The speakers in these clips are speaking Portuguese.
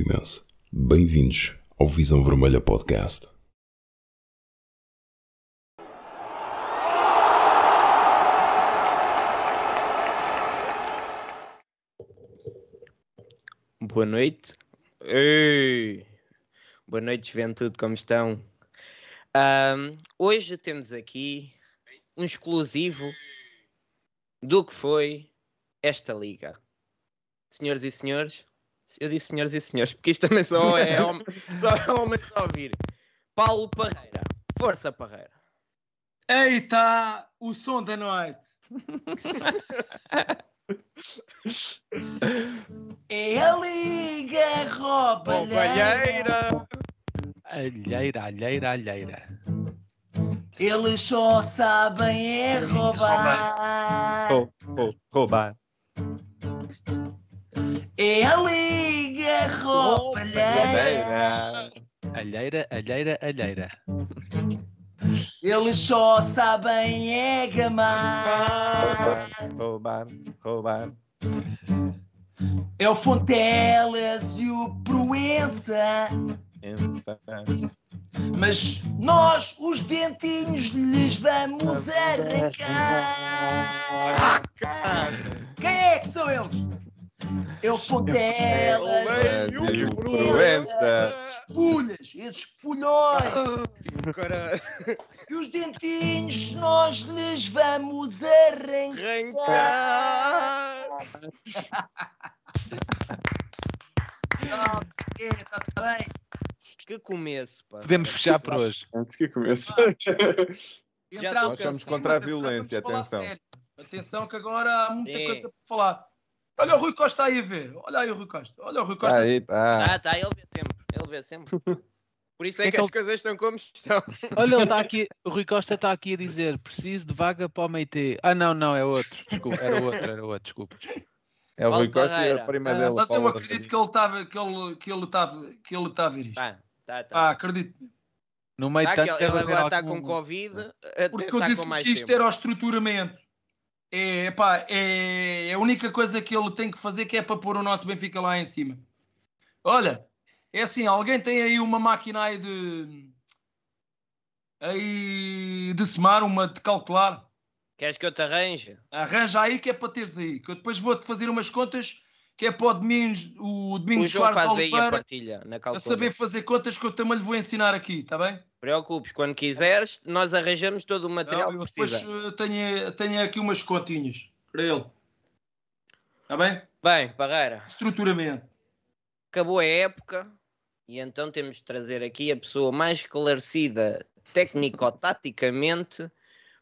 imenso. Bem-vindos ao Visão Vermelha Podcast. Boa noite. Ei. Boa noite, juventude, como estão? Um, hoje temos aqui um exclusivo do que foi esta liga. senhores e senhores, eu disse senhores e senhores, porque isto também só é homem, só é homem a ouvir. Paulo Parreira. Força, Parreira. Eita, o som da noite. é a Liga rouba Alheira, alheira, alheira. Eles só sabem é roubar. Roubar. roubar. É a Liga Roupalheira. Alheira, alheira, alheira. Eles só sabem é gamar. Roubar, roubar. É o Fontelas e o Proença. Ensa. Mas nós os dentinhos lhes vamos arrancar. Quem é que são eles? Eu pudelas, é, as espulhas, esses pulhões. E os dentinhos nós lhes vamos arrancar. arrancar. oh, tudo bem? Que começo, pá. Podemos fechar por hoje. Antes que começo. Já nós estamos contra a violência, atenção. Atenção que agora há muita é. coisa para falar. Olha o Rui Costa aí a ver. Olha aí o Rui Costa. Olha o Rui Costa. aí, pá. Ah, tá, ele vê sempre. Ele vê sempre. Por isso é, é que, que então- ele... as coisas estão como estão. Olha, ele está aqui, o Rui Costa está aqui a dizer: preciso de vaga para o Meite. Ah, não, não, é outro. Desculpa, era outro, era outro, desculpa. É o Rui Costa e é a prima ah, dele. Mas eu acredito que ele está que ele, que ele tá, que ele tá a ver isto. Tá, tá, tá. Ah, acredito. No meio tá, tanto, ele, ele agora está com Covid. Porque eh, eu tá disse que isto tempo. era o estruturamento é, pá, é, é a única coisa que ele tem que fazer que é para pôr o nosso Benfica lá em cima. Olha, é assim, alguém tem aí uma máquina aí de aí de semar, uma de calcular. Queres que eu te arranje? Arranja aí que é para teres aí, que eu depois vou-te fazer umas contas que é para o domingo, o domingo o Soares Oliveira, a, partilha, a saber fazer contas que eu também lhe vou ensinar aqui, está bem? preocupes, quando é. quiseres, nós arranjamos todo o material não, que precisa. Depois eh, tenho, eh, tenho aqui umas cotinhas para ele. Está bem? Bem, Parreira. Estruturamento. Acabou a época e então temos de trazer aqui a pessoa mais esclarecida técnico-taticamente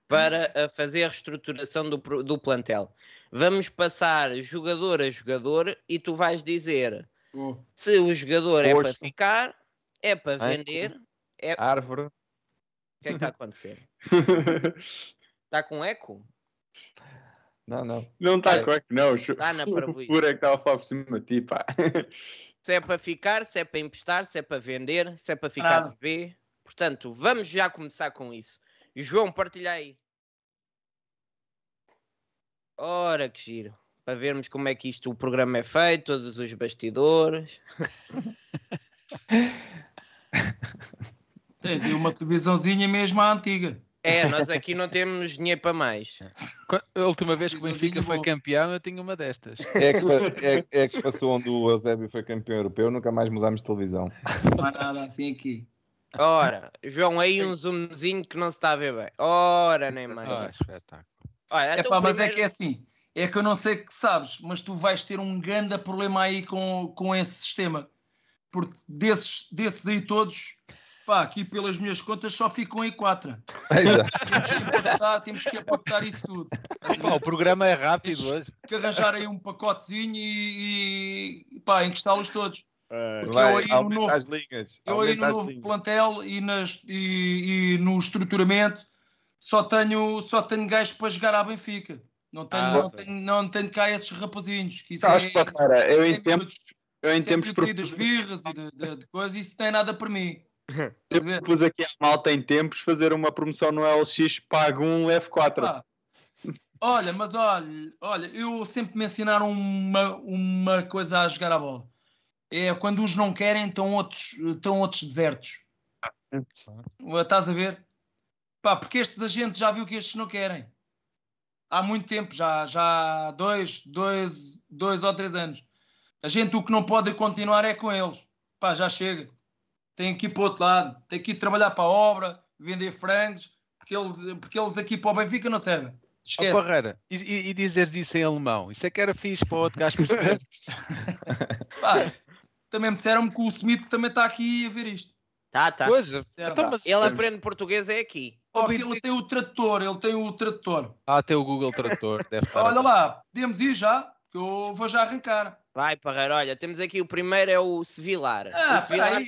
para a fazer a reestruturação do, do plantel. Vamos passar jogador a jogador e tu vais dizer hum. se o jogador é Poxa. é para ficar, é para vender, é... Árvore. O que é que está a acontecer? Está com eco? Não, não. Não está com eco, não. Está na parvoíce. é que estava a falar por cima de ti, pá. Se é para ficar, se é para emprestar, se é para vender, se é para ficar de ver. Portanto, vamos já começar com isso. João, partilha aí. Ora, que giro. Para vermos como é que isto, o programa é feito, todos os bastidores. Tens aí uma televisãozinha mesmo à antiga. É, nós aqui não temos dinheiro para mais. A última vez que o Benfica foi campeão, eu tinha uma destas. É que, é, é que passou onde o Eusébio foi campeão europeu, nunca mais mudámos de televisão. Não há nada assim aqui. Ora, João, aí um zoomzinho que não se está a ver bem. Ora, nem mais. Ah, espetáculo Olha, é então pá, mas é que é assim. É que eu não sei que sabes, mas tu vais ter um grande problema aí com, com esse sistema. Porque desses, desses aí todos, pá, aqui pelas minhas contas só ficam em quatro. Exato. temos, que aportar, isso tudo. Pá, o programa é rápido temos hoje. que arranjar aí um pacotezinho e, e pá, encostá-los todos. É. Vai, eu aí no novo, linhas, eu aí no novo plantel e, nas, e, e, no estruturamento só tenho, só tenho gajos para jogar à Benfica. Não tenho, ah, não, tenho, não tenho cá esses rapazinhos. Que isso tá, é, para, eu é em tempos, eu é em tempos de, de, de, de coisas, isso não tem nada para mim. Eu pus aqui a malta em tempos fazer uma promoção no LX, pago um F4. Ah, olha, mas olha, olha, eu sempre mencionaram uma, uma coisa a jogar a bola. É quando uns não querem, estão outros, estão outros desertos. Ah. Estás a ver? Pá, porque estes agentes já viu que estes não querem. Há muito tempo, já, já há dois, dois, dois ou três anos. A gente o que não pode continuar é com eles. Pá, já chega têm que ir para o outro lado, têm que ir trabalhar para a obra, vender frangos, porque eles, porque eles aqui para o Benfica não servem. Esquece. Oh, e, e dizeres isso em alemão? Isso é que era fixe para o outro gajo perceber. também me disseram-me que o Smith também está aqui a ver isto. Tá, tá. Pois, é, então, mas... Ele aprende português é aqui. Oh, ele tem o tradutor, ele tem o tradutor. Ah, tem o Google Tradutor. Olha lá, podemos ir já? eu vou já arrancar. Vai, Parreiro, olha, temos aqui o primeiro é o Sevilar. Ah, o Sevilar... não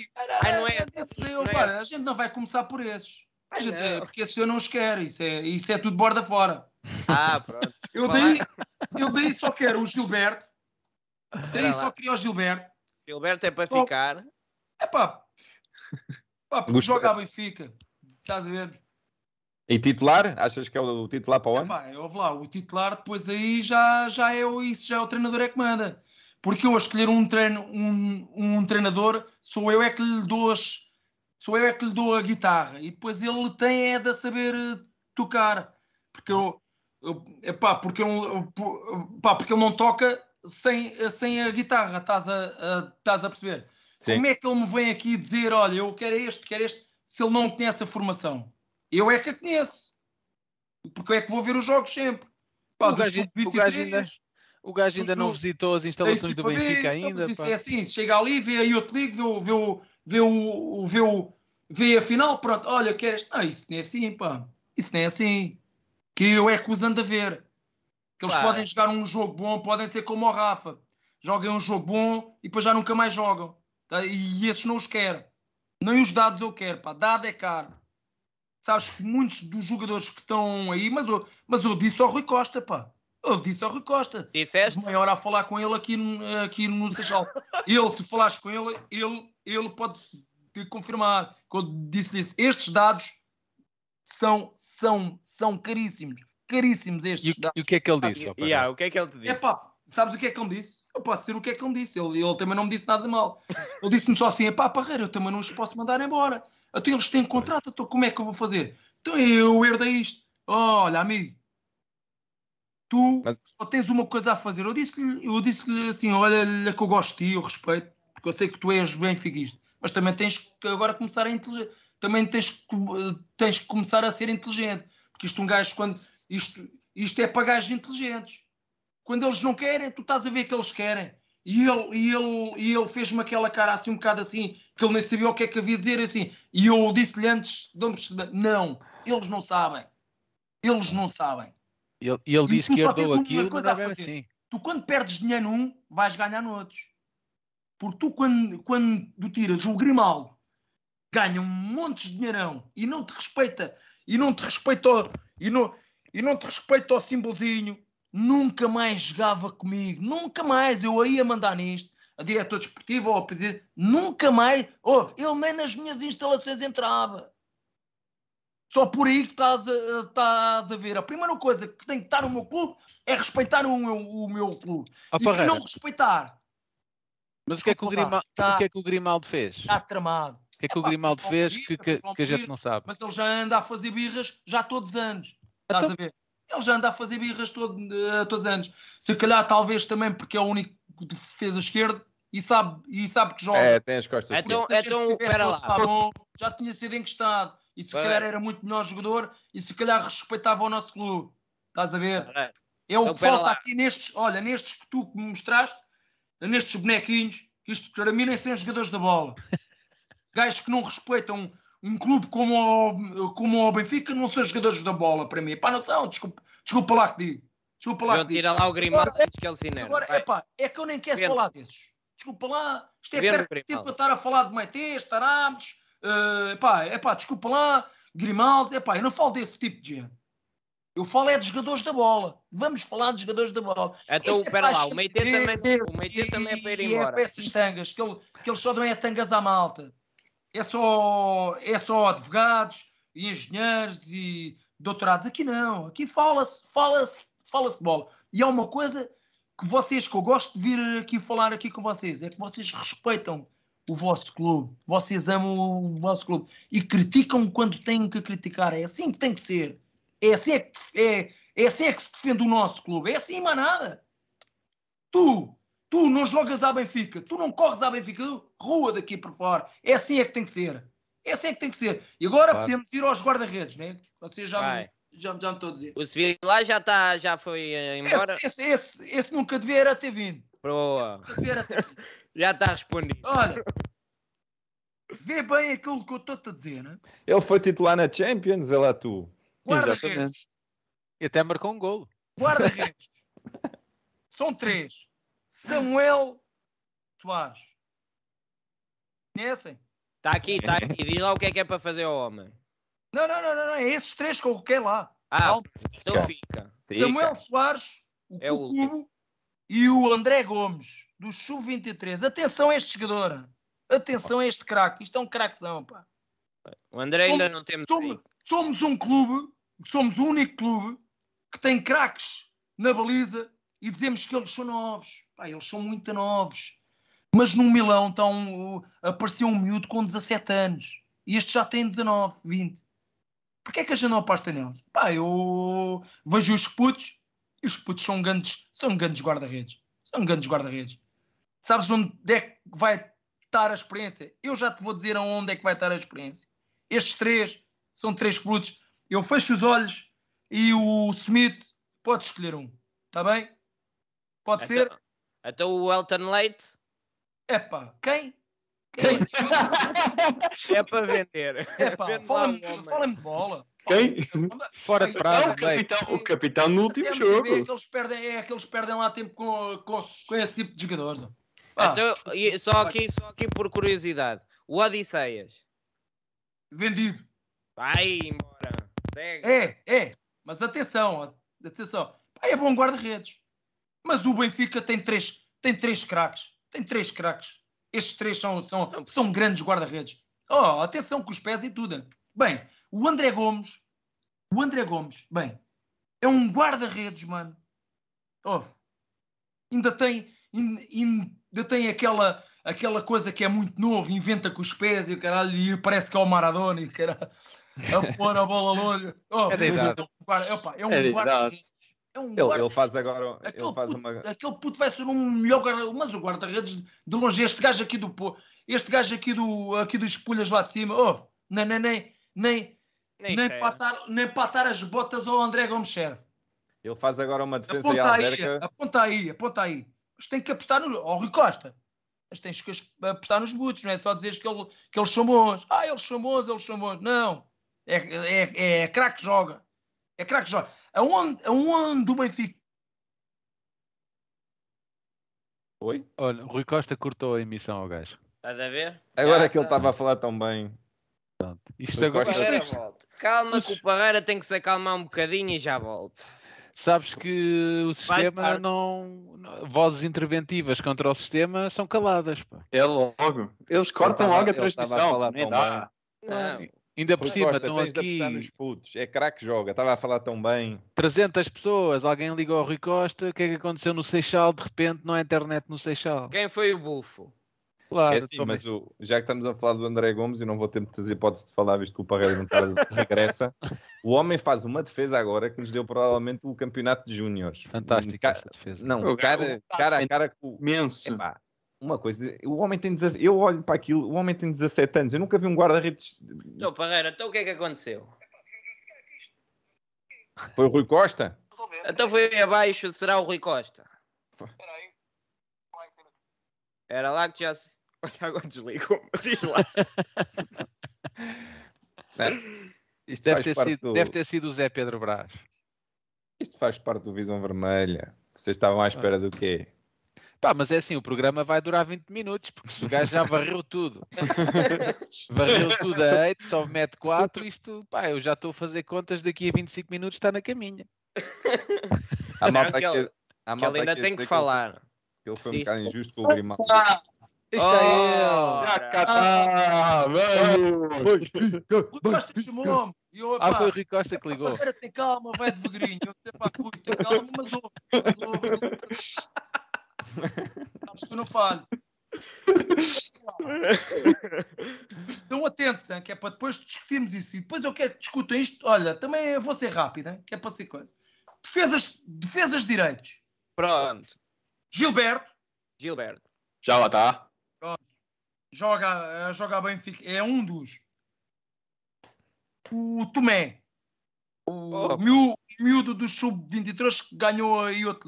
é, esse, não é. a gente não vai começar por esses. A gente, é, porque esses eu não os quero, isso é, isso é tudo borda fora. Ah, pronto. eu, daí, eu só quero o Gilberto, daí só queria o Gilberto. Gilberto é para só... ficar. É pá, pá porque Gostei. joga a Benfica, estás a ver? E titular? Achas que é o titular para o ano? Epá, é, ouve lá, o titular depois aí já, já é o, isso já é o treinador é que manda. Porque eu a escolher um, treino, um, um treinador, sou eu é que lhe dou as, sou eu é que lhe dou a guitarra e depois ele tem é de saber eh, tocar. Porque eu, eu epá, porque eu pá, porque ele não toca sem, sem a guitarra, estás a, a, estás a perceber? Sim. Como é que ele me vem aqui dizer, olha, eu quero este, quero este, se ele não tem essa formação? Eu é que a conheço. Porque é que vou ver os jogos sempre. Pá, o, gajo, o gajo ainda, o gajo ainda não visitou as instalações do tipo Benfica ver, então, ainda. Isso é assim, chega ali, vê aí eu te ligo, vê o. Vê o, vê o vê a final, pronto, olha, queres. Não, isso nem é assim, pá. Isso nem é assim. Que eu é que os ando a ver. Que eles claro. podem jogar um jogo bom, podem ser como o Rafa. Joguem um jogo bom e depois já nunca mais jogam. Tá? E esses não os quero. Nem os dados eu quero, pá. Dado é caro. Sabes que muitos dos jogadores que estão aí, mas eu, mas eu disse ao Rui Costa, pá. Eu disse ao Rui Costa. Disseste? Uma hora a falar com ele aqui, aqui no Seixal. ele, se falares com ele, ele, ele pode te confirmar. Quando disse-lhe isso, estes dados são, são, são caríssimos. Caríssimos estes e, dados. E o que é que ele disse? Ah, yeah, o que é que ele te disse? pá, sabes o que é que ele me disse? Eu posso dizer o que é que ele me disse. Ele, ele também não me disse nada de mal. Ele disse-me só assim: é pá, Parreira, eu também não os posso mandar embora. Então eles têm contrato, então como é que eu vou fazer? Então eu herdei isto. Olha, amigo, tu só tens uma coisa a fazer. Eu disse-lhe eu disse assim: olha, que eu gosto de ti, eu respeito, porque eu sei que tu és bem benfiquista. Mas também tens que agora começar a inteligente. Também tens que, tens que começar a ser inteligente. Porque isto um gajo, quando. Isto, isto é para gajos inteligentes. Quando eles não querem, tu estás a ver que eles querem. E ele, e ele, e ele fez-me aquela cara assim, um bocado assim, que ele nem sabia o que é que havia a dizer, assim. E eu disse-lhe antes de não, eles não sabem. Eles não sabem. Ele, ele disse que herdou aquilo, coisa é a fazer assim. Tu quando perdes dinheiro num, vais ganhar noutros. Porque tu quando, quando tiras o Grimaldo, ganha um monte de dinheirão e não te respeita, e não te respeita, ao, e não, e não te respeita o símbolozinho, nunca mais jogava comigo, nunca mais, eu ia mandar nisto, a diretor desportivo ou a presidente, nunca mais, houve, ele nem nas minhas instalações entrava. Só por aí que estás a, estás a ver. A primeira coisa que tem que estar no meu clube é respeitar o meu, o meu clube. Oh, e que não respeitar. Mas o que, é que o, Grimaldo, está, o que é que o Grimaldo fez? Está tramado. O que é que o Grimaldo fez que, que, que, a gente não sabe? Mas ele já anda a fazer birras já todos os anos. Estás então, a ver? ele já anda a fazer birras todo, uh, todos os anos. Se calhar, talvez também porque é o único defesa esquerdo e sabe, e sabe que joga. É, tem as costas Então, é então espera lá. já tinha sido encostado e se calhar era muito melhor jogador e se calhar respeitava o nosso clube. Estás a ver? É o então, que falta lá. aqui nestes, olha, nestes que tu me mostraste, nestes bonequinhos, que isto para mim nem são jogadores da bola. Gajos que não respeitam um clube como o, como o Benfica não são jogadores da bola para mim. Pá, não são, desculpa, desculpa lá que digo. Desculpa lá. tira lá o Grimaldo agora, antes que ele é se Agora, é pá, é que eu nem quero falar desses. Desculpa lá, isto é tempo a estar a falar de Maitês, Tarabes, uh, eh, pá, é pá, desculpa lá, Grimaldo, é pá, eu não falo desse tipo de gente. Eu falo é de jogadores da bola. Vamos falar de jogadores da bola. Então, é espera é lá, o Maitê também, o Meite também é, é para ir embora. E é para essas tangas, que, ele, eles só dão é tangas à malta é só, é só advogados e engenheiros e doutorados. Aqui não, aqui fala-se, fala-se, fala-se de bola. E é uma coisa que vocês, que eu gosto de vir aqui falar aqui com vocês, é que vocês respeitam o vosso clube, vocês amam o vosso clube e criticam quando têm que criticar. É assim que tem que ser. É assim é que, é, é assim é que se defende o nosso clube. É assim, mais nada. Tu Tu não jogas à Benfica, tu não corres à Benfica, rua daqui para fora. É assim é que tem que ser. É assim é que tem que ser. E agora claro. podemos ir aos guarda-redes, né? Vocês já me, já, já me estão a dizer. O Sevilla já, tá, já foi eh, embora. Esse, esse, esse, esse nunca devia era ter vindo. já está respondido. Olha, vê bem aquilo que eu estou-te a dizer, né? Ele foi titular na Champions, vê lá tu. Guarda-redes. E até marcou um golo. Guarda-redes. São três. Samuel Soares. Conhecem? Está aqui, está aqui. Diz lá o que é que é para fazer ao homem. Não, não, não, não, não. É esses três que eu lá. Ah, então fica. Samuel Soares, o é e o André Gomes, do Sub-23. Atenção a este jogador. Atenção a este craque. Isto é um craquezão, pá. O André somos, ainda não temos. Somos, somos um clube, somos o único clube que tem craques na baliza e dizemos que eles são novos. Pá, eles são muito novos. Mas no Milão então, apareceu um miúdo com 17 anos. E este já tem 19, 20. Porquê é que a gente não aposta neles? Pá, eu vejo os putos. E os putos são grandes, são grandes guarda-redes. São grandes guarda-redes. Sabes onde é que vai estar a experiência? Eu já te vou dizer aonde é que vai estar a experiência. Estes três são três putos. Eu fecho os olhos e o Smith pode escolher um. Está bem? Pode então, ser? Até então o Elton Leite. Epá, quem? Quem? é para vender. Epá, fala-me fala bola. Quem? Fora de prazo, o então, é? capitão, o capitão no último é jogo. É aqueles perdem, é eles perdem lá tempo com, com, com esse tipo de jogadores. Ah. Então, só, aqui, só aqui por curiosidade: o Odisseias vendido. Vai embora. Segue. É, é, mas atenção, atenção. é bom guarda-redes. Mas o Benfica tem três, tem três craques. Tem três craques. Estes três são, são, são grandes guarda-redes. Oh, atenção com os pés e tudo. Bem, o André Gomes, o André Gomes, bem, é um guarda-redes, mano. Oh, ainda tem, ainda tem aquela, aquela coisa que é muito novo, inventa com os pés e o caralho, e parece que é o Maradona e o caralho. A pôr a bola longe. Oh, é, é, um é é guarda-redes. É um ele, ele faz agora. Aquele, ele faz puto, uma... aquele puto vai ser um melhor guarda Mas o guarda-redes de longe, este gajo aqui do este gajo aqui do, aqui dos espulhas lá de cima, oh, nem, nem, nem, nem, nem, nem, patar, nem patar as botas ao André Gomes serve. Ele faz agora uma defesa aponta à Alberca. Aí, aponta aí, aponta aí. Mas tem que apostar no. oh, Rui Mas tens que apostar nos butos, não é só dizeres que, ele, que eles são bons. Ah, eles são bons, eles são bons. Não. É, é, é craque joga. É craque João. Aonde, aonde o Benfica. Oi? Olha, Rui Costa cortou a emissão ao gajo. Estás a ver? Agora que ele estava a falar tão bem. Pronto. Isto agora. Costa... Calma, que o Parreira tem que se acalmar um bocadinho e já volto. Sabes que o sistema não. Vozes interventivas contra o sistema são caladas. Pá. É logo. Eles cortam tava, logo a transmissão. A falar não, não. Ainda por cima, estão aqui. Nos putos. É craque joga, estava a falar tão bem. 300 pessoas, alguém ligou ao Rui Costa. O que é que aconteceu no Seixal? De repente não há internet no Seixal. Quem foi o bufo? Claro, é assim, então, mas o, já que estamos a falar do André Gomes, e não vou ter muitas hipóteses de falar, visto que o Parreira não está, regressa, o homem faz uma defesa agora que nos deu provavelmente o campeonato de júniores. Fantástico. um, essa defesa. Não, cara, é cara, cara, cara, cara imenso. É, uma coisa, o homem tem 17, eu olho para aquilo, o homem tem 17 anos, eu nunca vi um guarda-redes. Estou Parreira, então o que é que aconteceu? Foi o Rui Costa? Então foi abaixo, será o Rui Costa? Era lá que já se. Olha, agora desligou diz lá. É, isto deve, ter sido, do... deve ter sido o Zé Pedro Brás. Isto faz parte do Visão Vermelha. Vocês estavam à espera ah. do quê? Pá, mas é assim, o programa vai durar 20 minutos, porque se o gajo já varreu tudo. varreu tudo a 8, só mete 4, isto, pá, eu já estou a fazer contas, daqui a 25 minutos está na caminha. A malta que, a malta que ele ainda tem que falar. Que ele foi um bocado injusto com o Grimaldo. Tá é ah, isto oh, ele! Já cá está! Rui Costa chamou-me! Ah, foi o Rui Costa que ligou. Espera, tem calma, vai devagarinho. Eu, pá, Rui, tem calma, mas ouve. Mas ouve que não falho. Estão atentos, hein? que é para depois discutirmos isso. E depois eu quero que discutam isto. Olha, também vou ser rápido, hein? que é para ser coisa. Defesas, defesas de direitos. Pronto. Gilberto. Gilberto. Já lá está. Joga, eh, joga a Benfica. É um dos. O Tomé. O oh. miúdo do Sub-23 que ganhou a Youth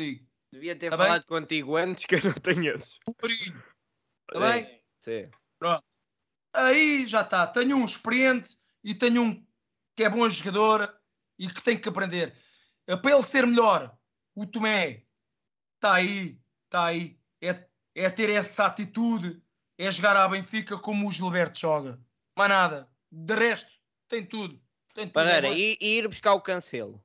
Devia ter tá falado bem? contigo antes que eu não tenho esses. Está bem? Sim. Pronto. Aí já está. Tenho um experiente e tenho um que é bom jogador e que tem que aprender. Eh, para ele ser melhor, o Tomé está aí, está aí. É, é ter essa atitude, é jogar à Benfica como o Gilberto joga. Mais nada. De resto, tem tudo. Tem tudo. e, e ir buscar o cancelo?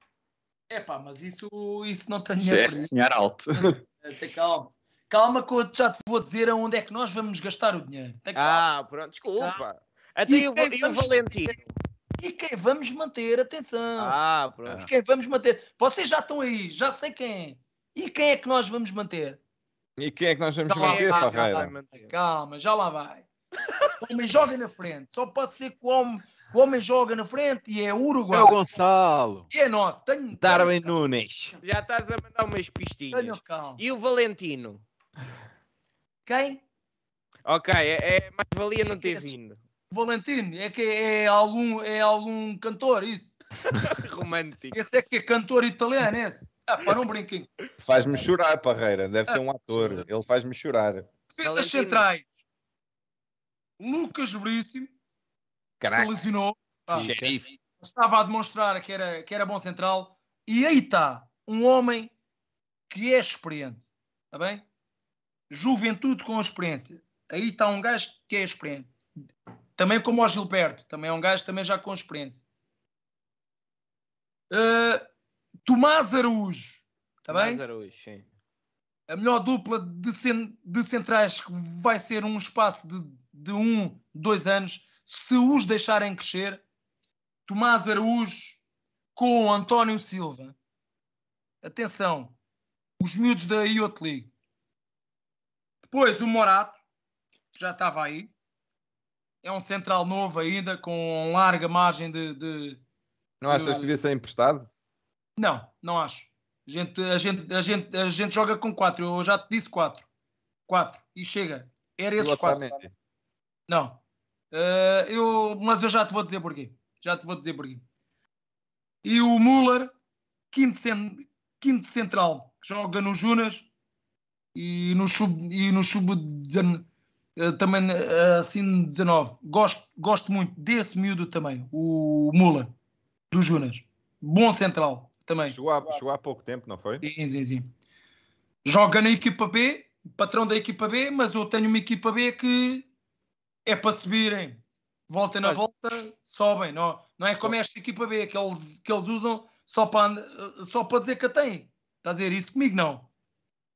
É pá, mas isso, isso não tenho. Isso é senhor alto. Tem calma. Calma que eu já te vou dizer aonde é que nós vamos gastar o dinheiro. Tem calma. Ah, pronto, desculpa. Ah. Até e, eu, e o Valentim. E quem vamos manter, atenção. Ah, pronto. E quem vamos manter. Vocês já estão aí, já sei quem. É. E quem é que nós vamos manter? E quem é que nós vamos já manter, vai, Calma, já lá vai. Homem, joga na frente. Só pode ser que o homem o homem joga na frente e é Uruguai. É o Gonçalo. E é nosso. Tenho, Darwin tenho... Nunes. Já estás a mandar umas pistinhas. Tenho calma. E o Valentino? Quem? Ok, é, é mais valia não ter vindo. Valentino, é que é algum, é algum cantor, isso? Romântico. Esse é que é cantor italiano, esse? Ah, pá, não brinquem. Faz-me chorar, Parreira. Deve ah. ser um ator. Ele faz-me chorar. Defesas centrais. Lucas Veríssimo. Caraca. se lesionou. Ah, Estava a demonstrar que era, que era bom central. E aí está um homem que é experiente. Está bem? Juventude com experiência. Aí está um gajo que é experiente. Também como o Gilberto. Também é um gajo também já com experiência. Uh, Tomás Araújo. Está Tomás bem? Araújo, sim. A melhor dupla de, de centrais que vai ser um espaço de, de um, dois anos se os deixarem crescer, Tomás Araújo com António Silva. Atenção, os miúdos da Iotli, League. Depois o Morato, que já estava aí. É um central novo ainda, com larga margem de. de não achas que devia ser emprestado? Não, não acho. A gente, a, gente, a, gente, a gente joga com quatro. Eu já te disse quatro. Quatro. E chega. Era esses quatro. Não. Uh, eu, mas eu já te vou dizer porquê. Já te vou dizer porquê. E o Müller, quinto, cent, quinto central, que joga no Junas e no sub, e no sub uh, ah, também uh, assim 19. Gosto, gosto muito desse miúdo também, o Müller do Junas. Bom central também. Chegou há, chegou há pouco tempo, não foi? Sim, sim, sim. Joga na equipa B, patrão da equipa B, mas eu tenho uma equipa B que é para subirem. Voltem na volta, sobem. Não, não é como esta equipa B que eles, que eles usam só para, só para dizer que a têm. Estás a dizer isso comigo? Não.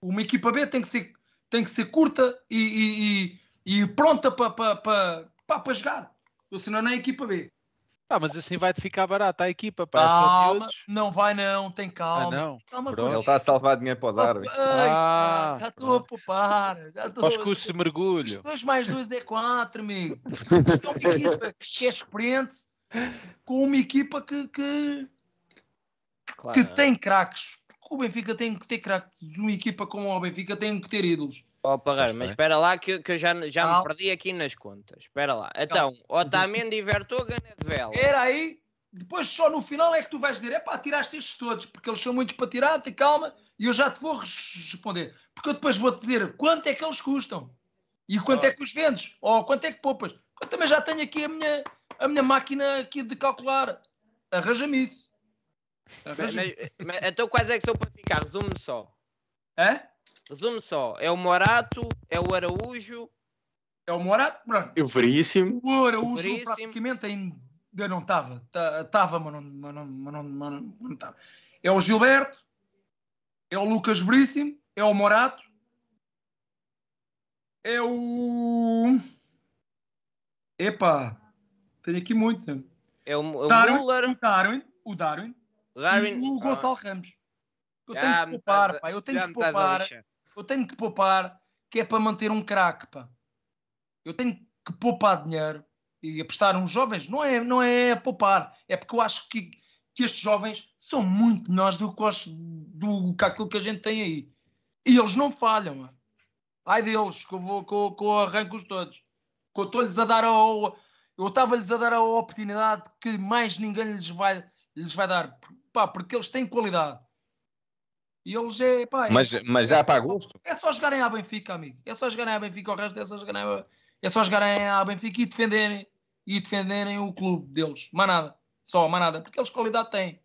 Uma equipa B tem que ser, tem que ser curta e, e, e, e pronta para, para, para, para jogar. Senão não é equipa B. Ah, mas assim vai-te ficar barata a equipa, pá. É calma, não vai não, tem ah, calma. Ah, não. calma Ele está a salvar dinheiro para o Darwin. Ah, já estou a poupar. Já tô... Aos custos de mergulho. 2 mais 2 é 4, amigo. Isto é uma equipa que é experiente com uma equipa que, que, claro. que tem craques. O Benfica tem que ter craques. Uma equipa como o Benfica tem que ter ídolos. Oh, Parreira, mas espera lá que, que eu já, já me perdi aqui nas contas. Espera lá. Então, uhum. Otamendi, Vertogen é de vela. Era aí. Depois só no final é que tu vais dizer, é pá, tiraste estes todos, porque eles são muitos para tirar, te calma, e eu já te vou responder. Porque eu depois vou-te dizer quanto é que eles custam, e quanto oh. é que os vendes, ou quanto é que poupas. Eu também já tenho aqui a minha, a minha máquina aqui de calcular. Arranja-me isso. Arranja mas, mas, mas, então quais é que são para ficar? Resume só. É? Resumo só: é o Morato, é o Araújo. É o Morato, pronto. Eu é veríssimo. O Araújo praticamente ainda não estava. Estava, tá, mas não estava. Não, não, tava. é o Gilberto, é o Lucas Veríssimo, é o Morato, é o. Epá, tenho aqui muitos. É o, é Darwin, o Darwin, o Darwin, Darwin. o Gonçalo ah. Ramos. Eu tenho que poupar, pá. Eu tenho que poupar. Eu tenho que poupar, que é para manter um craque, pá. Eu tenho que poupar dinheiro e apostar uns jovens. Não é, não é poupar, é porque eu acho que, que estes jovens são muito melhores do que, os, do que aquilo que a gente tem aí. E eles não falham, Ai deles, que eu, vou, que, eu, que eu arranco-os todos. Que eu estou-lhes a dar a. Eu estava-lhes a dar a oportunidade que mais ninguém lhes vai, lhes vai dar. Pá, porque eles têm qualidade. E eles é. Pá, mas, é, mas já é, para agosto É só jogarem à Benfica, amigo. É só jogarem à Benfica, o resto é só jogarem à, é só jogarem à Benfica e defenderem, e defenderem o clube deles. Mais nada. Só, mais nada. Porque eles qualidade têm.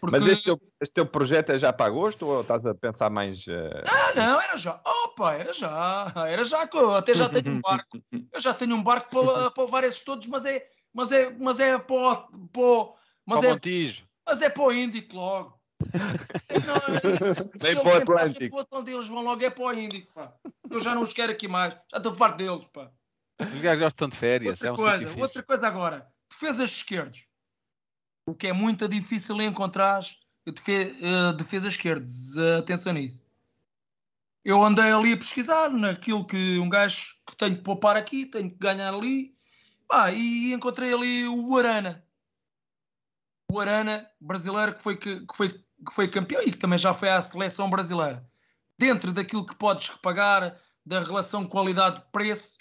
Porque... Mas este teu, este teu projeto é já para agosto ou estás a pensar mais. Uh... Ah, não, era já. Opa, era já. Era já que eu até já tenho um barco. Eu já tenho um barco para, para levar esses todos, mas é, mas é, mas é para, para, mas para é, Mas é para o Índico logo. Vem é para o é Atlântico. Para tipo, onde então eles vão logo é para o Índico, pá. Eu já não os quero aqui mais. Já estou farto deles, pá. Os gajos gostam de férias. Outra, é um coisa, outra coisa agora. Defesas esquerdos. O que é muito difícil encontrar eh, eh, defesas esquerdas. atenção nisso. Eu andei ali a pesquisar naquilo que um gajo que tenho que poupar aqui, tenho que ganhar ali. Pá, e encontrei ali o Arana. O Arana, brasileiro, que foi, que, que foi que foi campeão e que também já foi à seleção brasileira. Dentro daquilo que podes pagar, da relação qualidade-preço,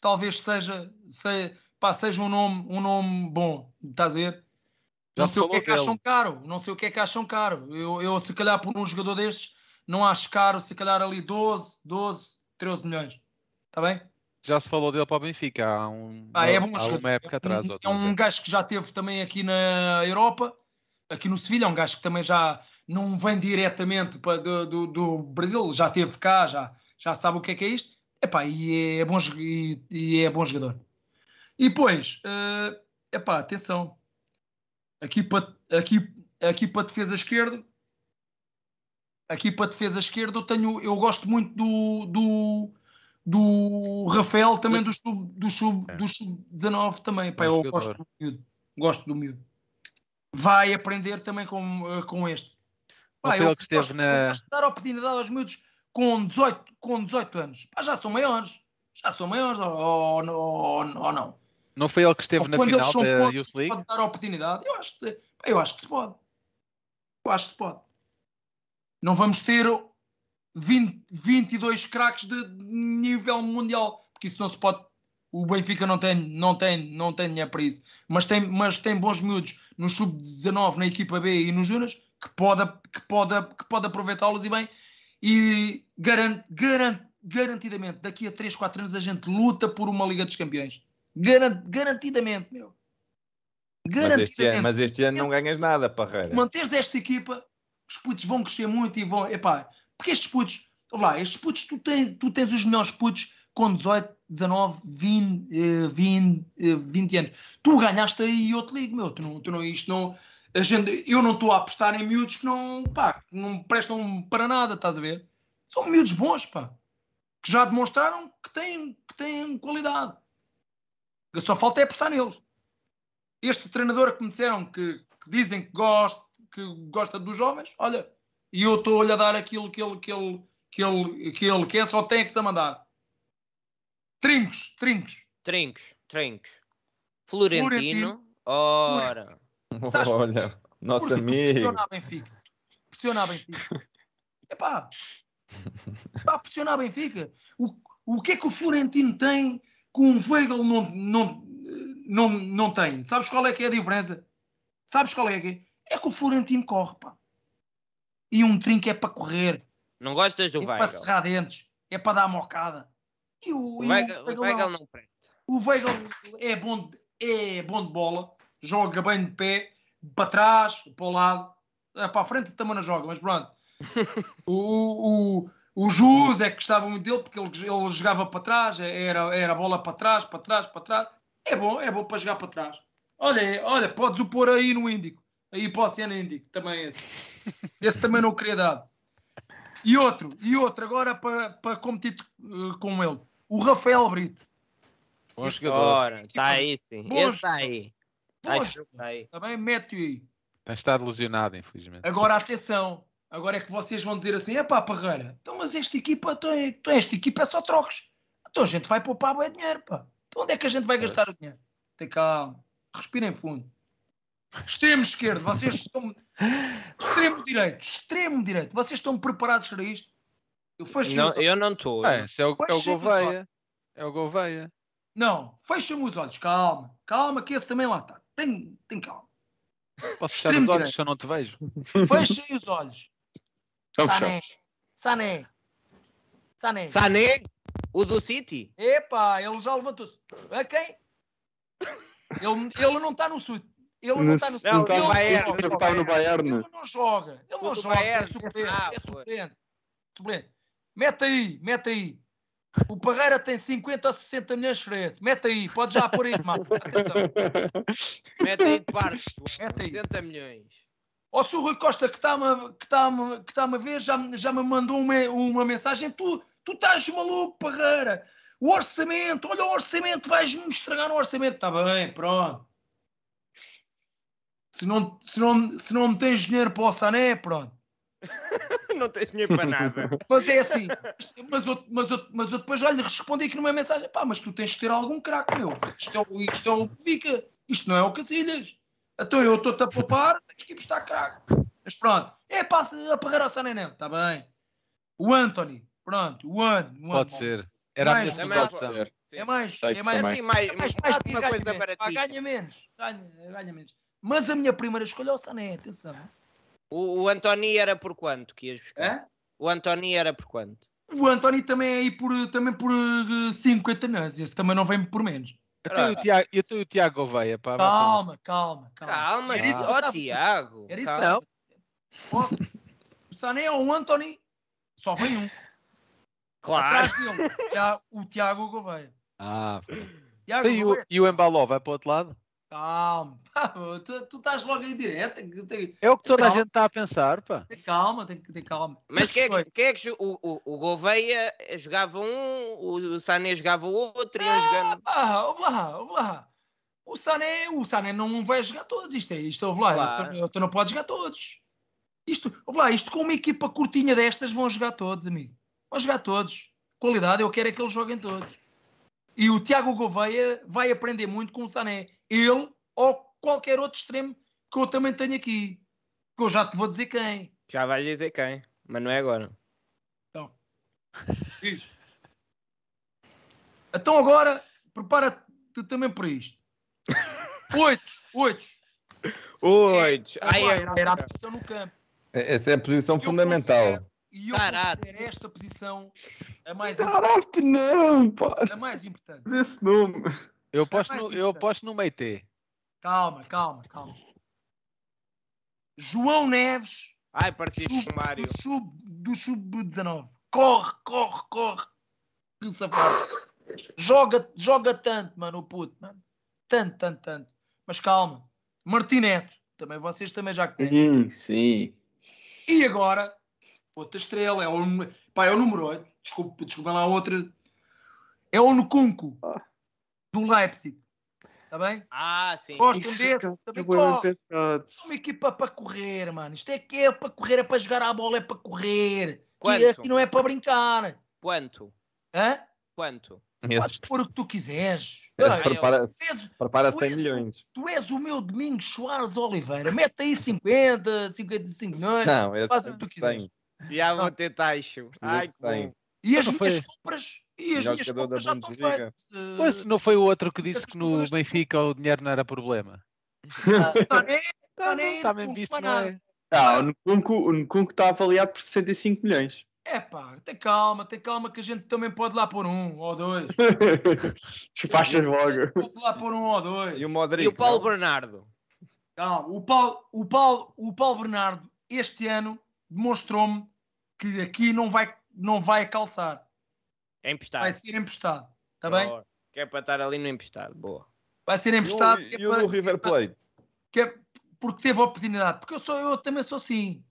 talvez seja, seja, pá, seja um, nome, um nome bom, estás a ver? não sei o que é que dele. acham caro, não sei o que é que acham caro. Eu, eu, se calhar, por um jogador destes, não acho caro, se calhar ali 12, 12, 13 milhões. Está bem? Já se falou dele para o Benfica há, um, ah, é bom, há uma época atrás. É um, é um gajo que já teve também aqui na Europa aqui no Sevilha, é um gajo que também já não vem diretamente para, do, do, do, Brasil, já teve cá, já, já sabe o que é que é isto, epá, e é bom, e, e é bom jogador. E depois, uh, epá, atenção, aqui para, aqui, aqui para defesa esquerda, aqui para defesa esquerda, eu, tenho, eu gosto muito do, do, do Rafael, também do sub-19 do sub, do sub é. também, epá, eu gosto do miúdo, gosto do miúdo vai aprender também com, eh, com este. foi eu, que esteve posso, na... posso dar oportunidade aos miúdos com 18, com 18 anos. Pá, já são maiores. Já são maiores ou, ou, ou, ou não. Não foi ele que esteve ou na final da pontos, Youth League? Pode dar oportunidade. Eu acho, que, eu acho que se pode. Eu acho que se pode. Não vamos ter 20, 22 craques de nível mundial, porque isso não se pode o Benfica não tem, não tem, não tem dinheiro para isso. Mas tem, mas tem bons miúdos no sub-19, na equipa B e nos Júnior, que pode, que pode, que pode aproveitá-los e bem. E garante, garante, garantidamente, daqui a 3, 4 anos a gente luta por uma Liga dos Campeões. Garant, garantidamente, meu. Garantidamente. Mas este, ano, mas este ano não ganhas nada, Parreira. Manteres esta equipa, os putos vão crescer muito e vão. Epá, porque estes putos, lá, estes putos, tu, tem, tu tens os melhores putos com 18, 19, 20, 20, 20 anos. Tu ganhaste aí outro ligo, meu. Tu não, tu não, isto não. A gente, eu não estou a apostar em miúdos que não, pá, não prestam para nada, estás a ver? São miúdos bons, pá. Que já demonstraram que têm, que têm qualidade. só falta é apostar neles. Este treinador que me disseram que, que dizem que gosta, que gosta dos jovens, olha, e eu estou-lhe a dar aquilo que ele, que ele, que ele, que ele quer, só tem que se mandar. Trincos, trincos. Trincos, trincos. Florentino. Florentino. Ora. Florentino. Olha, nosso Porque amigo. pressionar a Benfica. pressionar a Benfica. Epá. Epá, pressionar a Benfica. O, o que é que o Florentino tem com um Weigl não, não, não, não tem? Sabes qual é que é a diferença? Sabes qual é que é? É que o Florentino corre, pá. E um trinco é para correr. Não gostas do é Weigl? É para serrar dentes. É para dar mocada. E o, o, e o, Weigl não prende. O Weigl é bom, de, é bom de bola, joga bem de pé, para trás, para o lado, é, para a frente também não joga, mas pronto. o, o, o Jus é que gostava muito dele porque ele, ele jogava para trás, é, era, era bola para trás, para trás, para trás. É bom, é bom para jogar para trás. Olha, olha, podes o pôr aí no Índico, aí para o Oceano Índico, também é esse. Esse também não queria dar. E outro, e outro, agora para, para competir eh, com ele o Rafael Brito. Bom jogador. Está tipo, aí, sim. Bons, está aí. tá, tá aí. Também tá mete aí. Tem estado lesionado, infelizmente. Agora, atenção. Agora é que vocês vão dizer assim, é pá, Parreira, então, mas esta equipa, então, é, então, esta equipa é só trocos. Então a gente vai poupar é dinheiro, pá. Então onde é que a gente vai gastar o dinheiro? Tem calma. Respirem fundo. Extremo esquerdo, vocês estão... Extremo direito, extremo direito. Vocês estão preparados para isto? Eu fecho não, Eu não estou. É, é, o, é o Gouveia. É o Gouveia. Não, fecha-me os olhos, calma, calma, que esse também lá está. Tem, tem calma. Posso fechar os olhos se eu não te vejo? Fechem os olhos. Então Sané. Sané. Sané. Sané, o do City. Epá, ele já levantou-se. A quem? Ele, ele não está no Sul. Ele não está no Sul. Ele está tá no Bayern. Ele não joga. Ele não joga. É suplente. É, é, é. suplente. Mete aí, mete aí. O Parreira tem 50 ou 60 milhões de reais. Mete aí, pode já pôr aí, Marco. Atenção. Mete aí de Mete aí. 60 milhões. Ou se o Rui Costa, que está-me que tá que tá a ver, já, já me mandou uma, uma mensagem, tu, tu estás maluco, Parreira. O orçamento, olha o orçamento, vais-me estragar o orçamento. Está bem, pronto. Se não, se, não, se não me tens dinheiro para o Sané, pronto. não tens dinheiro para nada. Mas é assim, mas eu, mas eu, mas eu depois já lhe respondi aqui numa mensagem: pá, mas tu tens de ter algum craque, meu. Isto é, o, isto é isto não é o Casilhas. Então eu estou-te a poupar, tens que craque. Mas pronto, é passa a Parreira ao Sanenem, está bem. O Anthony, pronto, o Anthony. Pode bom. ser. É Era mais, a minha segunda opção. É mais, é mais, é mais, é mais, mais uma coisa menos, para ti. Ganha menos, ganha, ganha menos. Mas a minha primeira escolha é o Sané, atenção. O, o Antoni era por quanto que ias buscar? É? O Antoni era por quanto? O Antoni também é aí por, também por 50 eh, anos. Esse também não vem por menos. Eu tenho o Tiago Gouveia. Pá, calma, calma, calma, calma. isso, oh, Tiago. Era isso calma. não. O nem é o Antoni, só vem um. Claro. Atrás dele, o Tiago Gouveia. Ah, Tiago Gouveia. E o, e o Embaló vai para o outro lado? Calma, tu, tu estás logo em direto. é o que toda calma. a gente está a pensar, pá. Tem calma, tem que ter calma. Mas quem é, que, é que o, o, o Gouveia jogava um, o Sané jogava outro e ah, jogando... pá, ouve lá, ouve lá. O Sané, o Sané não vai jogar todos, isto é isto, lá, claro. tu, não podes jogar todos. Isto, lá, isto com uma equipa curtinha destas vão jogar todos, amigo. Vão jogar todos. Qualidade, eu quero é que eles joguem todos. E o Tiago Gouveia vai aprender muito com o Sané ele ou qualquer outro extremo que eu também tenho aqui. Que eu já te vou dizer quem. Já vais dizer quem, mas não é agora. Então, então agora, prepara-te também para isto. oito oito Oito. É, é Ai, era, era a posição no campo. Essa é a posição eu fundamental. E eu Caraca. esta posição a mais Caraca, importante. não, pá. A mais importante. Esse nome. Eu é posso, no, eu posso no Meite. Calma, calma, calma. João Neves. Ai, partido do Mário. Do sub-19. corre, corre, corre. Que safado. joga, joga tanto, mano, o puto, mano. Tanto, tanto, tanto. Mas calma. Martineto. Também vocês também já conhecem. Hum, sim. E agora, outra estrela. É o, pá, é o número 8. Desculpa, desculpa lá outra. É o Nucunco. Ah do Leipzig. Está bem? Ah, sim. Gosto Isso desse. Também gosto. É uma equipa para correr, mano. Isto é que é para correr, é para jogar a bola, é para correr. Quanto? E aqui não é para brincar. Quanto? Hã? Quanto? Podes pôr o que tu quiseres. prepara, se prepara 100 és, milhões. Tu és o meu Domingo, Soares Oliveira. Mete aí 50, 55 milhões. Não, esse faz o que tu quiseres. Já vou ter taxo. Ai, que E as minhas compras e as minhas compras já estão feitas. Mas eh, não foi o outro que disse que no Benfica o dinheiro não era problema? Está nem, está nem, visto, não é? Não, tá, o Nkunku está avaliado por 65 milhões. É pá, tem calma, tem calma que a gente também pode lá pôr um ou dois. Despachas logo. Pode lá pôr um ou dois. E o Modric. E o Paulo não? Bernardo. Calma, o Paulo, o, Paulo, o Paulo Bernardo este ano demonstrou-me que aqui não vai, não vai calçar. É emprestado. Vai ser emprestado, está bem? Que é para estar ali no emprestado, boa. Vai ser emprestado. E, o, é do River Plate? Que é porque teve oportunidade. Porque eu, sou, eu também sou assim.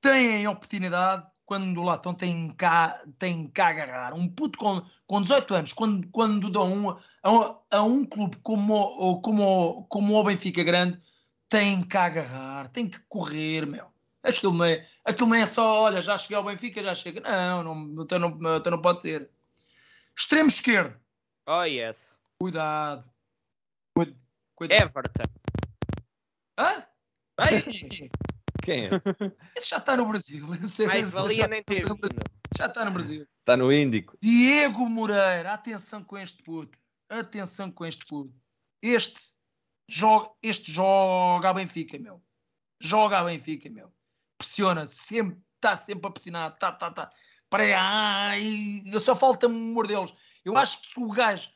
Têm oportunidade quando lá estão, têm cá, tem cá agarrar. Um puto com, com 18 anos, quando, quando dão um, a, a um clube como, como, como o Benfica Grande, tem cá agarrar, tem que correr, meu. Aquilo não é, aquilo não é só, olha, já cheguei ao Benfica, já chega. Não, não, então não, então não pode ser. Extremo esquerdo. Oh, yes. Cuidado. Cuidado. Everton. Hã? Ai, Quem é esse? Esse já está no Brasil. Esse, é Mais esse valia já, nem teve. Tá já está no Brasil. Está no Índico. Diego Moreira. Atenção com este puto. Atenção com este puto. Este joga, este joga a Benfica, meu. Joga a Benfica, meu. Pressiona sempre. Está sempre a pressionar. Tá, tá, tá para ah, e só falta mordê-los. Eu acho que se o gajo,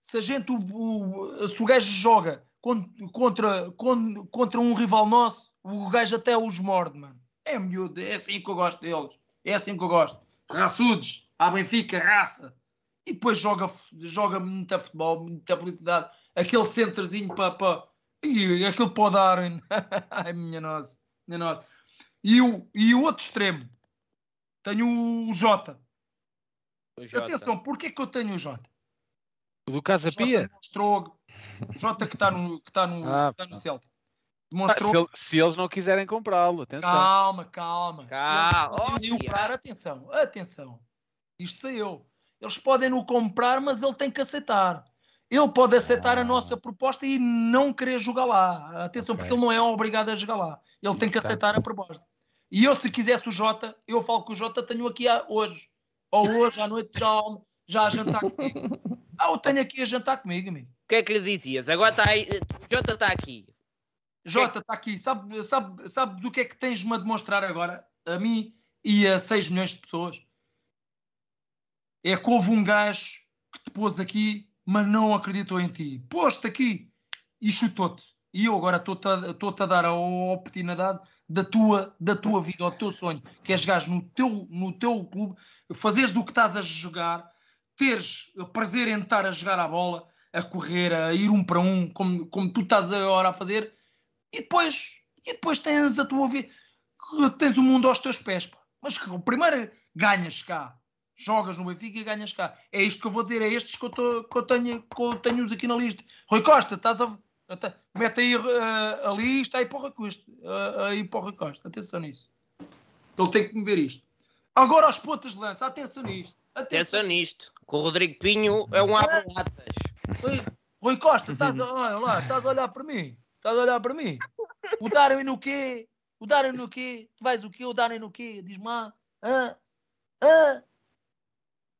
se a gente, o, o, se o gajo joga contra, contra, contra um rival nosso, o gajo até os morde, mano. É miúdo, é assim que eu gosto deles. É assim que eu gosto. Raçudes, à Benfica, raça. E depois joga, joga muita futebol, muita felicidade. Aquele centrozinho para. Pa, e aquilo pode dar, Darwin. Ai, minha nossa, minha nossa. E o, e o outro extremo, tenho o Jota. Atenção, porquê que eu tenho o Jota? Do Casa Pia? O Jota que está no, que tá no, ah, que tá no Celtic. Demonstrou... Ah, se, se, eles não quiserem comprá-lo, atenção. Calma, calma. Calma. Eles cara, atenção, atenção. Isto sei eu. Eles podem o comprar, mas ele tem que aceitar. Ele pode aceitar ah. a nossa proposta e não querer jogar lá. Atenção, okay. porque ele não é obrigado a jogar lá. Ele e tem que aceitar a proposta. E eu, se quisesse o Jota, eu falo que o Jota tenho aqui hoje. Ou hoje, à noite, já, já a jantar comigo. Ah, eu tenho aqui a jantar comigo, amigo. O que é que lhe dizias? Agora está aí. Jota está aqui. Jota está aqui. Sabe, sabe, sabe do que é que tens-me a demonstrar agora? A mim e a 6 milhões de pessoas. É que houve um gajo que te pôs aqui, mas não acreditou em ti. Pôs-te aqui e chutou-te. E eu agora estou-te a, a dar a oportunidade da tua, da tua vida, ao teu sonho, que é jogares no teu, no teu clube, fazeres o que estás a jogar, teres prazer em estar a jogar a bola, a correr, a ir um para um, como, como tu estás agora a fazer, e depois, e depois tens a tua vida, tens o mundo aos teus pés. Pá. Mas primeiro ganhas cá, jogas no Benfica e ganhas cá. É isto que eu vou dizer, é estes que eu, tô, que eu, tenho, que eu tenho aqui na lista. Rui Costa, estás a então, mete aí uh, ali e está aí porra custa. Uh, aí porra costa. Atenção nisso. Ele tem que mover isto. Agora aos pontas de lança. Atenção nisto. Atenção, Atenção nisto. com o Rodrigo Pinho é um abre-latas. Rui Costa, estás a, olha lá, estás a olhar para mim. Estás a olhar para mim. O Darwin no quê? O Darwin no quê? Tu vais o quê? O Darwin no quê? Diz-me lá. Ah, ah.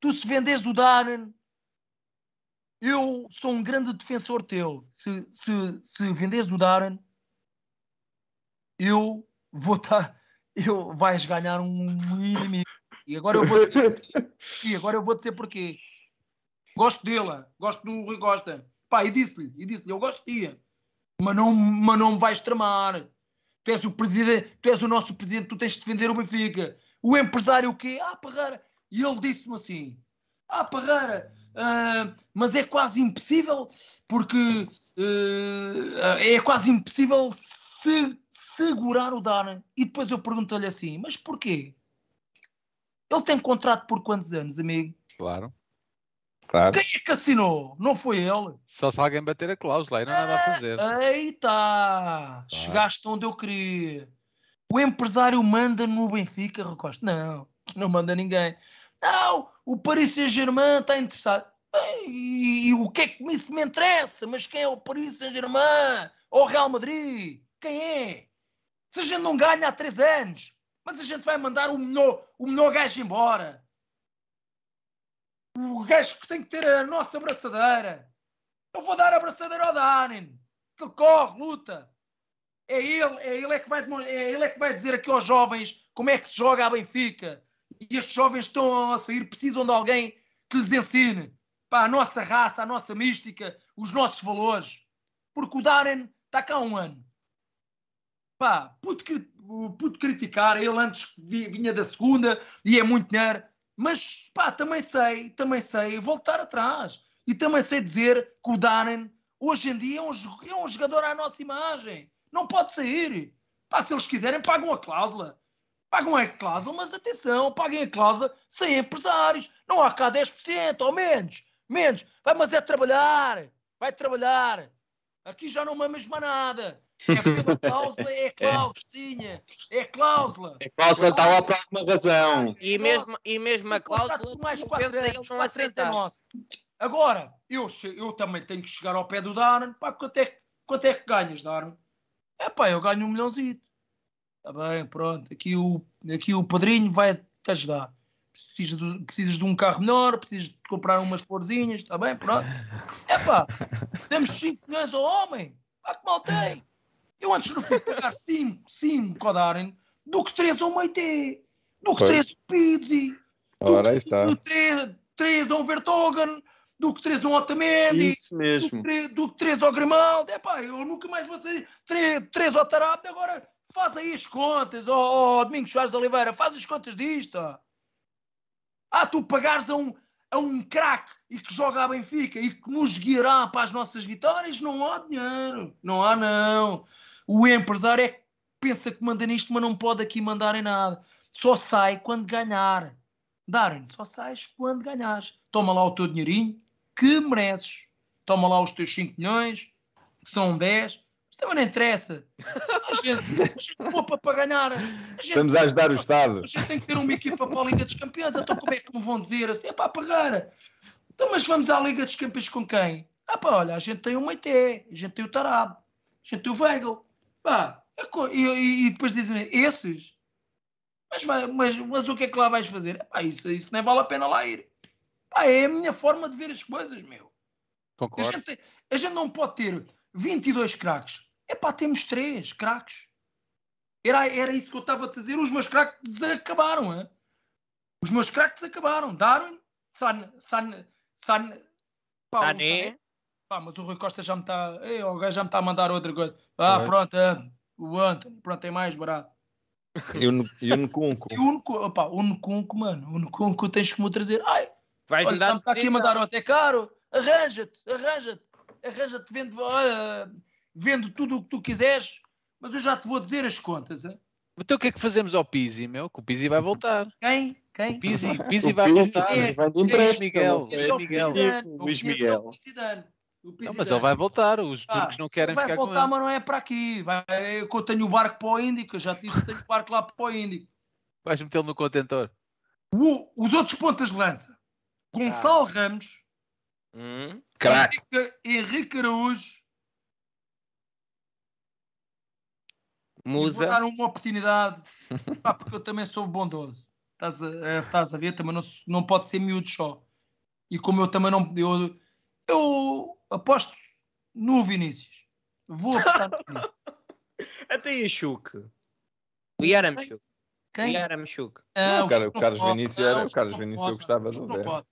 Tu se vendes do Darwin, eu sou um grande defensor teu. Se, se, se vendes o Darren, eu vou estar. Eu vais ganhar um inimigo. E agora eu vou dizer, e agora eu vou dizer porquê. Gosto dela, gosto do Rui Costa. Pá, e disse-lhe, e disse-lhe, eu gosto de ti, mas não, mas não me vais tramar. Tu és o presidente, tu és o nosso presidente, tu tens de defender o Benfica. O empresário o quê? Ah, Parreira. E ele disse-me assim: Ah, Parreira, uh, mas é quase impossível, porque uh, é quase impossível se segurar o Darren. E depois eu pergunto-lhe assim: mas porquê? Ele tem contrato por quantos anos, amigo? Claro. Claro. Quem é que assinou? Não foi ele. Só se alguém bater a cláusula, aí não há nada a ah, fazer. Eita tá. Claro. Chegaste onde eu queria. O empresário manda no Benfica, Recosta. Não, não manda ninguém. Não, o Paris Saint-Germain está interessado. E, e, o que é que isso me interessa? Mas quem é o Paris Saint-Germain? Ou o Real Madrid? Quem é? Se a gente não ganha há três anos, mas a gente vai mandar o melhor, o melhor gajo embora. O gajo que tem que ter a nossa abraçadeira. Eu vou dar a abraçadeira ao Darin. que corre, luta. É ele, é ele, é, que vai, é ele é que vai dizer aqui aos jovens como é que se joga a Benfica e estes jovens estão a sair, precisam de alguém que lhes ensine pá, a nossa raça, a nossa mística, os nossos valores. Porque o Darren está cá há um ano. Pá, pude, pude criticar, ele antes vinha da segunda e é muito dinheiro, mas pá, também sei, também sei voltar atrás. E também sei dizer que o Darren hoje em dia é um, é um jogador à nossa imagem. Não pode sair. Pá, se eles quiserem, pagam a cláusula. Pagam a cláusula, mas atenção, paguem a cláusula sem empresários. Não há cá 10% ou menos. Menos. Vai, mas é trabalhar. Vai trabalhar. Aqui já não mamas nada. É a cláusula, é a é. cláusula, é cláusula. A cláusula está lá por alguma razão. E mesmo, e mesmo a cláusula. mais 4 anos, não é aceita Agora, eu, eu também tenho que chegar ao pé do Darwin. Pá, quanto é, quanto é que ganhas, Darwin? É pá, eu ganho um milhãozito. Está bem, pronto. Aqui o, aqui o padrinho vai te ajudar. Precisas de, precisas de um carro menor, precisas de comprar umas florzinhas, está bem, pronto. Epá, damos 5 milhões ao homem. Pá, que mal tem. Eu antes não fui pagar 5, 5 ao Darren do que 3 ao Maite, do que 3 ao Pizzi, do que 3 ao Vertogen, do que 3 ao Otamendi, Isso mesmo. do que 3 ao Grimaldi. Epá, eu nunca mais vou sair 3 ao Tarab, agora Faz aí as contas, ó oh, oh, Domingos Soares Oliveira, faz as contas disto. Ah, tu pagares a um, a um craque e que joga a Benfica e que nos guiará para as nossas vitórias, não há dinheiro. Não há, não. O empresário é que pensa que manda nisto, mas não pode aqui mandar em nada. Só sai quando ganhar. Darren, só sais quando ganhares. Toma lá o teu dinheirinho que mereces. Toma lá os teus 5 milhões, que são 10, também não interessa. A gente, a gente poupa para ganhar. A gente, Estamos a ajudar o Estado. A gente tem que ter uma equipa para a Liga dos Campeões. Então como é que me vão dizer assim? É para pagar. Então, mas vamos à Liga dos Campeões com quem? Ah pá, olha, a gente tem o Maité, a gente tem o Tarab, a gente tem o Weigl. Pá, é e, e, depois dizem esses? Mas, mas, mas o que é que lá vais fazer? pá, isso, isso nem é vale a pena lá ir. Pá, é a minha forma de ver as coisas, meu. Concordo. A gente, a gente não pode ter 22 craques pá temos três craques. Era, era isso que eu estava a dizer. Os meus craques acabaram. Hein? Os meus craques acabaram. Darwin, San, San, San, pá, Sané. Pá, mas o Rui Costa já me está. O gajo já me está a mandar outra coisa. Ah, é. pronto, o Anthony. Pronto, é mais barato. E o Nucunco. E o Nucunco, opá, o Nucunco, mano. O Nucunco tens que me trazer. Ai, vai olha, já me está aqui a mandar outra. É caro. Arranja-te, arranja-te. Arranja-te, vende. Olha vendo tudo o que tu quiseres, mas eu já te vou dizer as contas. Hein? Então o que é que fazemos ao Pisi, meu? Que o Pisi vai voltar. Quem? Quem? Pisi Pizzi vai voltar. Pizzi vai de empréstimo. Miguel, é Miguel. Luís Miguel. Não, mas ele vai voltar, os turcos ah, não querem vai ficar voltar, com ele. Vai voltar, mas não é para aqui. Vai, eu tenho o barco para o Índico, eu já disse que tenho o barco lá para o Índico. Vais metê-lo no contentor. O, os outros pontas de lança. Gonçalo ah. Ramos. Hum, Henrique Araújo. Musa. Vou dar uma oportunidade, ah, porque eu também sou bondoso. Estás a, eh, estás a ver? Também não, não pode ser miúdo só. E como eu também não. Eu, eu aposto no Vinícius. Vou apostar no Vinícius. Até Yashuk. O Yaramchuk. Quem? Yaramchuk. Ah, ah, o, o, o Carlos Vinícius O Carlos Vinícius eu gostava de ver.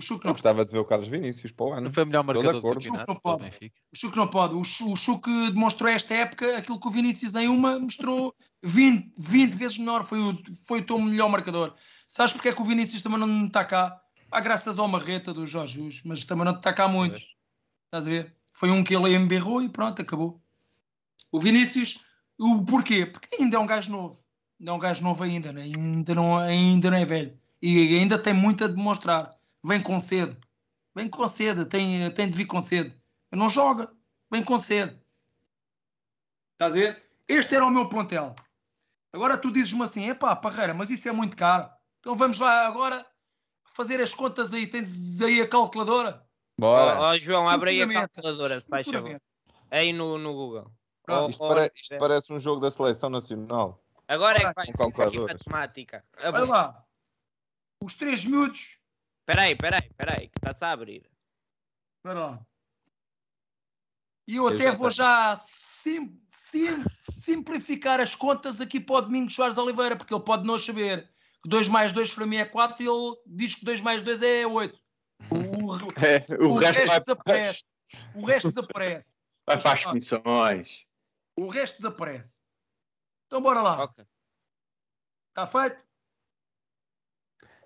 O Chuco não gostava de ver o Carlos Vinícius para o ano. Foi o melhor marcador do campeonato. O Chuco não pode. O Chuco não pode. O demonstrou esta época aquilo que o Vinícius em uma mostrou 20, 20 vezes menor. Foi o, foi o teu melhor marcador. Sabes porque é que o Vinícius também não está cá? Há graças ao Marreta do Jorge Jus, mas também não está cá muito. Estás a ver? Foi um que ele emberrou e pronto, acabou. O Vinícius, o porquê? Porque ainda é um gajo novo. Ainda é um gajo novo ainda, né? ainda, não, ainda não é velho. E ainda tem muito a demonstrar vem com sede. Vem com sede, tem, tem de vir com sede. Não joga, vem com sede. Estás a ver? Este era o meu plantel. Agora tu dizes-me assim: é pá, Parreira, mas isso é muito caro. Então vamos lá agora fazer as contas aí. Tens aí a calculadora? Bora. Ó oh, João, abre aí a calculadora, se faz favor. Aí no, no Google. Oh, isto, oh, isto parece um jogo da seleção nacional. Agora é que vai ser matemática. Olha lá. Os três miúdos Espera aí, espera aí, que está-se a abrir. Espera lá. E eu, eu até já vou já sim, sim, simplificar as contas aqui para o Domingos Soares Oliveira, porque ele pode não saber que 2 mais 2 para mim é 4 e ele diz que 2 mais 2 é 8. O, é, o, o resto, resto desaparece. O resto desaparece. Vai para as comissões. O resto desaparece. Então bora lá. Okay. Está feito?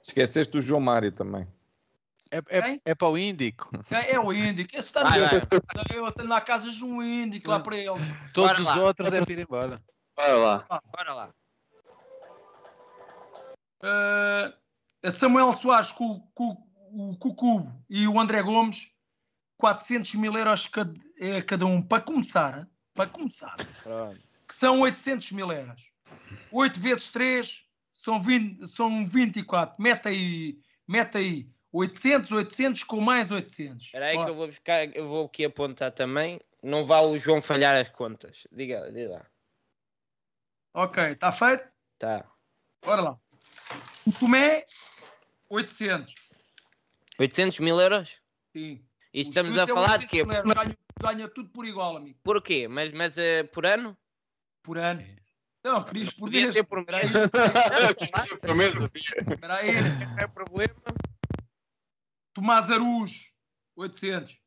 Esqueceste do João Mário também. É, é, é para o Índico. É, é o Índico. Esse está Eu tenho lá casas um Índico, lá para ele. Todos para os lá. outros é para ir embora. Bora lá. Ah, bora lá. Uh, Samuel Soares com, com, o Cucu e o André Gomes, 400 mil euros cada, eh, cada um, para começar. Para começar. Pronto. Que são 800 mil euros. 8 vezes 3 são, 20, são 24. Mete aí, mete aí 800, 800 com mais 800. Espera aí que eu vou buscar, eu vou aqui apontar também. Não vale o João falhar as contas. Diga, diga lá. Ok, está feito? Está. Bora lá. O Tomé, 800. 800 mil euros? Sim. E Os estamos a é falar de quê? Ganha, ganha, tudo por igual, amigo. Por quê? Mas, mas uh, por ano? Por ano. É. Não, Cris, por mês. Podia ser por mês. Espera aí. Não é problema. Tomás Aruz, 800.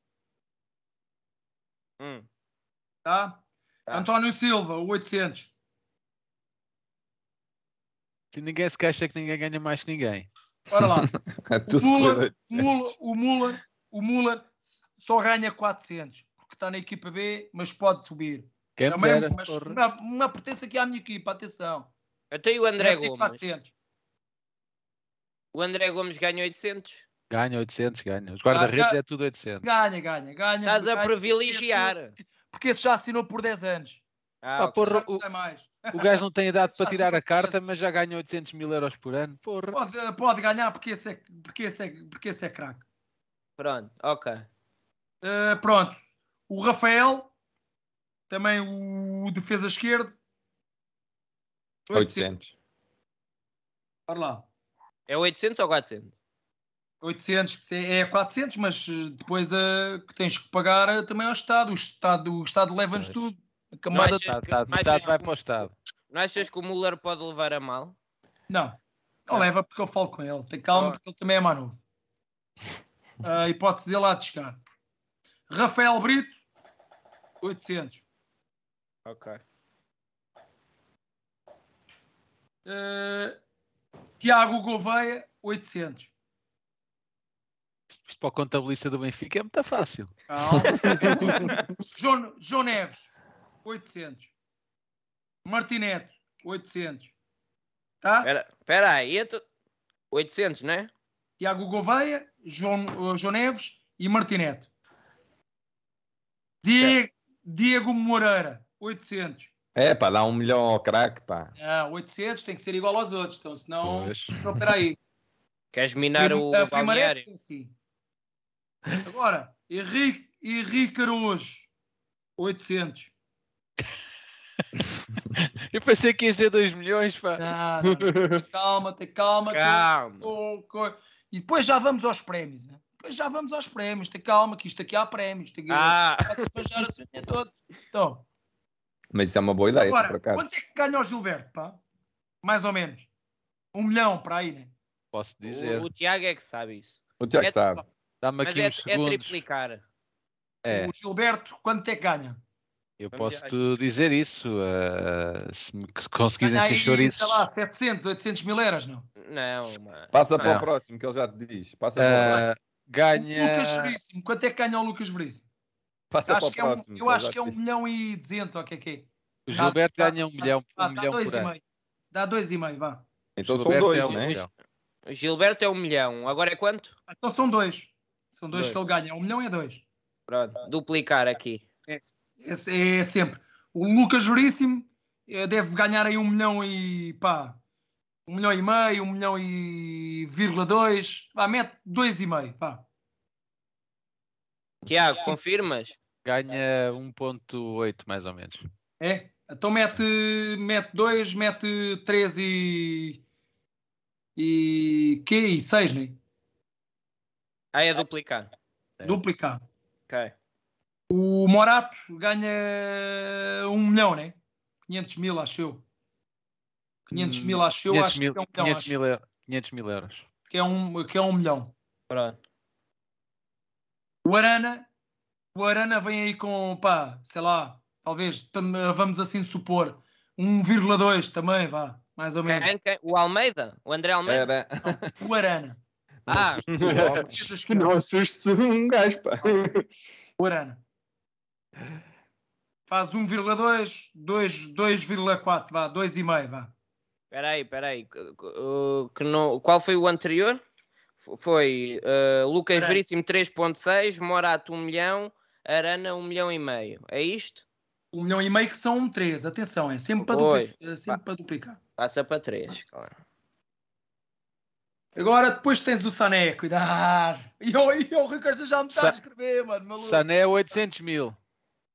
Hum. Tá? tá? António Silva, 800. Que ninguém se queixa que ninguém ganha mais que ninguém. Olha lá. É o, Muller, Muller, o, Muller, o Muller só ganha 400, porque está na equipa B, mas pode subir. Quem Também, era, mas não, não pertence aqui à minha equipa, atenção. Até o André Gomes. 400. O André Gomes ganha 800. Ganha 800, ganha. Os guarda-redes é tudo 800. Ganha, ganha, ganha. Estás a privilegiar. Porque esse já assinou por 10 anos. Ah, ah, porra, o, o gajo não tem idade para tirar a carta, mas já ganha 800 mil euros por ano. Porra. Pode, pode ganhar porque esse, é, porque, esse é, porque esse é craque. Pronto, ok. Uh, pronto. O Rafael, também o defesa esquerdo. 800. 800. Olha lá. É 800 ou 400? 800, é 400, é mas eh, depois a, eh, que tens que pagar eh, também ao Estado. O Estado, o Estado leva-nos tudo. A camada de... que, tá, tá, vai para o Estado. Não achas que o Muller pode levar a mal? Não. Não leva porque eu falo com ele. Tem calma, oh. porque ele também é mais novo. A hipótese é lá de chegar. Rafael Brito, 800. Ok. Uh, Tiago Gouveia, 800. Isto para o contabilista do Benfica é muito fácil. João, João Neves, 800. Martinete, 800. Tá? Pera, aí, 800, não é? Tiago Gouveia, João, eh, João Neves e Martinete. Diego, Diego Moreira, 800. É, para dar um milhão ao craque, pá. Ah, 800 tem que ser igual aos outros, então, senão. Pois. Então, peraí. Queres minar o. A, eh, primeiro, sim. Agora, Henrique, Henrique Caruso, 800. Eu pensei que ia ser 2 milhões, pá. Não, não, não. Calma, tem calma. Calma. E depois já vamos aos prémios, né? Depois já vamos aos prémios, tem calma, que isto aqui há prémios. Tem que ah. esbanjar a sonha toda. Então. Mas isso é uma boa ideia, agora, por acaso. Quanto é que ganha o Gilberto, pá? Mais ou menos. Um milhão, para aí, né? Posso dizer. O, o Tiago é que sabe isso. O Tiago é sabe. Tipo Dá-me aqui é, uns é segundos. É triplicar. É. O Gilberto, quanto é que ganha? Eu posso-te dizer isso, uh, se me conseguissem ser chouriços. Sei lá, 700, 800 mil euros, não? Não, mano. Passa não. para o próximo, que ele já te diz. Passa uh, para o eh, próximo. Ganha... O Lucas Veríssimo, quanto é que ganha o Lucas Veríssimo? Passa acho para o que próximo. É um, eu acho que é 1 um milhão e 200, ou o que é que é? O Gilberto dá, ganha 1 um milhão, dá, um dá milhão dois por e Meio. Dá 2,5, vá. Então são 2, é um né? Milhão. Gilberto é 1 um milhão, agora é quanto? Então são 2. São dois, dois. que ele ganha. Um milhão é dois. Pronto, duplicar aqui. É, é, é sempre. O Lucas Juríssimo eh, deve ganhar aí um milhão e pá, um milhão e meio, um milhão e vírgula dois. Pá, mete dois e meio, pá. Tiago, confirmas? Ganha 1.8 mais ou menos. É? Então mete, mete 2, mete 3 e. e. que? E 6, né? Ah, é duplicar. É. Duplicar. Ok. O Morato ganha 1 um milhão, né? 500 mil, acho eu. 500 mil, acho eu. 500 acho mil, que é um 500 milhão, mil, 500 mil euros. Que é um, que é um milhão. Pronto. O Arana, o Arana vem aí com, pá, sei lá, talvez, tam, vamos assim supor, 1,2 também, vá, mais ou menos. Quem, quem? O Almeida? O André Almeida? É, né? o Arana. Ah, Jesus que não assuste um gajo, pá. Por Faz 1,2, 2,4, vá, 2,5, vá. Espera aí, espera aí. Qual foi o anterior? Foi uh, Lucas Peraí. Veríssimo 3.6, Morato 1 milhão, Arana 1 milhão e meio. É isto? 1 milhão e meio que são 3, atenção, é sempre para, duplicar, é sempre para duplicar. Passa para 3, claro. Agora depois tens o Sané, cuidado. E o, e o Rui Costa já me está Sa a escrever, mano. Maluco. Sané 800 é mil.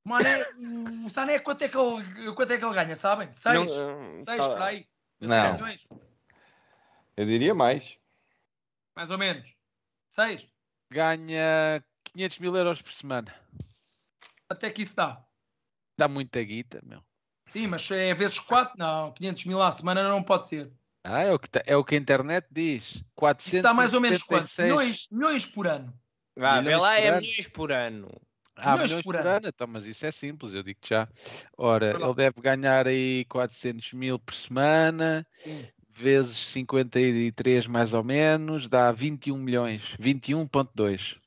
Mano, o Sané quanto é, que ele, quanto é que ele ganha, sabem? 6? 6 por aí? Não. É eu diria mais. Mais ou menos. 6? Ganha 500 mil euros por semana. Até que isso dá. Dá muita guita, meu. Sim, mas é vezes 4? Não, 500 mil à semana não pode ser. Ah, é o que, tá, é o que a internet diz. 476. Isso dá mais ou menos quanto? Milhões, milhões por ano. Ah, milhões lá é ano. milhões por ano. Ah, milhões, milhões por, por, ano. ano. Então, mas isso é simples, eu digo já. Ora, Olá. ele deve ganhar aí 400 mil por semana, Sim. vezes 53 mais ou menos, dá 21 milhões. 21.2.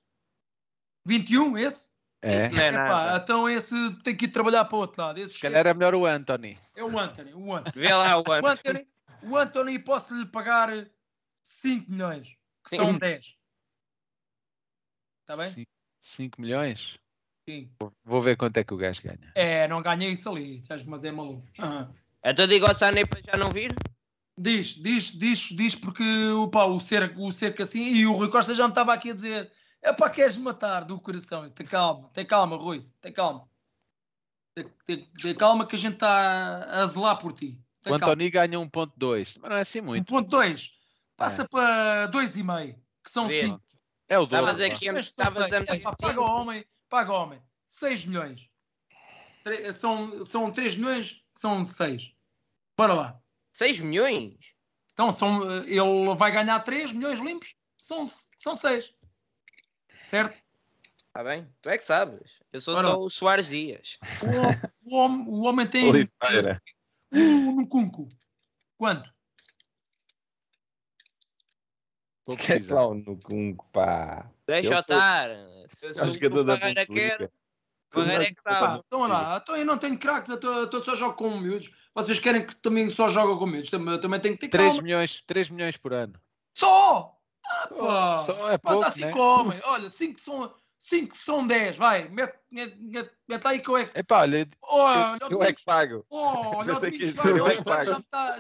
21 esse? É. Esse, é pá, então esse tem que ir trabalhar para o outro lado. Esse, Se calhar esse... é melhor o Anthony. É o Anthony, o Anthony. Vê lá o Anthony. O Anthony o Anthony posso lhe pagar 5 milhões, que são 10. Está bem? 5 milhões? Sim. Vou ver quanto é que o gajo ganha. É, não ganhei isso ali, mas é maluco. Uhum. Então digo ao Sané para já não vir? Diz, diz, diz, diz, porque opa, o, cerco, o cerco assim, e o Rui Costa já me estava aqui a dizer: é pá, queres matar do coração? Tem calma, tem calma, Rui, tem calma. Tem, tem, tem calma que a gente está a zelar por ti. Então, o António ganha 1.2, mas não é assim muito. 1.2, passa é. para 2,5, que são 5. É o dobro. Estavas a meio. Paga o homem, paga o homem. 6 milhões. Tre são, são 3 milhões, que são 6. Bora lá. 6 milhões? Então, são, ele vai ganhar 3 milhões limpos, são, são 6. Certo? Está bem? Tu é que sabes. Eu sou Bora. só o Soares Dias. O, o, o homem tem. Oliveira. Uh, no Cunco. Quando? Esquece lá o Nucunco, pá. Deixa eu estar. Se eu sou toda da quer. Ferreira é-, é que sabe. Estão lá, então eu não tenho craques, eu só jogo com miúdos. Vocês querem que também só jogue com miúdos? Também, também tenho que ter 3 calma. milhões, 3 milhões por ano. Só! Ah, pá. Só é tá pouco, Pá, assim dá né? homens. Olha, 5 são... 5 são 10, vai, mete, mete, mete aí que eu é que. Epá, olha, olha eu, é que pago. olha,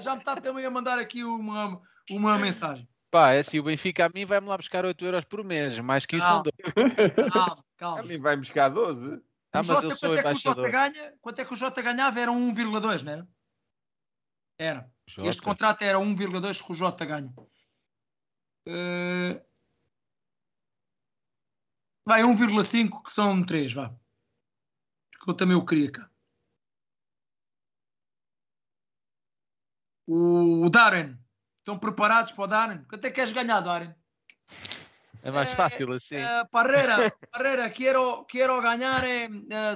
Já me está tá também a mandar aqui uma, uma mensagem. Pá, é assim, o Benfica a mim vai-me lá buscar 8 euros por mês, mais que isso calma. não dou. Calma, calma. A mim vai-me buscar 12. Ah, mas Jota, eu sou quanto, é que o Jota ganha, quanto é que o Jota ganhava? Era 1,2, não era? Era. Jota. Este contrato era 1,2 que o Jota ganha. Uh, Vai 1,5 que são 3, vá. Que eu também o queria cá. O Darren. Estão preparados para o Darren? Quanto é que queres ganhar, Darren? É mais é, fácil assim. É, é, Parreira, Parreira, quero, quero ganhar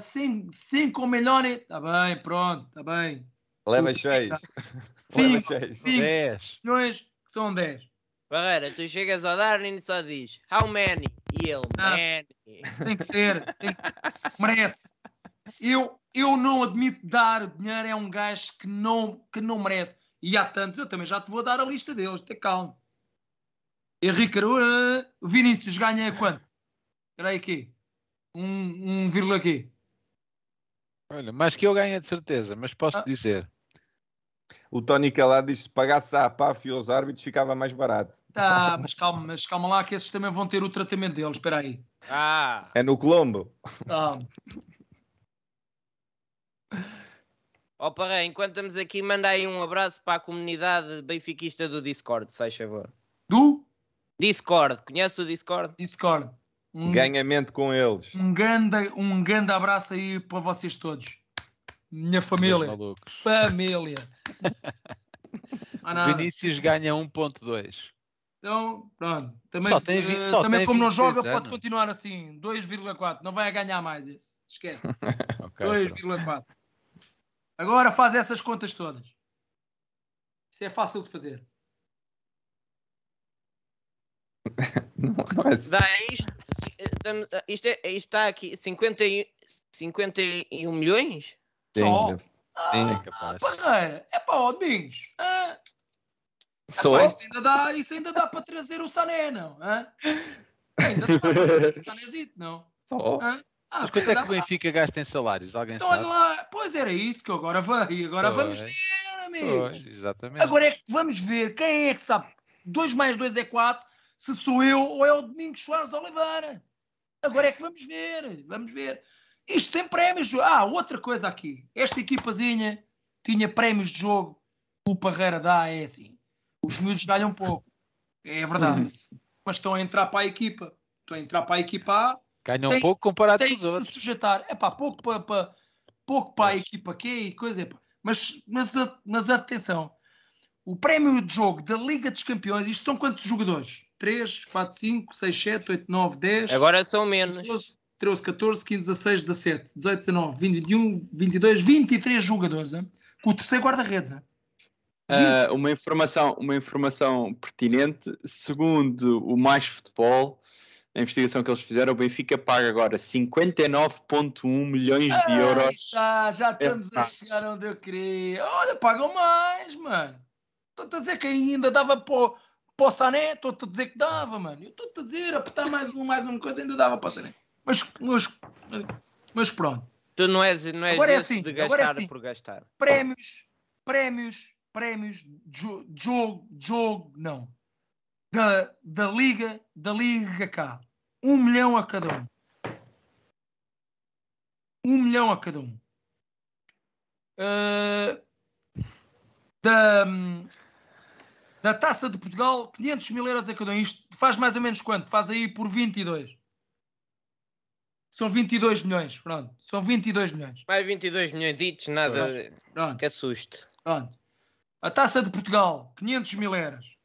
5 eh, é, eh, milhões. Está bem, pronto, está bem. Leva 6. Leva 6. 10 milhões que são 10. Barreira, tu chegas ao Darwin e só diz How many? Ele Ah, tem que ser. Tem que... Merece. Eu, eu não admito dar. O dinheiro é um gajo que não, que não merece. E há tantos. Eu também já te vou dar a lista deles. Tem calma. Henrique Vinícius ganha quanto? Espera aí aqui. Um, um vírgula aqui. Olha, mais que eu ganha de certeza, mas posso ah. dizer. O Tony Calado diz que se pagasse a PAF e aos árbitros ficava mais barato. Tá, mas calma, mas calma lá que esses também vão ter o tratamento deles, espera aí. Ah. É no Colombo. Ah. Oh, enquanto estamos aqui, manda aí um abraço para a comunidade benfiquista do Discord, se faz favor. Do? Discord. Conhece o Discord? Discord. Um, Ganhamento com eles. Um grande, um grande abraço aí para vocês todos. Minha família. Família. Vinícius ganha 1.2. Então, pronto. Também, só tem, uh, só também tem como não joga, anos. pode continuar assim. 2,4. Não vai ganhar mais esse. Esquece. okay, 2,4. Agora faz essas contas todas. Isso é fácil de fazer. não, não é... Dá é isto, eh, eh, isto, é, isto está aqui 50, 51 milhões? Tem, Sol. tem, ah, é capaz. Parreira, é pá, ó, Domingos. Ah, é. é Sou epá, isso, ainda dá, isso ainda dá para trazer o Sané, não? Ah? Ainda dá para trazer o Sanézito, não? Só. Ah? Ah, quanto é que o Benfica gasta em salários? Alguém então, sabe? Lá, pois era isso que eu agora veio. Agora pois. vamos ver, amigos. exatamente. Agora é que vamos ver quem é que sabe 2 mais 2 é 4, se sou eu ou é o Domingos Soares Oliveira. Agora é que vamos ver, vamos ver. Isto tem prémios de jogo. Ah, outra coisa aqui. Esta equipazinha tinha prémios de jogo. O Parreira dá, é assim. Os miúdos ganham pouco. É verdade. Mas estão a entrar para a equipa. Estão a entrar para a equipa A. Ganham tem, pouco comparado com os outros. Tem que se sujeitar. É pá, pouco para, para, pouco para a equipa que e coisa. Epá. Mas, mas, mas atenção. O prémio de jogo da Liga dos Campeões, isto são quantos jogadores? 3, 4, 5, 6, 7, 8, 9, 10. Agora são menos. 12, 13, 14, 15, 16, 17, 18, 19, 20, 21, 22, 23 jogadores com o terceiro guarda-redes. Uh, uma, informação, uma informação pertinente, segundo o Mais Futebol, a investigação que eles fizeram, o Benfica paga agora 59,1 milhões de euros. Ah, já estamos a chegar onde eu queria. Olha, pagam mais, mano. Estou te a dizer que ainda dava para o Sané, estou-te a dizer que dava, mano. estou-te a dizer, apertar mais um, mais uma coisa, ainda dava para o Sané. Mas, mas, mas pronto. Tu não és, não és agora é assim, de é gastar é assim, por gastar. Prémios, prémios, prémios de jogo, de jogo, não. Da, da Liga, da Liga cá. Um milhão a cada um. Um milhão a cada um. Uh, da, da Taça de Portugal, 500 mil euros a cada um. Isto faz mais ou menos quanto? Faz aí por 22. São 22 milhões, pronto. São 22 milhões. Mais 22 milhões ditos, nada pronto. que assuste. Pronto. A Taça de Portugal, 500 mil euros.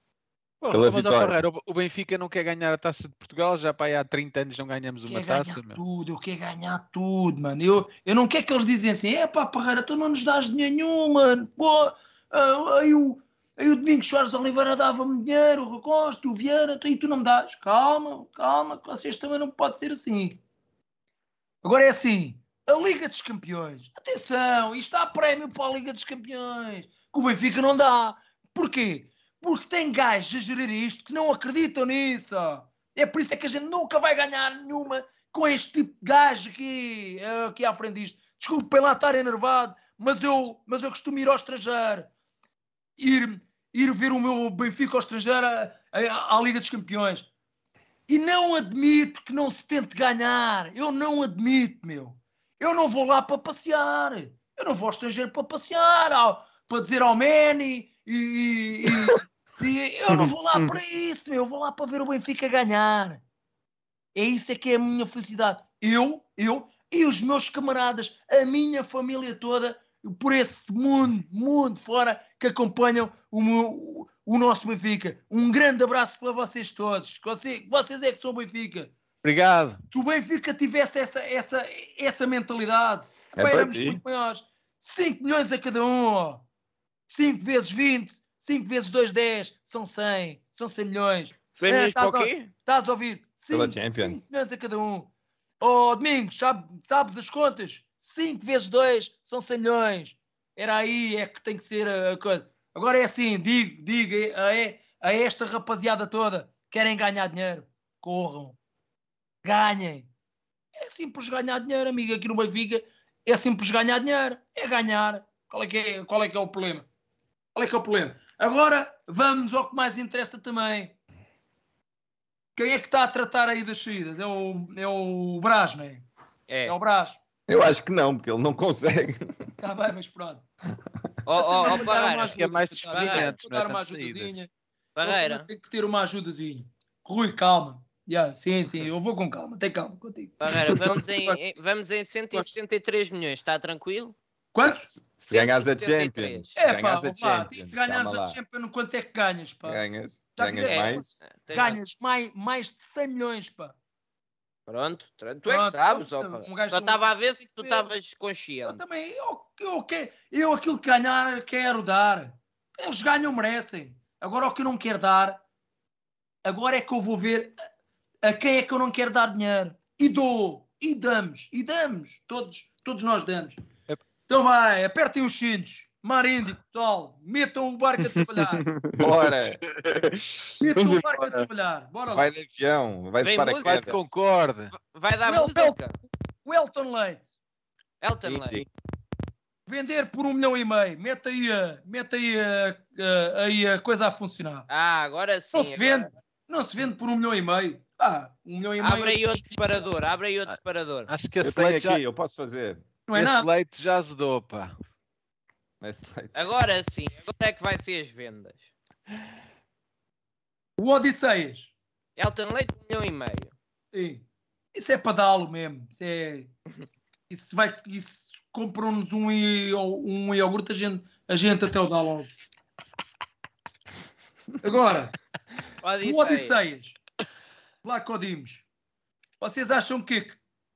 Pô, mas Ferreira, o Benfica não quer ganhar a Taça de Portugal, já aí há 30 anos não ganhamos uma quer taça. Ganhar tudo, eu quero ganhar tudo, mano. Eu, eu não quero que eles dizem assim, é pá, Parreira, tu não nos dás dinheiro nenhum, mano. Pô, ah, aí o, aí o Domingos Soares Oliveira dava-me dinheiro, o Recosto, o Vieira, tu, e tu não me dás. Calma, calma, vocês também não pode ser assim. Agora é assim, a Liga dos Campeões, atenção, isto há prémio para a Liga dos Campeões, que o Benfica não dá. Porquê? Porque tem gajos a gerir isto que não acreditam nisso. É por isso é que a gente nunca vai ganhar nenhuma com este tipo de gajo aqui, eh, aqui à frente disto. Desculpem lá estar enervado, mas eu, mas eu costumo ir ao estrangeiro. Ir, ir ver o meu Benfica ao estrangeiro à, eh, à, à Liga dos Campeões. E não admito que não se tente ganhar. Eu não admito, meu. Eu não vou lá para passear. Eu não vou ao estrangeiro para passear, ao, para dizer ao Manny e, e, e eu não vou lá para isso, meu. Eu vou lá para ver o Benfica ganhar. É isso é que é a minha felicidade. Eu, eu e os meus camaradas, a minha família toda, por esse mundo, mundo fora que acompanham o meu, o nosso Benfica. Um grande abraço para vocês todos. Vocês, vocês é que são o Benfica. Obrigado. Se o Benfica tivesse essa, essa, essa mentalidade, é pá, éramos ti. muito maiores. 5 milhões a cada um. 5 vezes 20, 5 vezes 2, 10, são 100, são 100 milhões. 100 ah, milhões é, estás, a, estás a ouvir? 5, 5 milhões a cada um. Oh, Domingos, sabe, sabes as contas? 5 vezes 2 são 100 milhões. Era aí é que tem que ser a, a coisa. Agora é assim, digo, digo eh, a, a esta rapaziada toda: querem ganhar dinheiro? Corram, ganhem. É simples ganhar dinheiro, amigo. Aqui no Benfica é simples ganhar dinheiro, é ganhar. Qual é que é, qual é, que é o problema? Qual é que é o problema? Agora vamos ao que mais interessa também. Quem é que está a tratar aí das saídas? É o, é o Brás, não é? É. É o Brás. Eu acho que não, porque ele não consegue. Está bem, mas pronto. Ó, ó, acho que é mais descobrimentos. Vou né? dar uma ajudadinha. Parreira. Tem que ter uma ajudadinha. Rui, calma. Yeah, sim, sim, eu vou com calma, tem calma contigo. Parreira, vamos em, vamos em 173 milhões, está tranquilo? Quanto? Se ganhas a Champions. É pá, ganhas a Champions. se ganhas a Champions, quanto é que ganhas, pá? Ganhas, Já ganhas mais? Ah, ganhas mais, mais de 100 milhões, pá. Pronto, tu Pronto, é que sabes, ó, um só estava a ver se tu estavas consciente. Eu também, eu, eu, eu aquilo que ganhar quero dar. Eles ganham, merecem. Agora o que eu não quero dar, agora é que eu vou ver a quem é que eu não quero dar dinheiro. E dou, e damos, e damos, todos, todos nós damos. É então vai, apertem os cintos. Marindi, pessoal, metam o barco a trabalhar. Bora! metam o barco a trabalhar. Bora lá. Vai de avião, vai de paraquedas. Vai de concorde. Vai dar o música. Elton, o Elton Leite. Elton Leite. Vender por um milhão e meio. Mete aí, eh, mete aí, eh, eh, aí a coisa a funcionar. Ah, agora sim. Não se agora. vende. Não se vende por um milhão e meio. Ah, um milhão e meio. Abre aí outro disparador. Abre aí outro disparador. Ah, acho que esse leite aqui, já... eu posso fazer. Não é esse nada. leite já azedou, pá. Agora sim, agora é que vai ser as vendas. O Odisseias. Elton Leite, um milhão e meio. Sim. Isso é padalo mesmo. Isso é. Isso vai. Isso comprou-nos um, um iogurte, a gente, a gente até o dá logo. Agora, Odisseias. o Odisseias. Lá que Vocês acham que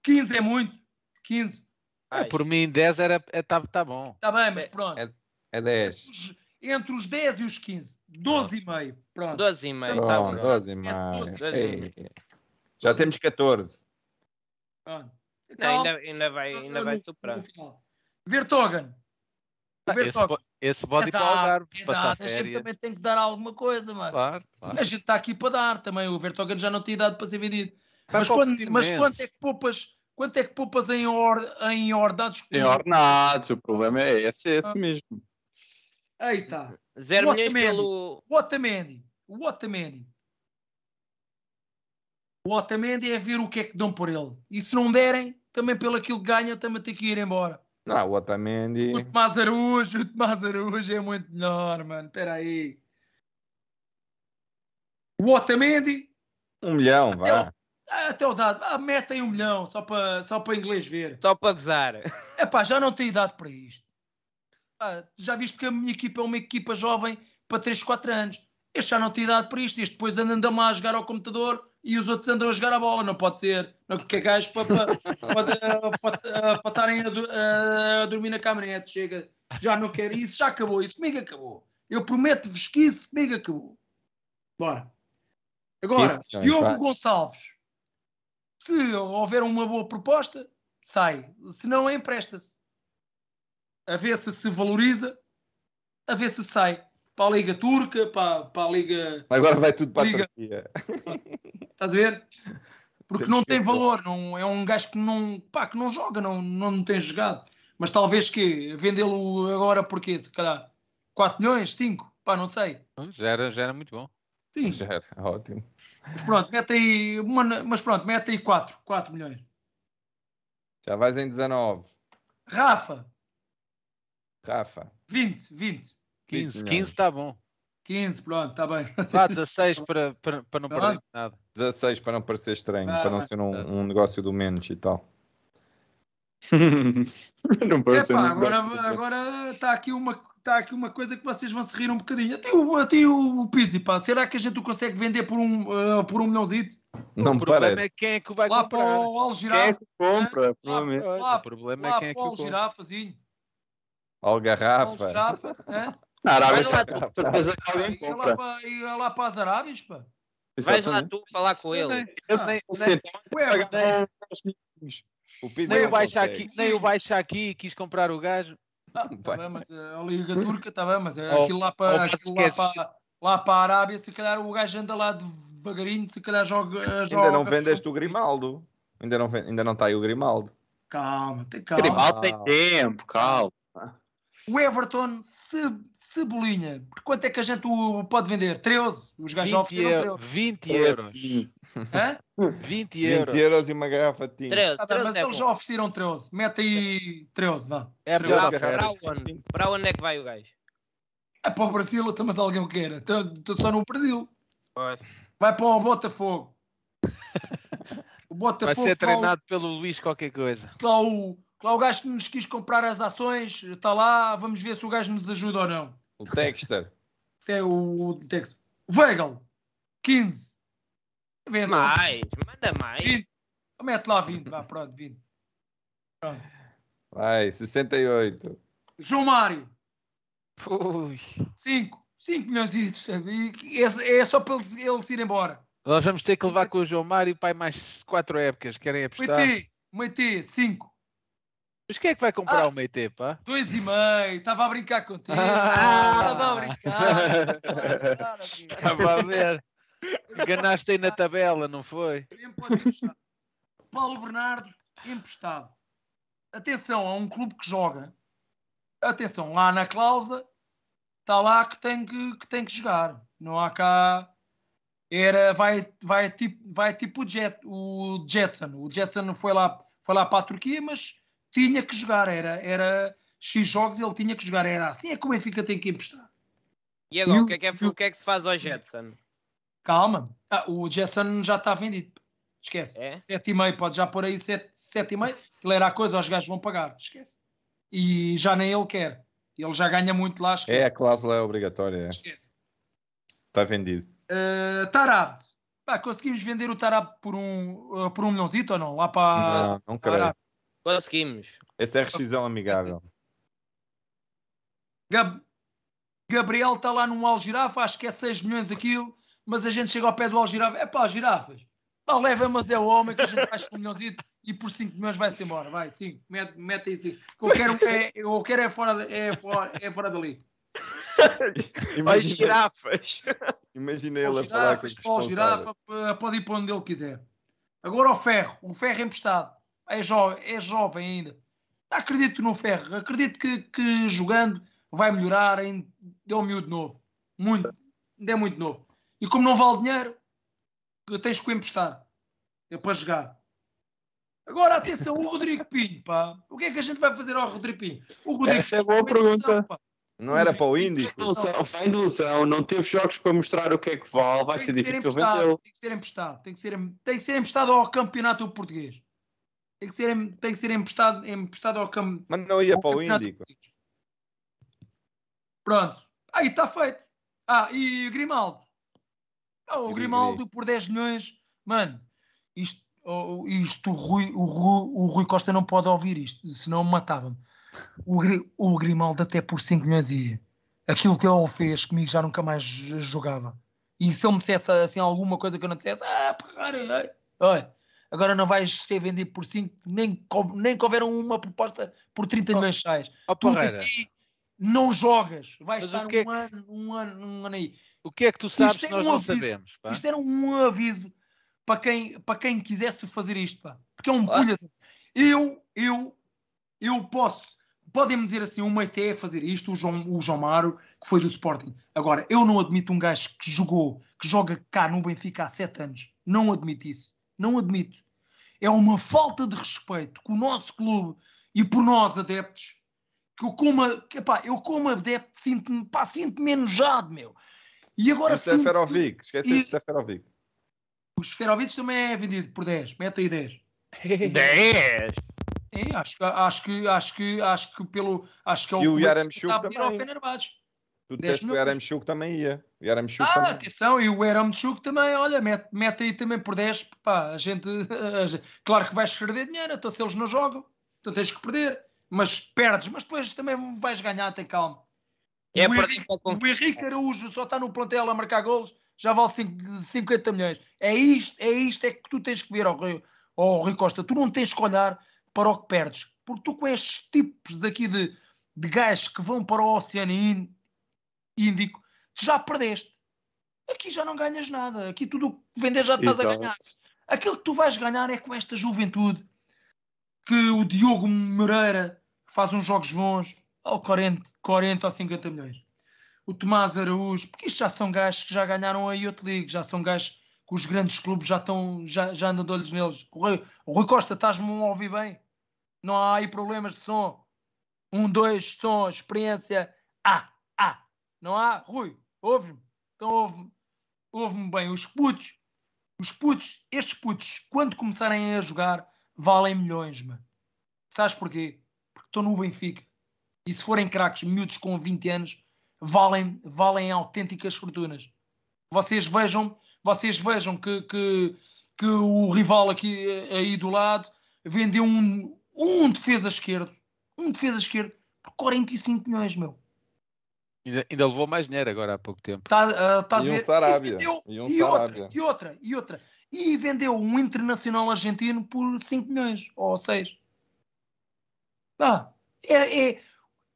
15 é muito? 15? É, por mim, 10 era, é, tá, tá bom. Está bem, mas é, pronto. É, é 10. Entre os, entre os 10 e os 15, 12,5. Pronto. 12,5. Pronto, 12,5. Tá já temos 14. Pronto. não, ainda, ainda vai, ainda vai superar. Vertogen. Ah, Vertogen. Esse bode é para o Algarve, A gente também tem que dar alguma coisa, mano. Claro, claro. A gente está aqui para dar também. O Vertogen já não tinha idade para ser vendido. Mas quanto, mas quanto, é que poupas Quanto é que poupas em, or, em ordenados? Em ordenados, o problema é esse, é esse ah. mesmo. Eita. Zero milhões pelo... O Otamendi. O Otamendi. O Otamendi é ver o que é que dão por ele. E se não derem, também pelo aquilo que ganha, também tem que ir embora. Não, o Otamendi... O Tomás Araújo, o Tomás Araújo é muito melhor, mano. Espera aí. O Otamendi... Um milhão, vá. Ah, Teodado, ah, metem um milhão só para só para inglês ver. Só para gozar. É pá, já não tenho idade para isto. Ah, já viste que a minha equipa é uma equipa jovem para 3, 4 anos. Este já não tem idade para isto. Este depois andam lá a jogar ao computador e os outros andam a jogar a bola. Não pode ser. Não que é gajo para, para, para, ah, para, estarem ah, a, dormir na caminhonete. Chega. Já não quero. Isso já acabou. Isso comigo acabou. Eu prometo-vos que isso comigo acabou. Bora. Agora, Diogo Gonçalves se houver uma boa proposta, sai. Se não, empresta-se. A ver se se valoriza, a ver se sai. Para a Liga Turca, para, para a Liga. Agora vai tudo para Liga... a Turquia. Estás a ver? Porque Temos não tem valor, não, é um gajo que não, pá, que não joga, não, não tem jogado. Mas talvez que vendê-lo agora porque Se calhar 4 milhões, 5, pá, não sei. Já era, já era muito bom. Sim. Já era ótimo. Mas pronto, mete aí. Uma, mas pronto, mete aí 4, 4 milhões. Já vais em 19. Rafa. Rafa. 20, 20. 15, 15 está bom. 15, pronto, está bem. Vá, 16 para, para, para não pronto. perder nada. 16 para não parecer estranho, ah, para não ser um, um negócio do menos e tal. não parece. Epá, agora, agora está aqui uma está aqui uma coisa que vocês vão se rir um bocadinho. Até o, até o Pizzi, pá, será que a gente o consegue vender por um, uh, por um milhãozito? Não o problema parece. é quem é que vai lá comprar. Para o Algirafa, quem é que compra, né? provavelmente. Lá, lá, o problema é lá é quem é que o Algirafazinho. Algarrafa. Algirafa, Na é? Arábia Saudita. Alguém compra. E lá para as Arábias, pá. Vais lá tu falar com ele. Né? Ah, eu sei. Eu sei. Eu sei. Eu sei. Eu sei. Eu sei. O nem, o baixa aqui, nem o baixa aqui quis comprar o gajo. Tá, eh, tá bem, mas a Liga Turca está bem, mas é aquilo, lá para, aquilo lá, para, lá para a Arábia, se calhar o gajo anda lá devagarinho, se calhar joga. Eh, joga ainda não vendeste o Grimaldo. Ainda não, ainda não está aí o Grimaldo. Calma, tem calma. Grimaldo tem tempo, calma. O Everton cebolinha. Por quanto é que a gente o, pode vender? 13. Os gajos já ofereceram 13. 20 euros. Hã? 20 euros. 20 euros e uma garrafa de tinta. 13, ah, tá, mas é eles bom. já ofereceram 13. Mete aí 13, vá. É, para onde é que vai o gajo? É para o Brasil, então, mas alguém o queira. Estou só no Brasil. Vai, vai para o Botafogo. o Botafogo. Vai ser treinado o... pelo Luís qualquer coisa. Para o Lá o gajo que nos quis comprar as ações está lá, vamos ver se o gajo nos ajuda ou não. O Texter. É o, o Texter. O Weigl, 15. Vendo. Mais, manda mais. 20. Mete lá 20, vá, pronto, 20. Pronto. Vai, 68. João Mário. Ui. 5. 5 milhões e é, é só para ele, ele se ir embora. Nós vamos ter que levar com o João Mário para mais 4 épocas. Querem apostar? Meti, meti, 5. Mas quem é que vai comprar ah, uma ET, pá? Dois e meio, estava a brincar contigo. Estava ah, a brincar. Estava a ver. Enganaste aí na tabela, não foi? Paulo Bernardo, emprestado. Atenção, a um clube que joga. Atenção, lá na cláusula está lá que tem que, que tem que jogar. Não há cá. Era, vai, vai, tipo, vai tipo o, Jet, o Jetson. O Jetson foi lá, foi lá para a Turquia, mas tinha que jogar, era, era X jogos ele tinha que jogar, era assim é como é que fica tem que emprestar. E agora, e o, que é que é, o, que é que se faz ao Jetson? Calma, ah, o Jetson já está vendido, esquece, é? 7,5, pode já pôr aí 7,5, aquilo era a coisa, os gajos vão pagar, esquece. E já nem ele quer, ele já ganha muito lá, esquece. É, a cláusula é obrigatória, é. esquece. Está vendido. Uh, Tarab, conseguimos vender o Tarab por um, uh, por um milhãozito ou não? Lá para. Não, não creio. Tarab. Conseguimos. Essa é a rescisão amigável. Gab... Gabriel está lá num Algirafa, acho que é 6 milhões aquilo, mas a gente chega ao pé do Algirafa, é pá, girafas, pá, leva, mas é o homem que a gente faz com um milhões e por 5 milhões vai-se embora, vai, 5, mete, mete aí 5. O que eu quero é, eu quero é, fora, é, fora, é fora dali. Imagina, As girafas. Imagina ele a falar com os girafas, pode ir para onde ele quiser. Agora o ferro, um ferro emprestado é jovem, é jovem ainda. Acredito no Ferro, acredito que, que jogando vai melhorar, ainda é um miúdo novo. Muito, ainda é muito novo. E como não vale dinheiro, tens que o emprestar é para jogar. Agora, atenção, o Rodrigo Pinho, pá. O que é que a gente vai fazer ao Rodrigo Pinho? O Rodrigo Essa é boa pergunta. Pá. Não era para o índice. Vai indução, não teve jogos para mostrar o que é que vale, vai ser, ser difícil vendê Tem que ser emprestado, tem que ser, tem que ser emprestado ao campeonato português. Tem que ser, tem que ser emprestado, emprestado ao campo. Mas não ia para o Índico. Pronto. Aí está feito. Ah, e o Grimaldo? Ah, o Grimaldo por 10 milhões. Mano, isto, oh, isto o, Rui, o, Rui, o Rui Costa não pode ouvir isto, senão me matavam. O, o Grimaldo até por 5 milhões ia. Aquilo que ele fez comigo já nunca mais jogava. E se ele me dissesse assim alguma coisa que eu não dissesse, ah, porra, olha, agora não vais ser vendido por 5, nem, nem que houver uma proposta por 30 oh, milhões de reais. Oh, tu aqui não jogas, vais Mas estar é um, é que... ano, um ano, um ano aí. O que é que tu sabes que é nós um não aviso, sabemos? Pá? Isto era um aviso para quem, para quem quisesse fazer isto, pá. porque é um ah. pulha. Eu, eu, eu posso podem-me dizer assim, o Meite é fazer isto, o João, o João Maro que foi do Sporting. Agora, eu não admito um gajo que jogou, que joga cá no Benfica há sete anos. Não admito isso não admito. É uma falta de respeito com o nosso clube e por nós, adeptos, que eu como, epá, eu como adepto sinto-me sinto, pá, sinto enojado, meu. E agora sim. Seferovic, esquece de Seferovic. O Seferovic também é vendido por 10, meta aí 10. 10? É, acho, acho, que, acho, que, acho que pelo. Acho que é o e o Yaramchuk também. Ao Fenerbahçe. Tu disseste que o Chuk também ia. O Aramchuk ah, também. atenção, e o Chuk também, olha, mete, mete aí também por 10, pá, a gente, a gente, claro que vais perder dinheiro, então se eles não jogam, tu tens que perder, mas perdes, mas depois também vais ganhar, tem calma. É o, Henrique, o Henrique Araújo só está no plantel a marcar golos, já vale 50 milhões. É isto, é isto é que tu tens que ver ao Rui, ao Rui Costa. Tu não tens que olhar para o que perdes, porque tu com estes tipos aqui de, de gajos que vão para o Oceano índico, tu já perdeste. Aqui já não ganhas nada. Aqui tudo o que já estás Exato. a ganhar. Aquilo que tu vais ganhar é com esta juventude que o Diogo Moreira faz uns jogos bons ao 40, 40 ou 50 milhões. O Tomás Araújo, porque isto já são gajos que já ganharam a outra League, já são gajos que os grandes clubes já, estão, já, já andam de olhos neles. O Rui, o Rui Costa, estás-me a ouvir bem? Não há aí problemas de som. Um, dois, som, experiência. Ah! Não há. Rui, ouve-me. Então ouve-me ouve bem. Os putos, os putos, estes putos, quando começarem a jogar, valem milhões, mano. Sabes porquê? Porque estão no Benfica. E se forem craques, miúdos com 20 anos, valem, valem autênticas fortunas. Vocês vejam, vocês vejam que, que, que o rival aqui aí do lado vendeu um, um defesa esquerdo, um defesa esquerdo por 45 milhões, meu. Ainda, ainda, levou mais dinheiro agora há pouco tempo. Tá, ah, e, um E, outra, e outra, e vendeu um internacional argentino por 5 milhões ou 6. Ah, é, é,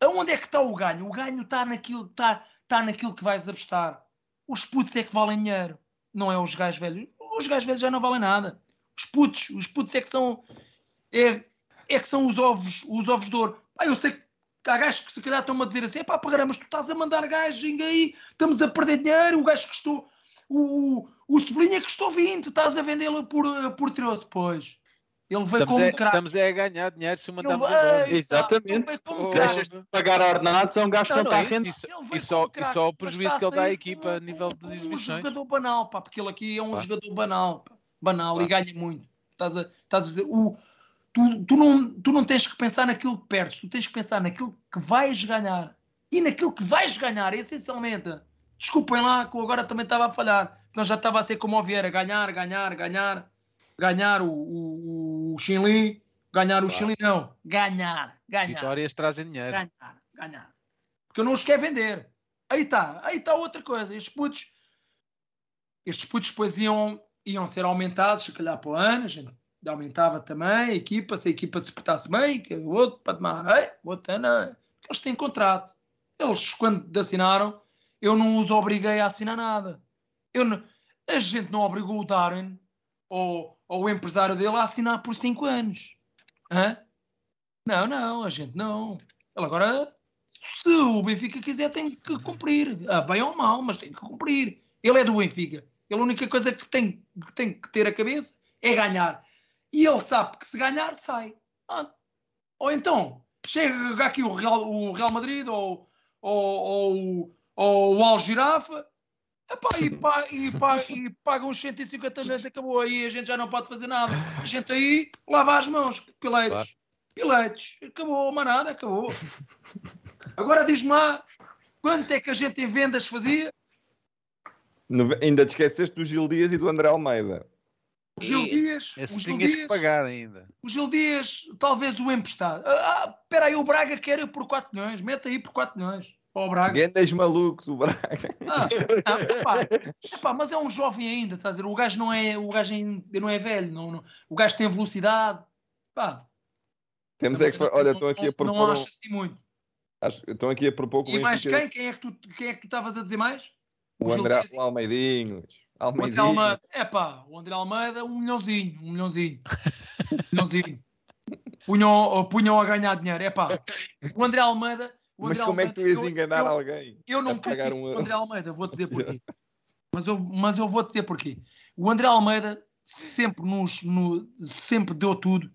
onde é que está o ganho? O ganho está naquilo, está está naquilo que vais apostar. Os putos é que valem dinheiro, não é os gajos velhos. Os gajos velhos já não valem nada. Os putos, os putos é que são, é, é que são os ovos, os ovos de ouro. eu sei que há gajos que se calhar estão-me a dizer assim: pá, pagar mas tu estás a mandar gajo aí, estamos a perder dinheiro, o gajo custou. O, o, o é que custou 20, estás a vendê-lo por, eh, por 13. Pois, ele veio estamos como é, craque. Estamos é a ganhar dinheiro se o mandarmos embora. Exatamente. Oh, Deixas de pagar ordenados é um gajo não, que não, está a é renda. Isso, e, só, e só o prejuízo que ele dá à equipa um, a nível de exibições. Um jogador banal, pá, porque ele aqui é um pá. jogador banal, pá, banal pá. e ganha muito. Estás a, estás a dizer, o, Tu, tu, não, tu não tens que pensar naquilo que perdes, tu tens que pensar naquilo que vais ganhar. E naquilo que vais ganhar, essencialmente. Desculpem lá que eu agora também estava a falhar, senão já estava a ser como o Vieira: ganhar, ganhar, ganhar, ganhar o, o, o Xinli, ganhar claro. o Xinli, não. Ganhar, ganhar. Vitórias trazem dinheiro. Ganhar, ganhar. Porque eu não os quero vender. Aí está, aí está outra coisa. Estes putos, estes putos depois iam, iam ser aumentados, se calhar para o ano, a gente aumentava também a equipa, se a equipa se portasse bem, que é o outro para tomar, ei, é? o outro é, não. Eles têm contrato. Eles, quando assinaram, eu não os obriguei a assinar nada. Eu não, a gente não obrigou o Darwin ou, ou o empresário dele a assinar por 5 anos. Hã? Não, não, a gente não. Ele agora, se o Benfica quiser, tem que cumprir. Ah, bem ou mal, mas tem que cumprir. Ele é do Benfica. Ele, a única coisa que tem, que tem que ter a cabeça é ganhar e ele sabe que se ganhar, sai. Ah. Ou então chega aqui o Real, o Real Madrid ou, ou, ou, o Al Girafa e, pá, e, pá, e paga uns 150 milhões, acabou aí, a gente já não pode fazer nada. A gente aí lava as mãos, piletes, piletes, acabou, nada, acabou. Agora diz-me lá, quanto é que a gente em vendas fazia? No, ainda te esqueceste do Gil Dias e do André Almeida. O Gil Dias. Esse o Gil tinhas Dias, que pagar ainda. O Gil Dias, talvez o emprestado. Ah, ah espera aí, o Braga quer por 4 milhões. Mete aí por 4 milhões. Ó, oh, Braga. Grandes malucos, o Braga. Ah, ah, epá, epá, mas é um jovem ainda, estás a dizer? O gajo não é, o gajo ainda é não é velho. Não, não, o gajo tem velocidade. Pá. Temos é que. Não, olha, estão aqui a propor. Não acho assim muito. estão aqui a propor. E mais quem? É quem é que tu estavas a dizer mais? O, o André Almeidinhos. Almeida. O André Almeida, é pá, o André Almeida, um milhãozinho, um milhãozinho. Um milhãozinho. punham, punham a ganhar dinheiro, é pá. O André Almeida. O André mas como Almeida, é que tu ias enganar eu, alguém? Eu não pagar um... o André Almeida, vou dizer porquê. mas, eu, mas eu vou dizer porquê. O André Almeida sempre nos no, sempre deu tudo,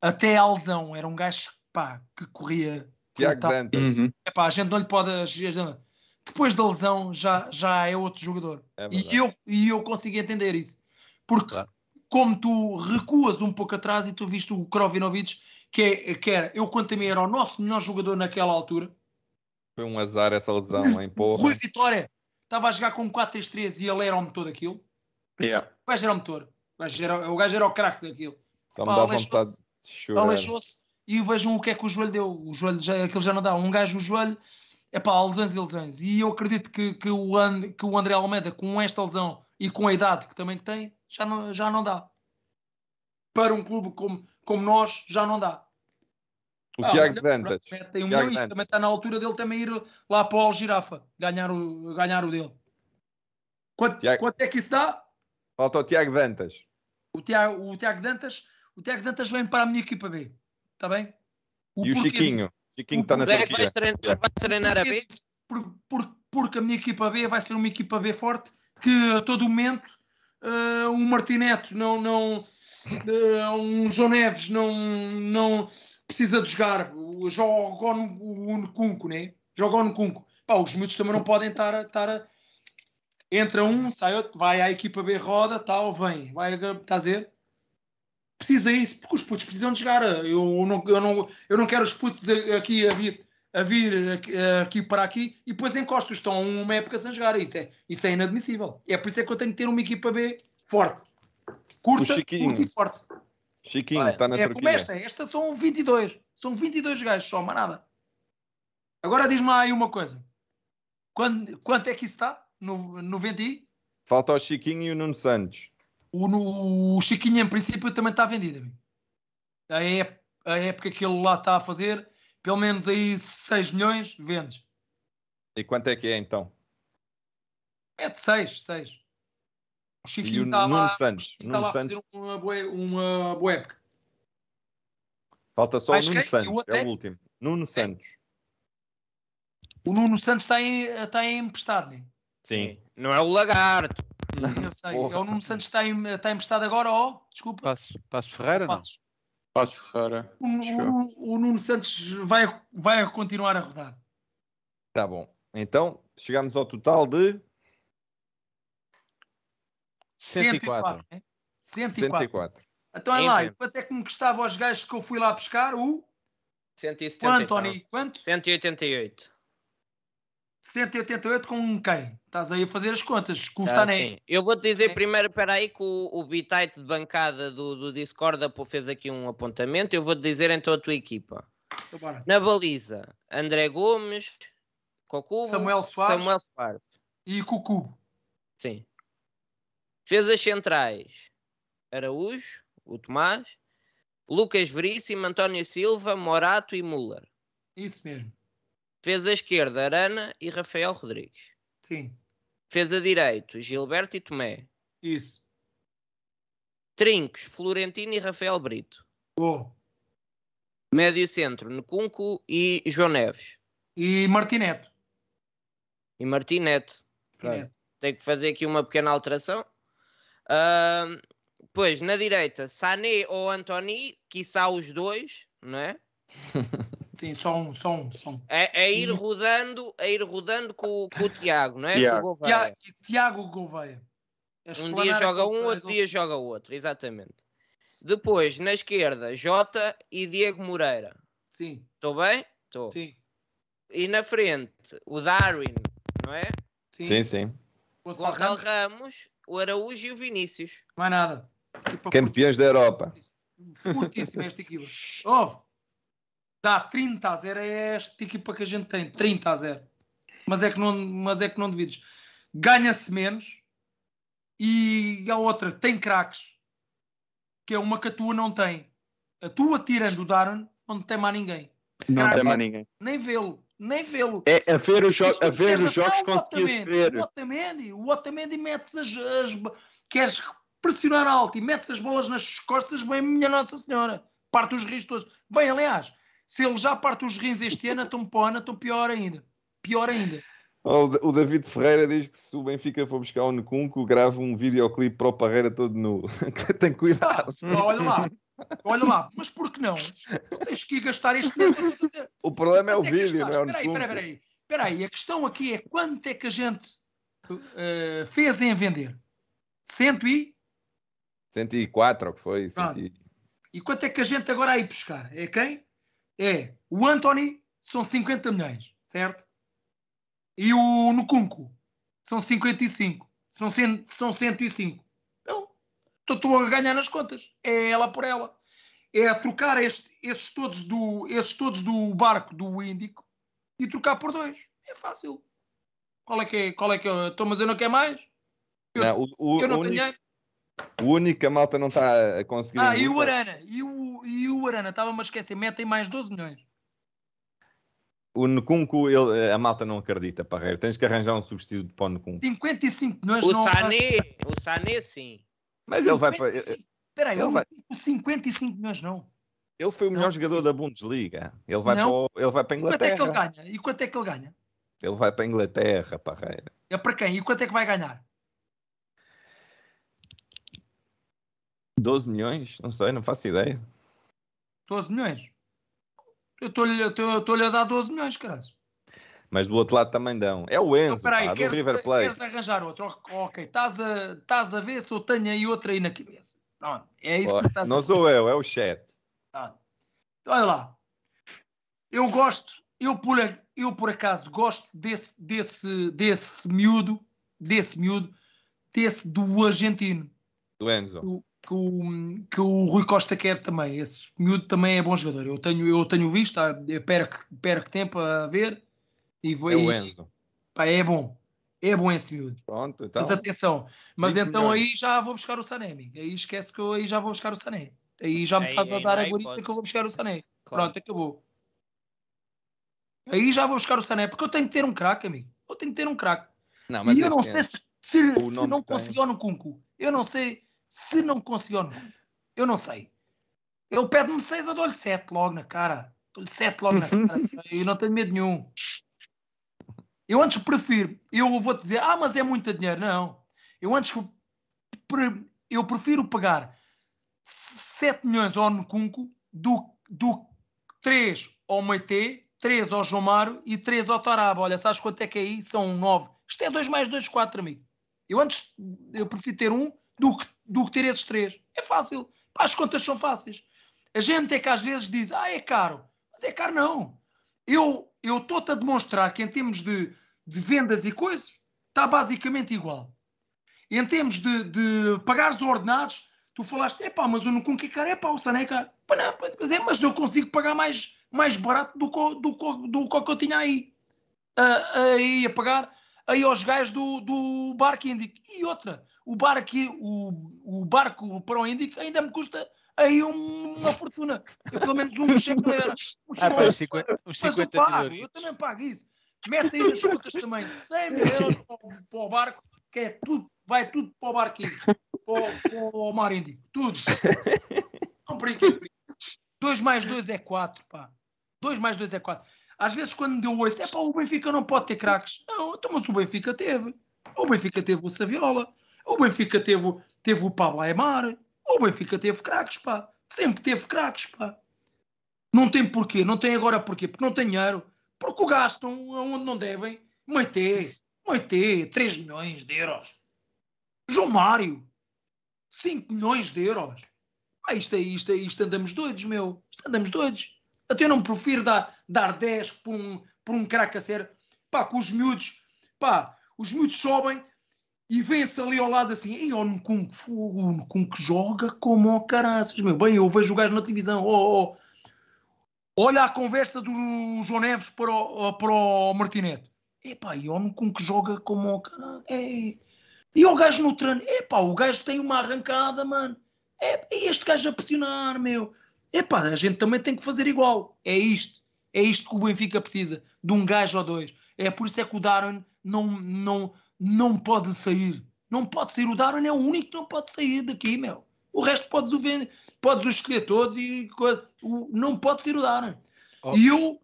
até a lesão. Era um gajo pá, que corria. Tiago Dantas. Uhum. Epá, a gente não lhe pode. Gente, depois da lesão já, já é outro jogador. É e, eu, e eu consigo entender isso. Porque claro. como tu recuas um pouco atrás e tu viste o Krovinovic, que, é, que era, eu quanto a mim, era o nosso melhor jogador naquela altura. Foi um azar essa lesão, em Porra. Rui Vitória estava a jogar com 4-3-3 e ele era o motor daquilo. Yeah. O gajo era o motor. O gajo era o, gajo era o craque daquilo. Só me dá vontade de chorar. e vejam o que é que o joelho deu. O joelho já, aquilo já não dá. Um gajo, o joelho é pá, lesões e lesões. E eu acredito que, que, o And, que o André Almeida, com esta lesão e com a idade que também tem, já não, já não dá. Para um clube como, como nós, já não dá. O Tiago ah, Dantas. Tem um Tiago e também está na altura dele também ir lá para o Algirafa, ganhar o, ganhar o dele. Quanto, Tiago... quanto é que isso dá? Falta o Tiago Dantas. O Tiago, o Tiago Dantas. O Tiago Dantas vem para a minha equipa B. Está bem? O e o Chiquinho. Disso? E quem está na Turquia. Vai treinar, é. vai treinar a B? Por, por, porque a minha equipa B vai ser uma equipa B forte que a todo momento uh, o Martineto não, não uh, eh, um João Neves não, não precisa de jogar joga no, no Cunco né? joga no Cunco os miúdos também não podem estar, estar a, entra um, sai outro, vai à equipa B roda, tal, vem vai, estás a ver? precisa é isso, porque os putos precisam de jogar. Eu não, eu não, eu não quero os putos aqui a vir, a vir aqui para aqui e depois encostos estão uma época sem jogar. Isso é, isso é inadmissível. É por isso é que eu tenho que ter uma equipa B forte. Curta, curta e forte. Chiquinho, está na é Turquia. como esta, esta são 22. São 22 gajos só, mas nada. Agora diz-me aí uma coisa. Quando, quanto é que isso está? No, no 20? Falta o Chiquinho e o Nuno Santos. O, o Chiquinho, em princípio, também está vendido. A, a época que ele lá está a fazer, pelo menos aí 6 milhões, vendes. E quanto é que é então? É de 6, 6. O Chiquinho está lá, Santos, está lá a fazer uma boa, uma boa época. Falta só Mas o Nuno quem? Santos, é o último. Nuno é. Santos. O Nuno Santos está, em, está em emprestado, né? Sim. Não é o Lagarto. Eu sei. É o Nuno Santos está, em, está eh, emprestado agora ao. Desculpa. Passo, Passo Ferreira, Passos. não? Passo Ferreira. O, o, o, Nuno Santos vai, vai continuar a rodar. Tá bom. Então, chegamos ao total de. 104. 104. 104. 104. Então é lá, quanto é que me custava aos gajos que eu fui lá buscar? O. 174. Quanto, Tony? Quanto? 188. 188 com um quem? Estás aí a fazer as contas, com tá, Sim. Eu vou te dizer sim. primeiro, espera aí, que o, o bitite de bancada do, do Discord fez aqui um apontamento. Eu vou te dizer então a tua equipa. Então, Na baliza, André Gomes, Cocubo, Samuel Soares, Samuel Soares. e Cucu. Sim. Defesas centrais, Araújo, o Tomás, Lucas Veríssimo, António Silva, Morato e Muller. Isso mesmo. Fez a esquerda, Arana e Rafael Rodrigues. Sim. Fez a direito, Gilberto e Tomé. Isso. Trincos, Florentino e Rafael Brito. Bom. Médio centro, Necunco e João Neves. E Martinete. E Martinete. Tem que fazer aqui uma pequena alteração. Uh, pois, na direita, Sané ou Antoni, quiçá os dois, não é? Sim, só um, só um. Só um. É, é ir rodando, a é ir rodando com, com o Tiago, não é? Tiago Gouveia. Tiago Um dia joga um, outro dia joga outro, exatamente. Depois, na esquerda, Jota e Diego Moreira. Sim. Estou bem? Estou. Sim. E na frente, o Darwin, não é? Sim, sim. sim. Gonçalo Ramos. o Araújo e o Vinícius. Mais nada. Tipo, Campeões da Europa. fortíssimo esta equipa. Houve dá 30 a 0 é esta equipa que a gente tem, 30 a 0. Mas é que não, mas é que não devides. Ganha-se menos e a outra tem craques, que é uma que a tua não tem. A tua, tirando o Darwin, não tem mais ninguém. Não tem mais ninguém. Nem vê-lo, nem vê-lo. É a ver os, jo a ver os jogos conseguia-se ver. O Otamendi, o Otamendi metes as, as... Queres pressionar alto e metes as bolas nas costas, bem, minha Nossa Senhora. Parte os riscos todos. Bem, aliás, se ele já parte os rins este ano, então para o ano, então pior ainda. Pior ainda. O David Ferreira diz que se o Benfica for buscar o Necunco, grava um videoclipe para o Parreira todo nu. Tem cuidado. Ah, olha lá. Olha lá, mas por que não? Tu tens que gastar este tempo para fazer. O problema é o é vídeo, não é? Espera aí, espera aí. Espera aí, a questão aqui é quanto é que a gente uh, fez em vender? Cento e? 104, o que foi? Cento e... e quanto é que a gente agora aí buscar? É quem? é o Anthony, são 50 milhões, certo? E o Nucunco, são 55. São, cento, são 105. Então, estou a ganhar nas contas. É ela por ela. É a trocar este, esses, todos do, esses todos do barco do Índico e trocar por dois. É fácil. Qual é que é? Qual é que é? Estou, mas eu não quero mais. Eu não, o, o, eu não o tenho único, o único que a malta não está eh, a conseguir. Ah, e o Arana, e o, e o Arana, estava-me a esquecer, metem mais 12 milhões. O Nkunku, ele, eh, a malta não acredita, Parreira. Tens que arranjar um substituto para o Nkunku. 55 milhões o não Sané, O Sané, sim. Mas 55, ele vai para. Espera aí, ele vai... 55 milhões não. Ele foi o melhor não. jogador da Bundesliga. Ele vai, para, ele vai para a Inglaterra. E quanto é que ele ganha? E quanto é que ele ganha? Ele vai para a Inglaterra, Parreira. É para quem? E quanto é que vai ganhar? 12 milhões? Não sei, não faço ideia. 12 milhões? Eu estou-lhe a dar 12 milhões, caras Mas do outro lado também dão. É o Enzo, então, peraí, pá, queres, River Plate. Queres arranjar outro? Ok, estás a, a ver se eu tenho aí outra aí na cabeça. Pronto, é isso Pô, que estás a Não sou eu, é o chat. Então, olha lá. Eu gosto, eu por, eu por acaso gosto desse, desse, desse miúdo, desse miúdo, desse do argentino. Do Enzo. Do, que o, que o Rui Costa quer também. Esse miúdo também é bom jogador. Eu tenho, eu tenho visto, ah, é, perco, tempo a ver. E vou, é o Enzo. Pá, é bom. É bom esse miúdo. Pronto, então. Mas atenção. Mas então melhor. aí já vou buscar o Sanemi. Aí esquece que eu aí já vou buscar o Sanemi. Aí já me estás a dar é a gorita que eu vou buscar o Sané. Claro. Pronto, acabou. Aí já vou buscar o Sané, porque eu tenho que ter um craque, amigo. Eu tenho que ter um craque. E é eu não sei se, se, se não conseguiu no Cunco. Eu não sei se não conseguiu ou não. Eu não sei. Ele pede-me 6, eu dou-lhe 7 logo na cara. Dou-lhe 7 logo na cara. Uhum. Eu não tenho medo nenhum. Eu antes prefiro, eu vou dizer, ah, mas é muito dinheiro. Não. Eu antes eu prefiro pagar 7 milhões ao Nucunco do, do 3 ao Maitê, 3 ao João Mário e 3 ao Taraba. Olha, sabes quanto é que é aí? São 9. Isto é 2 mais 2, 4, amigo. Eu antes, eu prefiro ter um do que, do que ter esses três. É fácil. Pá, as contas são fáceis. A gente é que às vezes diz, ah, é caro. Mas é caro não. Eu estou-te a demonstrar que em termos de, de vendas e coisas, está basicamente igual. Em termos de, de pagares ordenados, tu falaste, é pá, mas o Nkunku é caro, é pá, o Sané é caro. Pá, não, mas, é, mas eu consigo pagar mais, mais barato do que do, do, que eu tinha aí. Uh, uh, a pagar aí aos gajos do, do barco Índico. E outra, o barco, o, o barco para o Índico ainda me custa aí uma fortuna. Eu, pelo menos um chicleiro. Um ah, pá, uns 50, mil euros. eu, também pago isso. Mete aí nas contas também 100 mil euros para o, para o barco, que é tudo, vai tudo para o barco Índico, para, para o mar Índico, tudo. Não brinquem, brinquem. 2 mais 2 é 4, pá. 2 mais 2 é 4. Às vezes, quando deu ouço, é pá, o Benfica não pode ter craques. Não, então, mas o Benfica teve. O Benfica teve o Saviola. O Benfica teve, teve o Pablo Aymar. O Benfica teve craques, pá. Sempre teve craques, pá. Não tem porquê. Não tem agora porquê. Porque não tem dinheiro. Porque o gastam onde não devem. Moitê Moitê 3 milhões de euros. João Mário. 5 milhões de euros. Ah, isto é isto, é, isto andamos doidos, meu. Isto andamos doidos. Até eu não prefiro dar, dar 10 por um, por um craque a ser. Pá, com os miúdos, pá, os miúdos sobem e vê-se ali ao lado assim, e o Nkung com que joga como o caraças, meu. Bem, eu vejo o gajo na televisão, oh, oh. Olha a conversa do João Neves para o, para o Martineto. Epá, e o que joga como o caraças. É. E o gajo no treino, epá, o gajo tem uma arrancada, mano. É, e este gajo a pressionar, meu. Epá, a gente também tem que fazer igual. É isto. É isto que o Benfica precisa, de um gajo ou dois. É por isso é que o Darwin não, não, não pode sair. Não pode sair. O Darwin é o único que não pode sair daqui, meu. O resto podes o vender, podes o escolher todos e coisa. O, não pode ser o Darwin. Oh. E eu,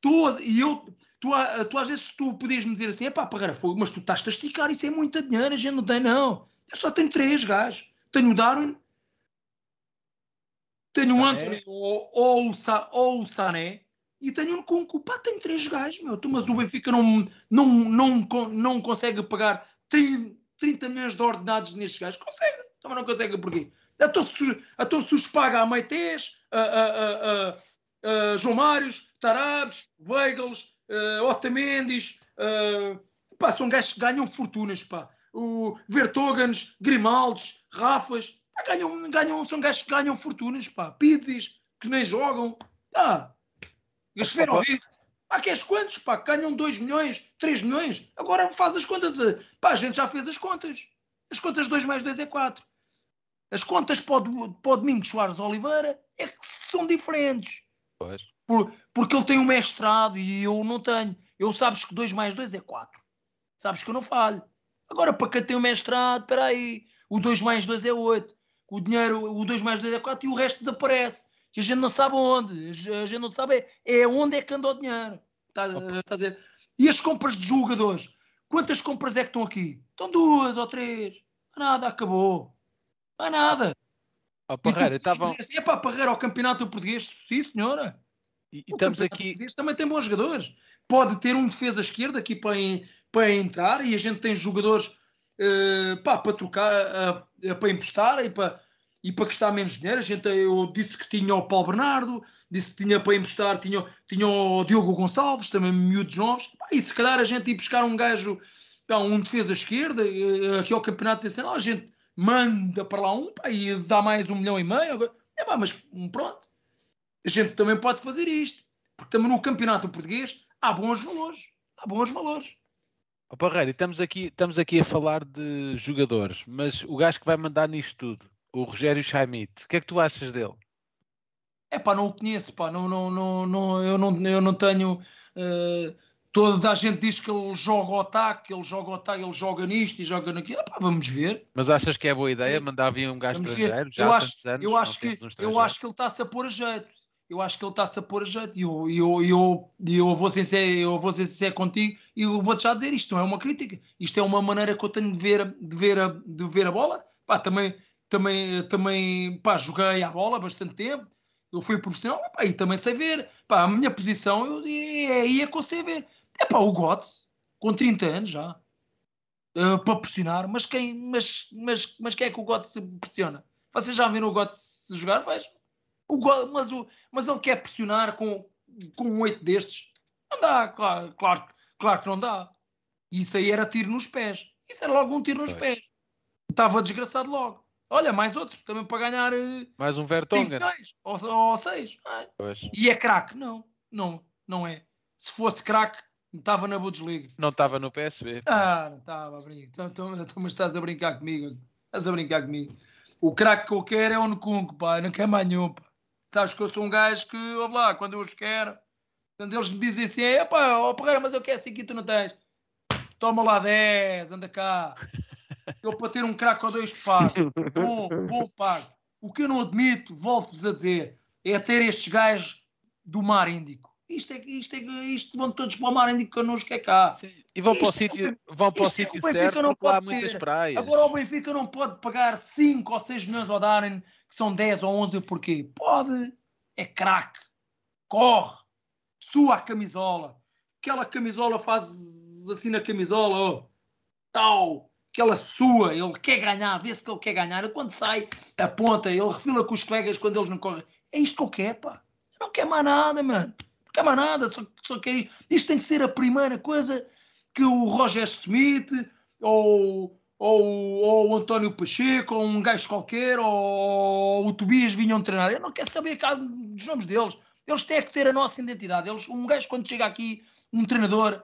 tu, e eu tu, tu às vezes tu podias-me dizer assim, epá, pagar fogo, mas tu estás a esticar, isso é muito dinheiro, a gente não tem, não. Eu só tenho três gajos. Tenho o Darwin, tenho um Anthony é? ou, ou o Sané e tenho um Kunku. Pá, tenho três gajos, meu. Mas o uhum. Benfica não, não, não, não consegue pagar 30, 30 milhões de ordenados nestes gajos. Consegue. Também não consegue porquê. a todos a se os paga a Maitês, a, a, a, a, João Mários, Tarabes, Weigels, uh, Otamendes. Uh, pá, são gajos que ganham fortunas, pá. O Vertogans, Grimaldos, Rafas, ganham, ganham, são gajos que ganham fortunas, pá. Pizzis, que nem jogam. Pá. Gasferovic. Há que és quantos, pá? Ganham 2 milhões, 3 milhões. Agora faz as contas. Eh, pá, a gente já fez as contas. As contas 2 mais 2 é 4. As contas para o, para o Domingos Soares Oliveira é que são diferentes. Pois. Por, porque ele tem um mestrado e eu não tenho. Eu sabes que 2 mais 2 é 4. Sabes que eu não falho. Agora, para quem tem um mestrado, espera aí. O 2 mais 2 é 8 o dinheiro, o 2 mais 2 é 4 e o resto desaparece. Que a gente não sabe onde, a gente não sabe é, é onde é que anda o dinheiro. Está, está eh, a dizer? E as compras de jogadores? Quantas compras é que estão aqui? Estão duas ou três. Nada, acabou. há nada. oh, Parreira, estavam... Assim, é para Parreira ao campeonato português, sim senhora. E, e estamos aqui. Também tem bons jogadores. Pode ter um defesa esquerda aqui para, para entrar e a gente tem jogadores eh, pá, para trocar, uh, para emprestar e para, e para menos dinheiro. A gente, eu disse que tinha o Paulo Bernardo, disse que tinha para emprestar, tinha, tinha o Diogo Gonçalves, também miúdos novos. Pá, e se calhar a gente ir buscar um gajo, pá, um defesa esquerda, aqui ao campeonato nacional, a gente manda para lá um pá, e dá mais um milhão e meio. É, pá, mas hum, pronto, a gente também pode fazer isto. Porque também no campeonato português há bons valores. Há bons valores. Oh, Parreira, estamos aqui, estamos aqui a falar de jogadores, mas o gajo que vai mandar nisto tudo, o Rogério Chamite, o que é que tu achas dele? É pá, não o conheço, pá, não, não, não, não, eu, não eu não tenho. Uh, toda a gente diz que ele joga o ataque, ele joga o ataque, ele joga nisto e joga naquilo. Epá, ah, vamos ver. Mas achas que é boa ideia Sim. mandar vir um gajo vamos estrangeiro? Já eu há acho, anos, eu acho que, um eu acho que ele está-se a pôr a jeito eu acho que ele está-se a pôr a jeito. E eu, eu, eu, eu, vou ser eu vou ser sincero contigo e eu vou-te já dizer: isto não é uma crítica, isto é uma maneira que eu tenho de ver, de ver, a, de ver a bola. Pá, também, também, também pá, joguei à bola bastante tempo, eu fui profissional pá, e também sei ver. Pá, a minha posição eu, é aí é que eu sei ver. É pá, o Götze, com 30 anos já, uh, para pressionar, mas quem, mas, mas, mas quem é que o Götze pressiona? Vocês já viram o se jogar? Vejam o, mas, o, mas ele quer pressionar com, com um oito destes. Não dá, claro, claro, claro que não dá. Isso aí era tiro nos pés. Isso era logo um tiro nos pés. Estava desgraçado logo. Olha, mais outro, também para ganhar. Eh, mais um Vertonghen. ou, ou seis. É? E é craque? Não, não, não é. Se fosse craque, estava na Bundesliga. Não estava no PSV. Ah, não estava, então, então, então, mas estás a brincar comigo. Estás a brincar comigo. O craque que eu quero é o Nkunku, pá. Não quero mais nenhum, pá. Sabes que eu sou um gajo que, ouve lá, quando eu os quero. quando eles me dizem assim: é pá, ó Pereira, mas eu quero 5 e tu não tens. Toma lá 10, anda cá. Eu para ter um craque ou dois pago. Bom, bom pago. O que eu não admito, volto-vos a dizer, é ter estes gajos do mar Índico isto, é, isto, é, isto vão todos para o Marandi connosco, é cá. Sim. E vão isto para o é sítio, é, vão para o é sítio certo, não porque lá muitas praias. Agora o Benfica não pode pagar 5 ou 6 milhões ao Darren, que são 10 ou 11, porquê? Pode, é craque, corre, sua a camisola, aquela camisola faz assim na camisola, oh, tal, aquela sua, ele quer ganhar, vê-se que ele quer ganhar, quando sai, aponta, ele refila com os colegas quando eles não correm. É isto que eu quero, pá. não quer mais nada, mano camarada, só, só que é isto tem que ser a primeira coisa que o Roger Smith ou, ou, ou o António Pacheco ou um gajo qualquer ou, ou o Tobias vinham treinar. Eu não quero saber cá dos nomes deles. Eles têm que ter a nossa identidade. Eles, um gajo quando chega aqui, um treinador,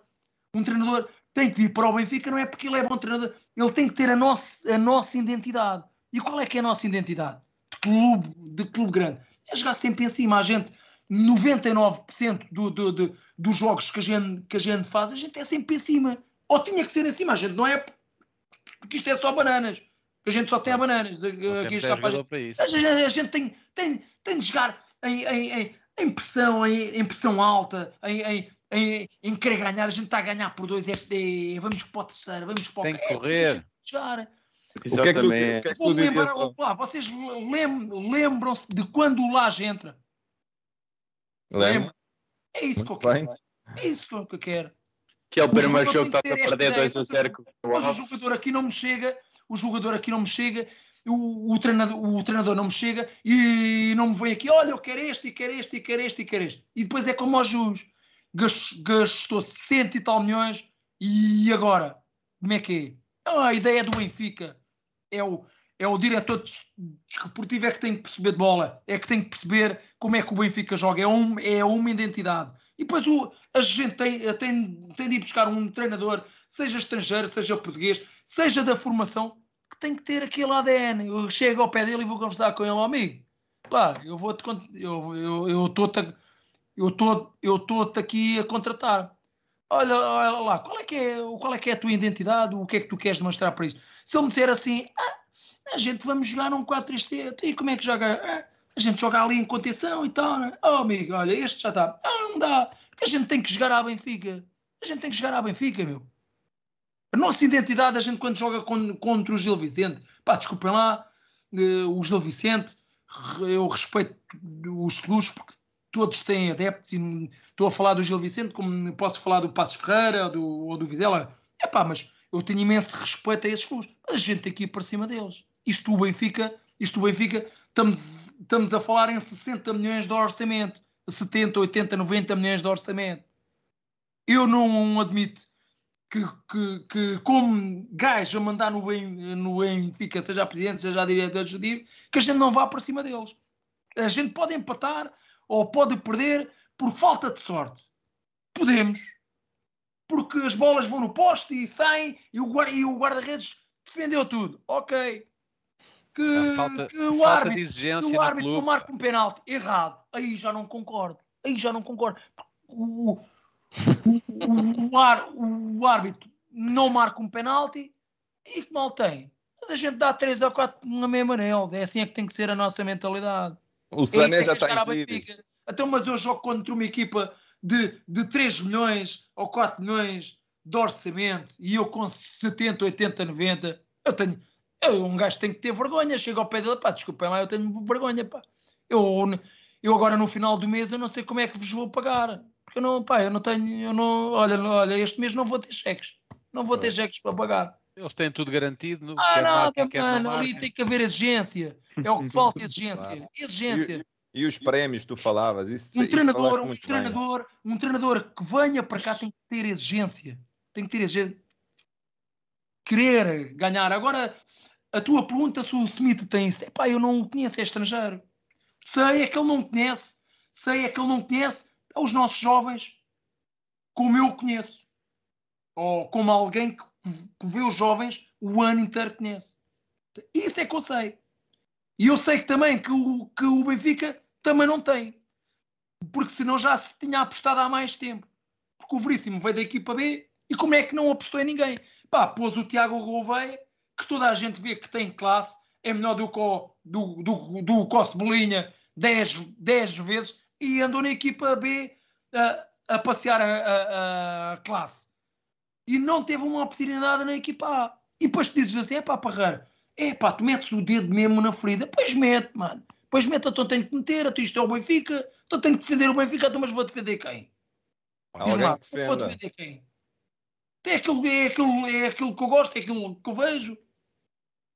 um treinador tem que vir para o Benfica, não é porque ele é bom treinador, ele tem que ter a nossa, a nossa identidade. E qual é que é a nossa identidade? De clube, de clube grande. É jogar sempre em cima. A gente, 99% do, do, do, dos jogos que a, gente, que a gente faz, a gente é sempre em cima. Ou tinha que ser em cima, a gente não é porque isto é só bananas. A gente só tem a bananas. Aqui A, gente, a gente tem, tem, tem de jogar em, em, em, em pressão, em, em pressão alta, em, em, em, em, querer ganhar. A gente está a ganhar por dois, é, é, vamos para o terceiro, vamos para o Tem que correr. É, Exatamente. que é que o que é que tu, que é que tu vocês lembram-se de quando o Laje entra? Lembro. É isso que eu bem. quero. É isso que eu quero. Que é o, o primeiro jogo que está a perder 2 a 0. Mas o jogador aqui não me chega, o jogador aqui não me chega, o, o, treinador, o treinador não me chega e não me vem aqui, olha, eu quero este, e quero este, e quero este, e quero este. E depois é como aos Jus, gastou cento e tal milhões e agora? Como é que é? Ah, a ideia do Benfica é o, é o diretor desportivo é que tem que perceber de bola, é que tem que perceber como é que o Benfica joga, é, um, é uma identidade. E depois o, a gente tem, tem, tem de ir buscar um treinador, seja estrangeiro, seja português, seja da formação, que tem que ter aquele ADN. Eu chego ao pé dele e vou conversar com ele, oh, amigo. Claro, eu vou-te. Eu eu eu estou-te eu estou eu aqui a contratar. Olha, olha lá, qual é, que é, qual é que é a tua identidade? O que é que tu queres demonstrar para isso? Se ele me disser assim, ah, a gente vamos jogar um 4-3-3. Então, e como é que joga? Ah, a gente joga ali em contenção e tal. Né? Oh, amigo, olha, este já está. Ah, não dá. Porque a gente tem que jogar à Benfica. A gente tem que jogar à Benfica, meu. A nossa identidade, a gente quando joga contra o Gil Vicente, pá, desculpem lá, eh, o Gil Vicente, eu respeito os clubes porque todos têm adeptos e estou a falar do Gil Vicente como posso falar do Passos Ferreira ou do, ou do Vizela. É pá, mas eu tenho imenso respeito a esses clubes. Mas a gente tem que ir para cima deles. Isto o Benfica, isto o Benfica, estamos, estamos a falar em 60 milhões de orçamento, 70, 80, 90 milhões de orçamento. Eu não admito que, que, que como gajo a mandar no, no Benfica, seja a presidência, seja a diretora executiva, que a gente não vá para cima deles. A gente pode empatar ou pode perder por falta de sorte. Podemos. Porque as bolas vão no poste e saem e o guarda-redes defendeu tudo. Ok, que, falta, que o falta árbitro, de exigência que o árbitro clube. marca um penalti errado. Aí já não concordo. Aí já não concordo. O, o, o, ar, o árbitro não marca um penalti e que mal tem? Mas a gente dá 3 ou 4 na mesma anel, É assim é que tem que ser a nossa mentalidade. O é Sané é já está em Até então, mas eu jogo contra uma equipa de, de 3 milhões ou 4 milhões de orçamento e eu com 70, 80, 90. Eu tenho eu, é, um gajo tem que ter vergonha, chega ao pé dele, pá, desculpem é lá, eu tenho vergonha, pá. Eu, eu agora no final do mês eu não sei como é que vos vou pagar. Porque eu não, pá, eu não tenho, eu não, olha, olha, este mês não vou ter cheques. Não vou ter cheques para pagar. Eles têm tudo garantido. Ah, não nada, marketing, é mano, ali tem que haver exigência. É o que falta, exigência. Exigência. E, e, os prémios, tu falavas. Isso, um treinador, um, né? treinador um treinador que venha para cá tem que ter exigência. Tem que ter exigência. Querer ganhar. Agora, a tua pergunta se o Smith tem isso. Epá, eu não o conheço, é estrangeiro. Sei é que ele não conhece. Sei é que ele não conhece aos nossos jovens como eu conheço. Ou como alguém que, que vê os jovens o ano inteiro conhece. Isso é que eu sei. E eu sei que também que o, que o Benfica também não tem. Porque senão já se tinha apostado há mais tempo. Porque o Veríssimo veio da equipa B e como é que não apostou em ninguém? Pá, pôs o Tiago Gouveia que toda a gente vê que tem classe, é melhor do que o, do, do, do Cosbolinha 10, 10 vezes e andou na equipa B a, a passear a, a, a, classe. E não teve uma oportunidade na equipa A. E depois te dizes assim: é pá, Parreira, é pá, tu metes o dedo mesmo na ferida. Pois mete, mano. Pois mete, então tenho que meter, então isto é o Benfica, então tenho que defender o Benfica, então mas vou defender quem? lá, vou defender quem? É aquilo, é, aquilo, é aquilo que eu gosto, é aquilo que eu vejo.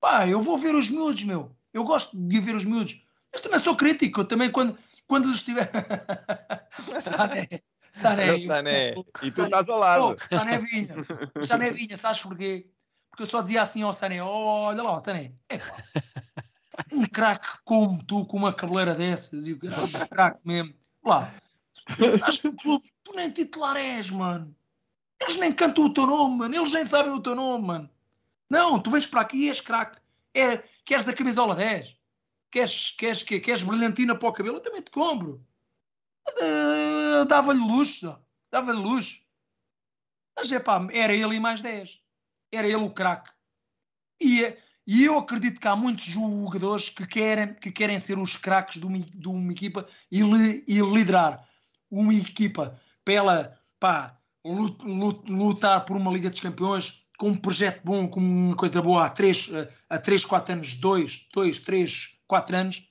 Pá, eu vou ver os miúdos, meu. Eu gosto de ver os miúdos. Mas também sou crítico. Eu também, quando, quando lhes estiver. Sané. Sané. Sané. Eu... E tu Sané. estás ao lado. Oh, Sané é vinha. Sané é vinha, sabes porquê? Porque eu só dizia assim ao Sané: olha lá, Sané. Epá. Um craque como tu, com uma cabeleira dessas. E o craque mesmo. Lá. Tu estás no clube, tu nem titular és, mano. Eles nem cantam o teu nome, mano. Eles nem sabem o teu nome, mano. Não, tu vens para aqui e és craque. É, queres a camisola 10? Queres, queres, queres, queres brilhantina para o cabelo? Eu também te compro. Dava-lhe luxo, dava-lhe luxo. Mas é pá, era ele e mais 10. Era ele o craque. E, e eu acredito que há muitos jogadores que querem, que querem ser os craques de uma, de uma equipa e, li, e liderar uma equipa pela pá, lutar por uma Liga dos Campeões, com um projeto bom, com uma coisa boa há 3, eh, há 3 4 anos, 2, 2, 3, 4 anos,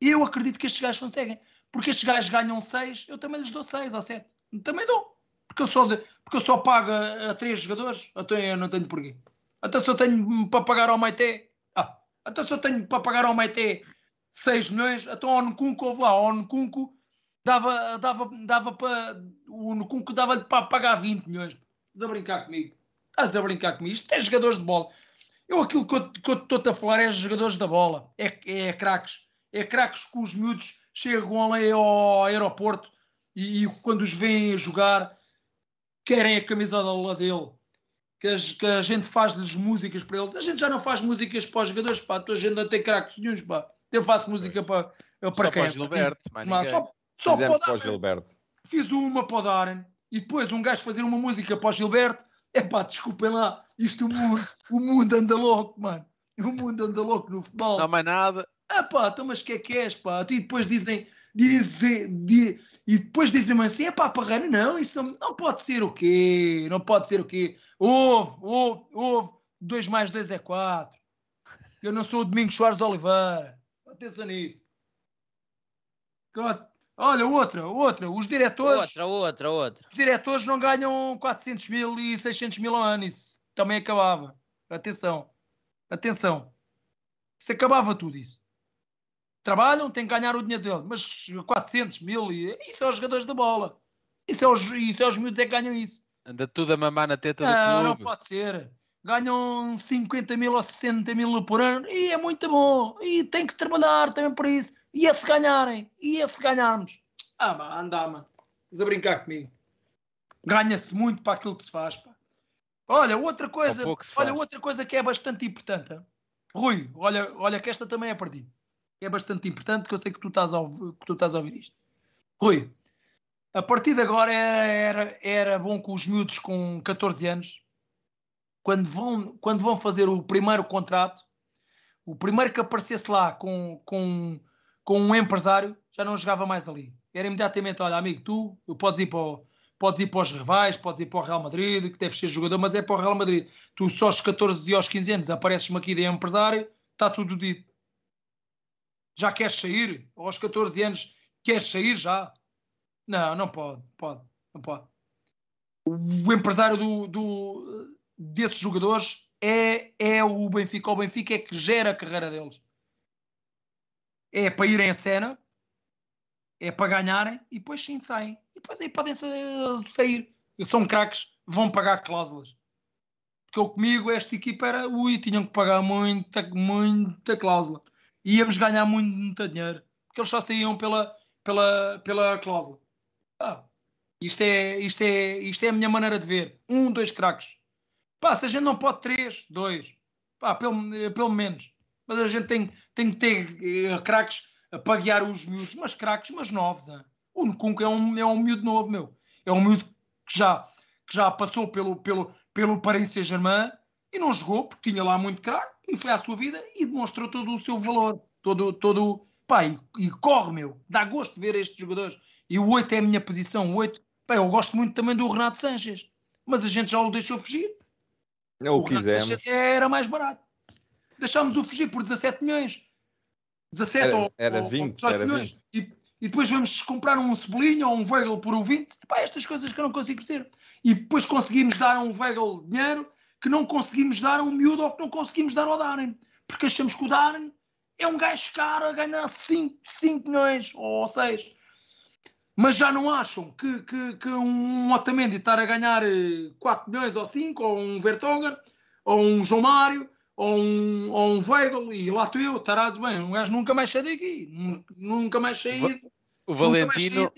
eu acredito que estes gajos conseguem. Porque estes gajos ganham 6, eu também lhes dou 6 ou 7. Também dou. Porque eu só, porque eu só pago a 3 jogadores, então eu não tenho porquê. Até se eu tenho para pagar ao Maite, ah, até se eu tenho para pagar ao Maite 6 milhões, então ao Nkunku, houve lá, ao Nkunku dava, dava, dava para, o Nkunku dava-lhe para pagar 20 milhões. Estás a brincar comigo. Estás a brincar comigo? Isto é jogadores de bola. Eu aquilo que eu, estou-te a falar é jogadores da bola, é, é craques. É craques que os miúdos chegam ali ao aeroporto e, e quando os veem a jogar querem a camisola dele. Que, as, que a gente faz-lhes músicas para eles. A gente já não faz músicas para os jogadores, pá. A gente não tem craques nenhums, pá. Eu faço música para, para só quem? Para o é Gilberto, mas só, só para o Gilberto. Fiz uma para o Darren e depois um gajo fazer uma música para o Gilberto é pá, desculpem lá, isto o mundo, o mundo anda louco, mano. O mundo anda louco no futebol. Não mais nada. É pá, então mas que é que és, pá? E depois dizem, dizem, e depois dizem-me assim, é pá, Parreira, não, isso não, pode ser o quê? Não pode ser o quê? Houve, houve, houve, 2 mais 2 é 4. Eu não sou o Domingos Soares Oliveira. Atenção nisso. Olha, outra, outra. Os diretores. Outra, outra, outra. Os diretores não ganham 400 mil e 600 mil ao ano. Isso também acabava. Atenção. Atenção. Isso acabava tudo isso. Trabalham, têm que ganhar o dinheiro deles, Mas 400 mil, e... isso é os jogadores da bola. Isso é os, isso é os miúdos é que ganham isso. Anda tudo a mamar na teta não, do clube. Não, não pode ser. Ganham 50 mil ou 60 mil por ano e é muito bom. E tem que trabalhar também para isso. Ia se ganharem, ia se ganharmos. Ah, mano, anda, mano. a brincar comigo. Ganha-se muito para aquilo que se faz, pá. Olha, outra coisa, olha, outra coisa que é bastante importante. Rui, olha, olha que esta também é para ti. É bastante importante que eu sei que tu estás a ouvir, que tu estás a ouvir isto. Rui, a partir de agora era, era, era bom que os miúdos com 14 anos, quando vão, quando vão fazer o primeiro contrato, o primeiro que aparecesse lá com, com com um empresário, já não jogava mais ali. Era imediatamente, olha, amigo, tu, podes ir para podes ir para os rivais, podes ir para o Real Madrid, que deves ser jogador, mas é para o Real Madrid. Tu só aos 14 e aos 15 anos apareces-me aqui de empresário, está tudo dito. Já queres sair? Ou aos 14 anos queres sair já? Não, não pode, pode, não pode. O empresário do, do desses jogadores é, é o Benfica. O Benfica é que gera a carreira deles é para irem a cena, é para ganharem e depois sim saem. E depois aí podem sair. São craques, vão pagar cláusulas. Porque eu comigo, esta equipa era ui, tinham que pagar muita, muita cláusula. Íamos ganhar muito, muito dinheiro. Porque eles só saíam pela, pela, pela cláusula. Ah, isto, é, isto, é, isto é a minha maneira de ver. Um, dois craques. Pá, se a gente não pode três, dois. Pá, pelo, pelo menos mas a gente tem, tem que ter uh, craques a paguear os miúdos, mas craques, mas novos. Hein? O Nkunku é um, é um miúdo novo, meu. É um miúdo que já, que já passou pelo, pelo, pelo Paris Saint-Germain e não jogou porque tinha lá muito craque e foi à sua vida e demonstrou todo o seu valor, todo, todo, pá, e, e, corre, meu, dá gosto de ver estes jogadores. E o 8 é a minha posição, o 8, pá, eu gosto muito também do Renato Sanches, mas a gente já o deixou fugir. Não é o, o Renato Sanches era mais barato deixámos-o fugir por 17 milhões. 17 era, ou, era 20, ou 18 era milhões. 20. E, e depois vamos comprar um Cebolinho ou um Weigl por um 20. Epá, estas coisas que eu não consigo perceber. E depois conseguimos dar a um Weigl dinheiro que não conseguimos dar a um miúdo ou que não conseguimos dar ao Darwin. Porque achamos que o Darwin é um gajo caro a ganhar 5, 5 milhões ou 6. Mas já não acham que, que, que um Otamendi estar a ganhar 4 eh, milhões ou 5, ou um Vertonghen, ou um João Mário, ou um, ou um Weigl e lá estou eu, tarado bem, um gajo nunca mais sai daqui, nunca mais sair. O Valentino,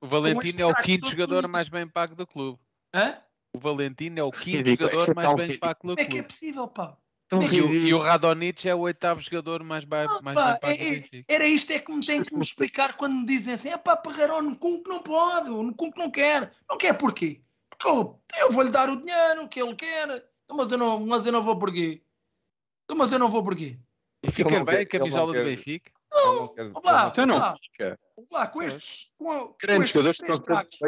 o Valentino é o quinto jogador mais bem pago do clube. Hã? O Valentino é o quinto jogador é mais bem pago do clube. Como é que é possível, pá? É é e, o, e o Radonich é o oitavo jogador mais, ba... mais pá, bem pago é, Era isto é que me tem que me explicar quando me dizem assim: é pá, no o que não pode, o que não quer. Não quer porquê? Porque eu, eu vou-lhe dar o dinheiro que ele quer, mas eu não, mas eu não vou porquê. Então, mas eu não vou porquê? E fica bem quer, a camisola do Benfica. Não, não lá, então não fica. Lá, com estes, com, Grandes estes três craques,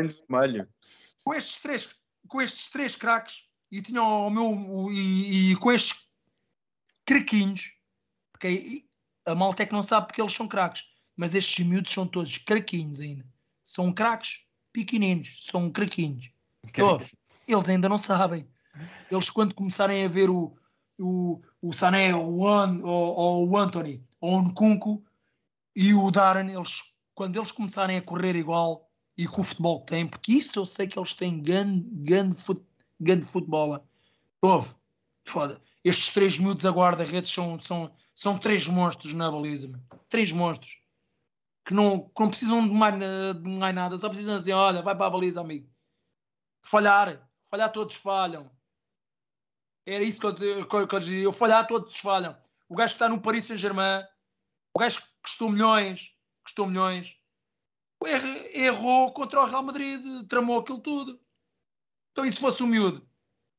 com estes três, com estes três craques e tinham o meu e, e com estes craquinhos, porque a malta é que não sabe porque eles são craques, mas estes miúdos são todos craquinhos ainda, são craques pequeninos, são craquinhos. Okay. Eles ainda não sabem. Eles quando começarem a ver o o, o Sané ou o, An, ou, ou o Anthony ou o Nkunku e o Darren, eles, quando eles começarem a correr igual e com o futebol têm porque isso eu sei que eles têm grande, grande, fut, grande futebola. foda. Estes três miúdos a guarda-redes são, são, são três monstros na baliza, meu. três monstros que não, que não precisam de mais, de mais nada, só precisam dizer: olha, vai para a baliza, amigo. Falhar, falhar todos falham. Era isso que eu, que, eu, que eu dizia. Eu falhar, todos falham. O gajo que está no Paris Saint-Germain, o gajo que custou milhões, custou milhões, errou contra o Real Madrid, tramou aquilo tudo. Então, e se fosse o miúdo?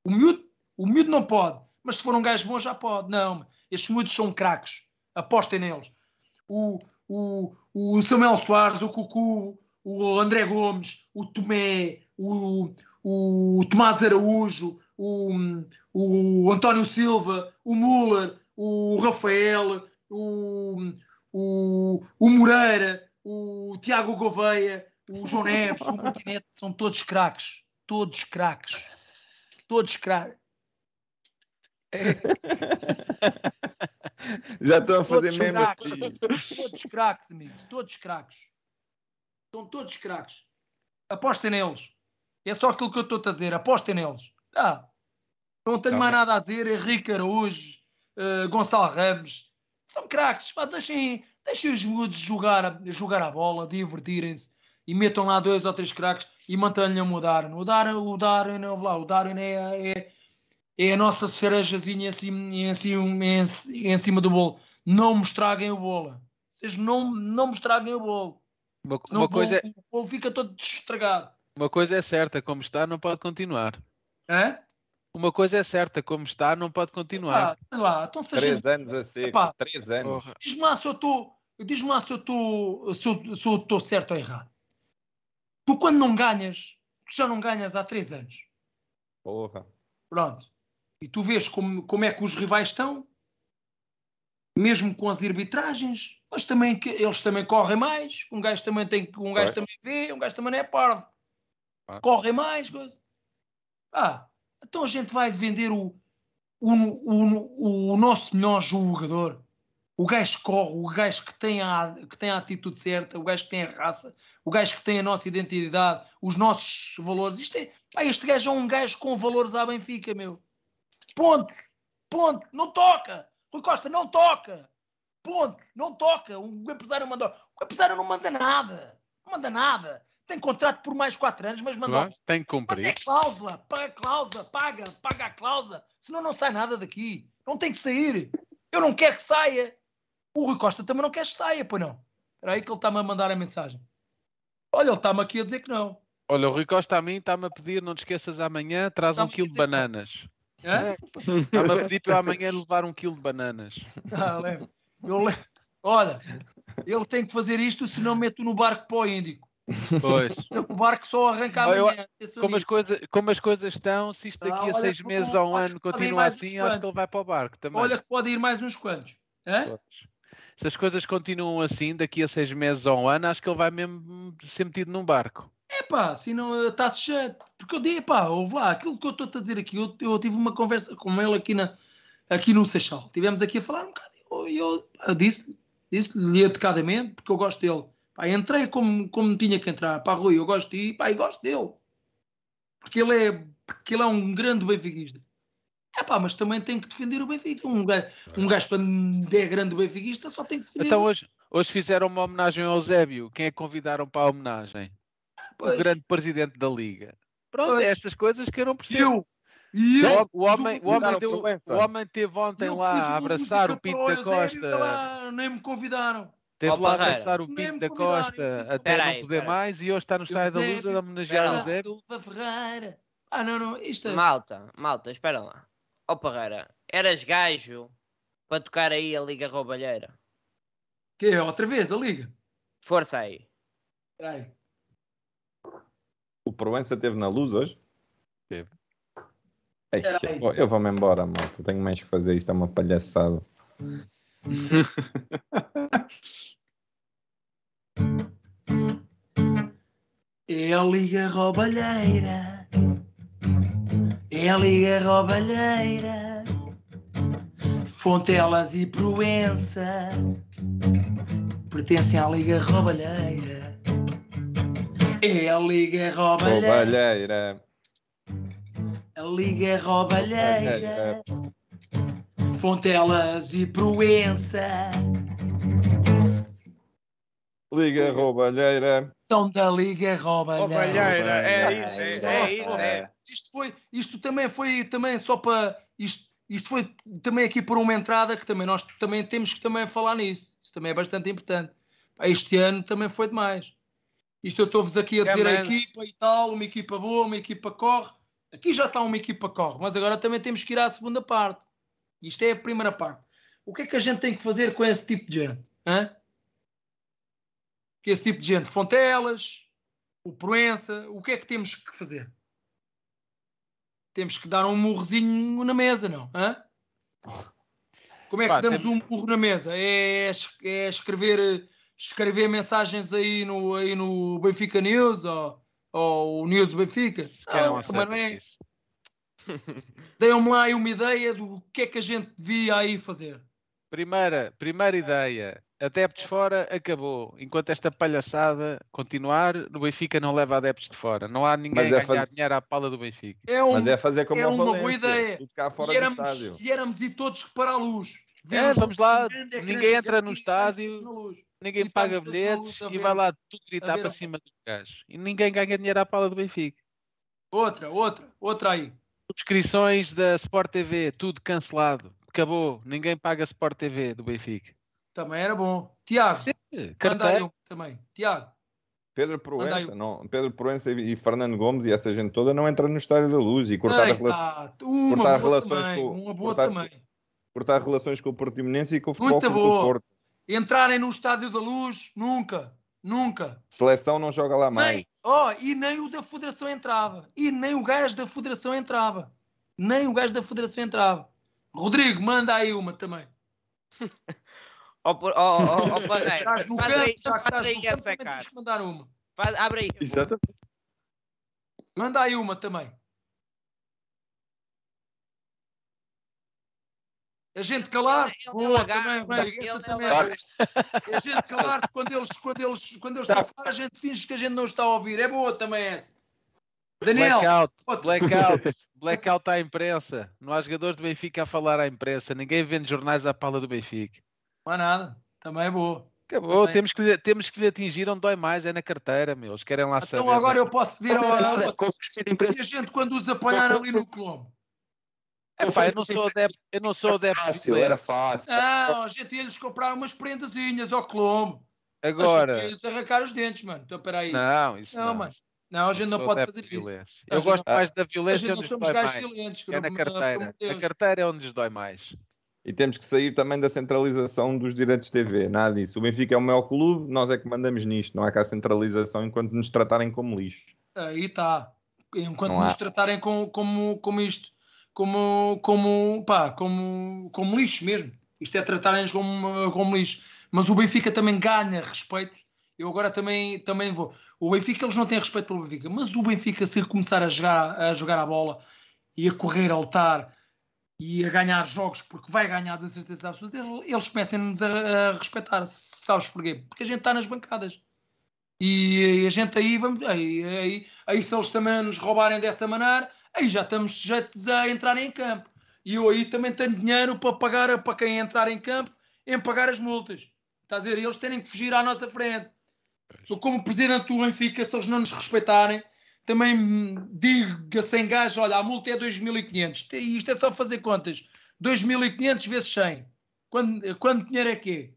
O miúdo, o miúdo não pode, mas se for um gajo bom já pode. Não, estes miúdos são craques, apostem neles. O, o, o Samuel Soares, o Cucu, o André Gomes, o Tomé, o, o Tomás Araújo, o, o António Silva, o Muller, o Rafael, o, o, o Moreira, o Tiago Gouveia, o João Neves, o Martinete, são todos craques. Todos craques. Todos craques. Já estou a fazer memes. Todos craques, amigo. Todos craques. São todos craques. Apostem neles. É só aquilo que eu estou a dizer. Apostem neles. Ah, não tenho mais nada a dizer. Henrique Araújo, uh, Gonçalo Ramos, são craques. Deixem, deixem os miúdos jogar, jogar a bola, divertirem-se e metam lá dois ou três craques e mantenham o Darwin. O Darwin, o Darwin, lá, o Darwin é, é, é a nossa cerejazinha em cima, em, cima, em cima do bolo. Não me estraguem o bolo. Vocês não, não me estraguem o bolo. Uma, uma o bolo, coisa... É o bolo fica todo estragado. Uma coisa é certa, como está, não pode continuar. Hã? Uma coisa é certa, como está, não pode continuar. Ah, lá, então se Três gente... anos a ser, Epá, três anos. Diz-me lá se eu estou diz se eu estou se, eu estou certo ou errado. Tu quando não ganhas, tu já não ganhas há três anos. Porra. Pronto. E tu vês como, como é que os rivais estão, mesmo com as arbitragens, mas também que eles também correm mais, um gajo também tem um gajo é. também vê, um gajo também é pardo Correm mais, coisa. Ah, então a gente vai vender o, o, o, o nosso melhor jogador. O gajo que corre, o gajo que tem, a, que tem a atitude certa, o gajo que tem a raça, o gajo que tem a nossa identidade, os nossos valores. Isto é, pá, este gajo é um gajo com valores à Benfica, meu. Ponto. Ponto. Não toca. Rui Costa, não toca. Ponto. Não toca. O empresário manda, O empresário não manda nada. Não manda nada tem contrato por mais quatro anos, mas mandou. Claro, tem que cumprir. Paga a cláusula, paga a cláusula, paga, paga a cláusula, senão não sai nada daqui. Não tem que sair. Eu não quero que saia. O Rui Costa também não quer que saia, pois não. Era aí que ele está-me a mandar a mensagem. Olha, ele está-me aqui a dizer que não. Olha, o Rui Costa a mim está-me a pedir, não te esqueças amanhã, traz um quilo de bananas. É, está-me a pedir para amanhã levar um quilo de bananas. Ah, levo. Eu levo. Olha, ele tem que fazer isto, senão meto no barco para o Índico. Pois. o barco só arranca amanhã. Como as, coisa, como as coisas estão, se isto ah, daqui ah, a seis meses ou um ano continua assim, acho que ele vai para o barco também. Olha que pode ir mais uns quantos. Hã? Se as coisas continuam assim, daqui a seis meses ou um ano, acho que ele vai mesmo ser metido num barco. É pá, se não está-se chato. Porque eu digo, pá, ouve lá, aquilo que eu estou a dizer aqui, eu, eu, tive uma conversa com ele aqui, na, aqui no Seixal. Tivemos aqui a falar um bocado e eu, eu disse-lhe disse educadamente, porque eu gosto dele Pá, entrei como, como tinha que entrar. Pá, Rui, eu gosto de ti. Pá, e gosto dele. Porque ele é, porque ele é um grande benfiquista. É pá, mas também tem que defender o Benfica. Um gajo, um gajo quando é grande benfiquista só tem que defender. Então hoje, hoje fizeram uma homenagem ao Eusébio. Quem é que convidaram para a homenagem? Pois. O grande presidente da Liga. Pronto, pois. é estas coisas que eu não percebo. Eu, eu, o, homem, o, homem deu, o homem teve ontem lá a abraçar o Pinto da Costa. Lá, nem me convidaram. Teve lá a passar o Pinto da Costa até não poder mais e hoje está no Estádio da Luz a homenagear o Zé. Ferreira. Ah, não, não, isto é... Malta, malta, espera lá. Ó oh, Parreira, eras gajo para tocar aí a Liga Roubalheira. Que é? Outra vez a Liga? Força aí. aí. O Provença teve na luz hoje? Teve. eu vou-me embora, malta. Tenho mais que fazer. Isto é uma palhaçada. Hum. É a Liga Robalheira, É a Liga Robalheira, Fontelas e Proença pertencem à Liga Robalheira, É a Liga Robalheira, A Liga Robalheira. Fontelas e Proença. Liga Roubalheira. São da Liga Roubalheira. é, é, é isso, é, isso. Isto, foi, isto também foi também só para. Isto, isto foi também aqui por uma entrada que também nós também temos que também falar nisso. Isto também é bastante importante. Este ano também foi demais. Isto eu estou-vos aqui a é dizer é, a equipa e tal, uma equipa boa, uma equipa corre. Aqui já está uma equipa corre, mas agora também temos que ir à segunda parte. Isto é a primeira parte. O que é que a gente tem que fazer com esse tipo de gente? Hã? Que esse tipo de gente, Fontelas, o Proença, o que é que temos que fazer? Temos que dar um murrozinho na mesa, não? Hã? Como é que Pá, damos um murro na mesa? É, é, é, escrever, escrever mensagens aí no, aí no Benfica News ou, ou o News do Benfica? Não, não, não é isso. dêem me lá aí uma ideia do que é que a gente devia aí fazer. Primeira, primeira ideia. Adeptos fora acabou. Enquanto esta palhaçada continuar, o Benfica não leva adeptos de fora. Não há ninguém é a ganhar fazer... dinheiro à pala do Benfica. É um, Mas é fazer como é uma boa ideia. E éramos, e éramos e todos para a luz. é, vamos lá, ninguém entra no estádio, ninguém paga bilhetes e vai lá tudo gritar para cima dos gajos. E ninguém ganha dinheiro à pala do Benfica. Outra, outra, outra aí. Subscrições da Sport TV, tudo cancelado. Acabou, ninguém paga Sport TV do Benfica. Também era bom. Tiago, cartão um, também. Tiago. Pedro Proença, não, Pedro Proença e, Fernando Gomes e essa gente toda não entra no Estádio da Luz e cortar, Ei, rela... uma cortar relações também, com uma boa cortar, também. cortar relações com o Portimonense e com o Futebol Muito boa. do Porto. Entrarem no Estádio da Luz, nunca, nunca. Seleção não joga lá mais. Ei, Oh, e nem o da Federação entrava. E nem o gajo da Federação entrava. Nem o gajo da Federação entrava. Rodrigo, manda aí uma também. oh, oh, oh, oh, faz estás no campo, já que estás aí, no campo, tens que mandar uma. Faz, abre aí. Exatamente. Manda aí uma também. A gente calar-se, é o também, é A gente calar-se quando eles, quando, eles, quando eles tá. estão a falar, a gente finge que a gente não está a ouvir. É boa também essa. Daniel. Blackout, blackout, blackout à imprensa. Não há jogadores do Benfica a falar à imprensa. Ninguém vende jornais à pala do Benfica. Não há nada. Também é boa. Acabou, também. temos que, lhe, temos que lhe atingir onde dói mais, é na carteira, meus. Querem lá então saber. Então agora eu posso dizer ao Araba, a gente quando os apanhar ali no Colombo, Epá, é eu, não sou adepto, eu não sou adepto. Era fácil, era fácil. Não, a gente ia-lhes comprar umas prendazinhas ao Colombo. Agora. Assim, eles arrancar os dentes, mano. Então, peraí. Não, isso não. Não, mas Não, a gente não, pode fazer isso. Eu gosto não... mais da violência onde dói mais. Violentos, é na carteira. A carteira é onde lhes dói mais. E temos que sair também da centralização dos direitos de TV, nada disso. O Benfica é o maior clube, nós é que mandamos nisto, não há cá centralização enquanto nos tratarem como lixo. Aí está. Enquanto não nos há. tratarem com, como, como isto como, como, pá, como, como lixo mesmo. Isto é tratarem-nos como, como lixo. Mas o Benfica também ganha respeito. Eu agora também, também vou. O Benfica, eles não têm respeito pelo Benfica, mas o Benfica, se começar a jogar, a jogar a bola e a correr, a lutar e a ganhar jogos, porque vai ganhar de certeza absoluta, eles, eles começam-nos a, a respeitar. Sabes porquê? Porque a gente está nas bancadas. E, e a gente aí, vamos, aí, aí, aí se eles também nos roubarem dessa maneira, aí já estamos sujeitos a entrar em campo. E eu aí também tenho dinheiro para pagar para quem entrar em campo, em pagar as multas. Está a dizer, eles terem que fugir à nossa frente. Eu, como presidente do Benfica, se eles não nos respeitarem, também hum, digo sem gajo: olha, a multa é 2.500. E isto é só fazer contas. 2.500 vezes 100. Quando, quanto dinheiro é que é?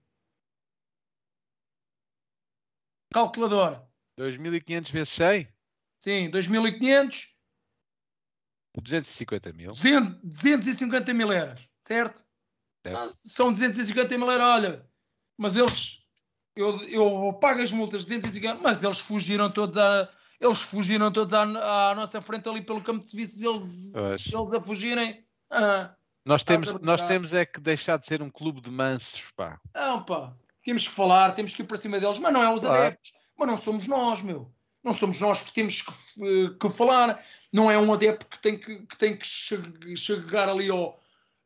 Calculadora. 2.500 vezes 100? Sim, 2.500 250 mil. 200, 250 mil euros, certo? É. Ah, são 250 mil euros, olha. Mas eles. Eu, eu pago as multas de 250, mas eles fugiram todos à. Eles fugiram todos à, à nossa frente ali pelo campo de serviços, eles, eles a fugirem. Ah, nós, temos, nós temos é que deixar de ser um clube de mansos, pá. Não, pá. Temos que falar, temos que ir para cima deles, mas não é os claro. adeptos, mas não somos nós, meu não somos nós que temos que, eh, que falar, não é um adepto que tem que, que, tem que chegar ali ao,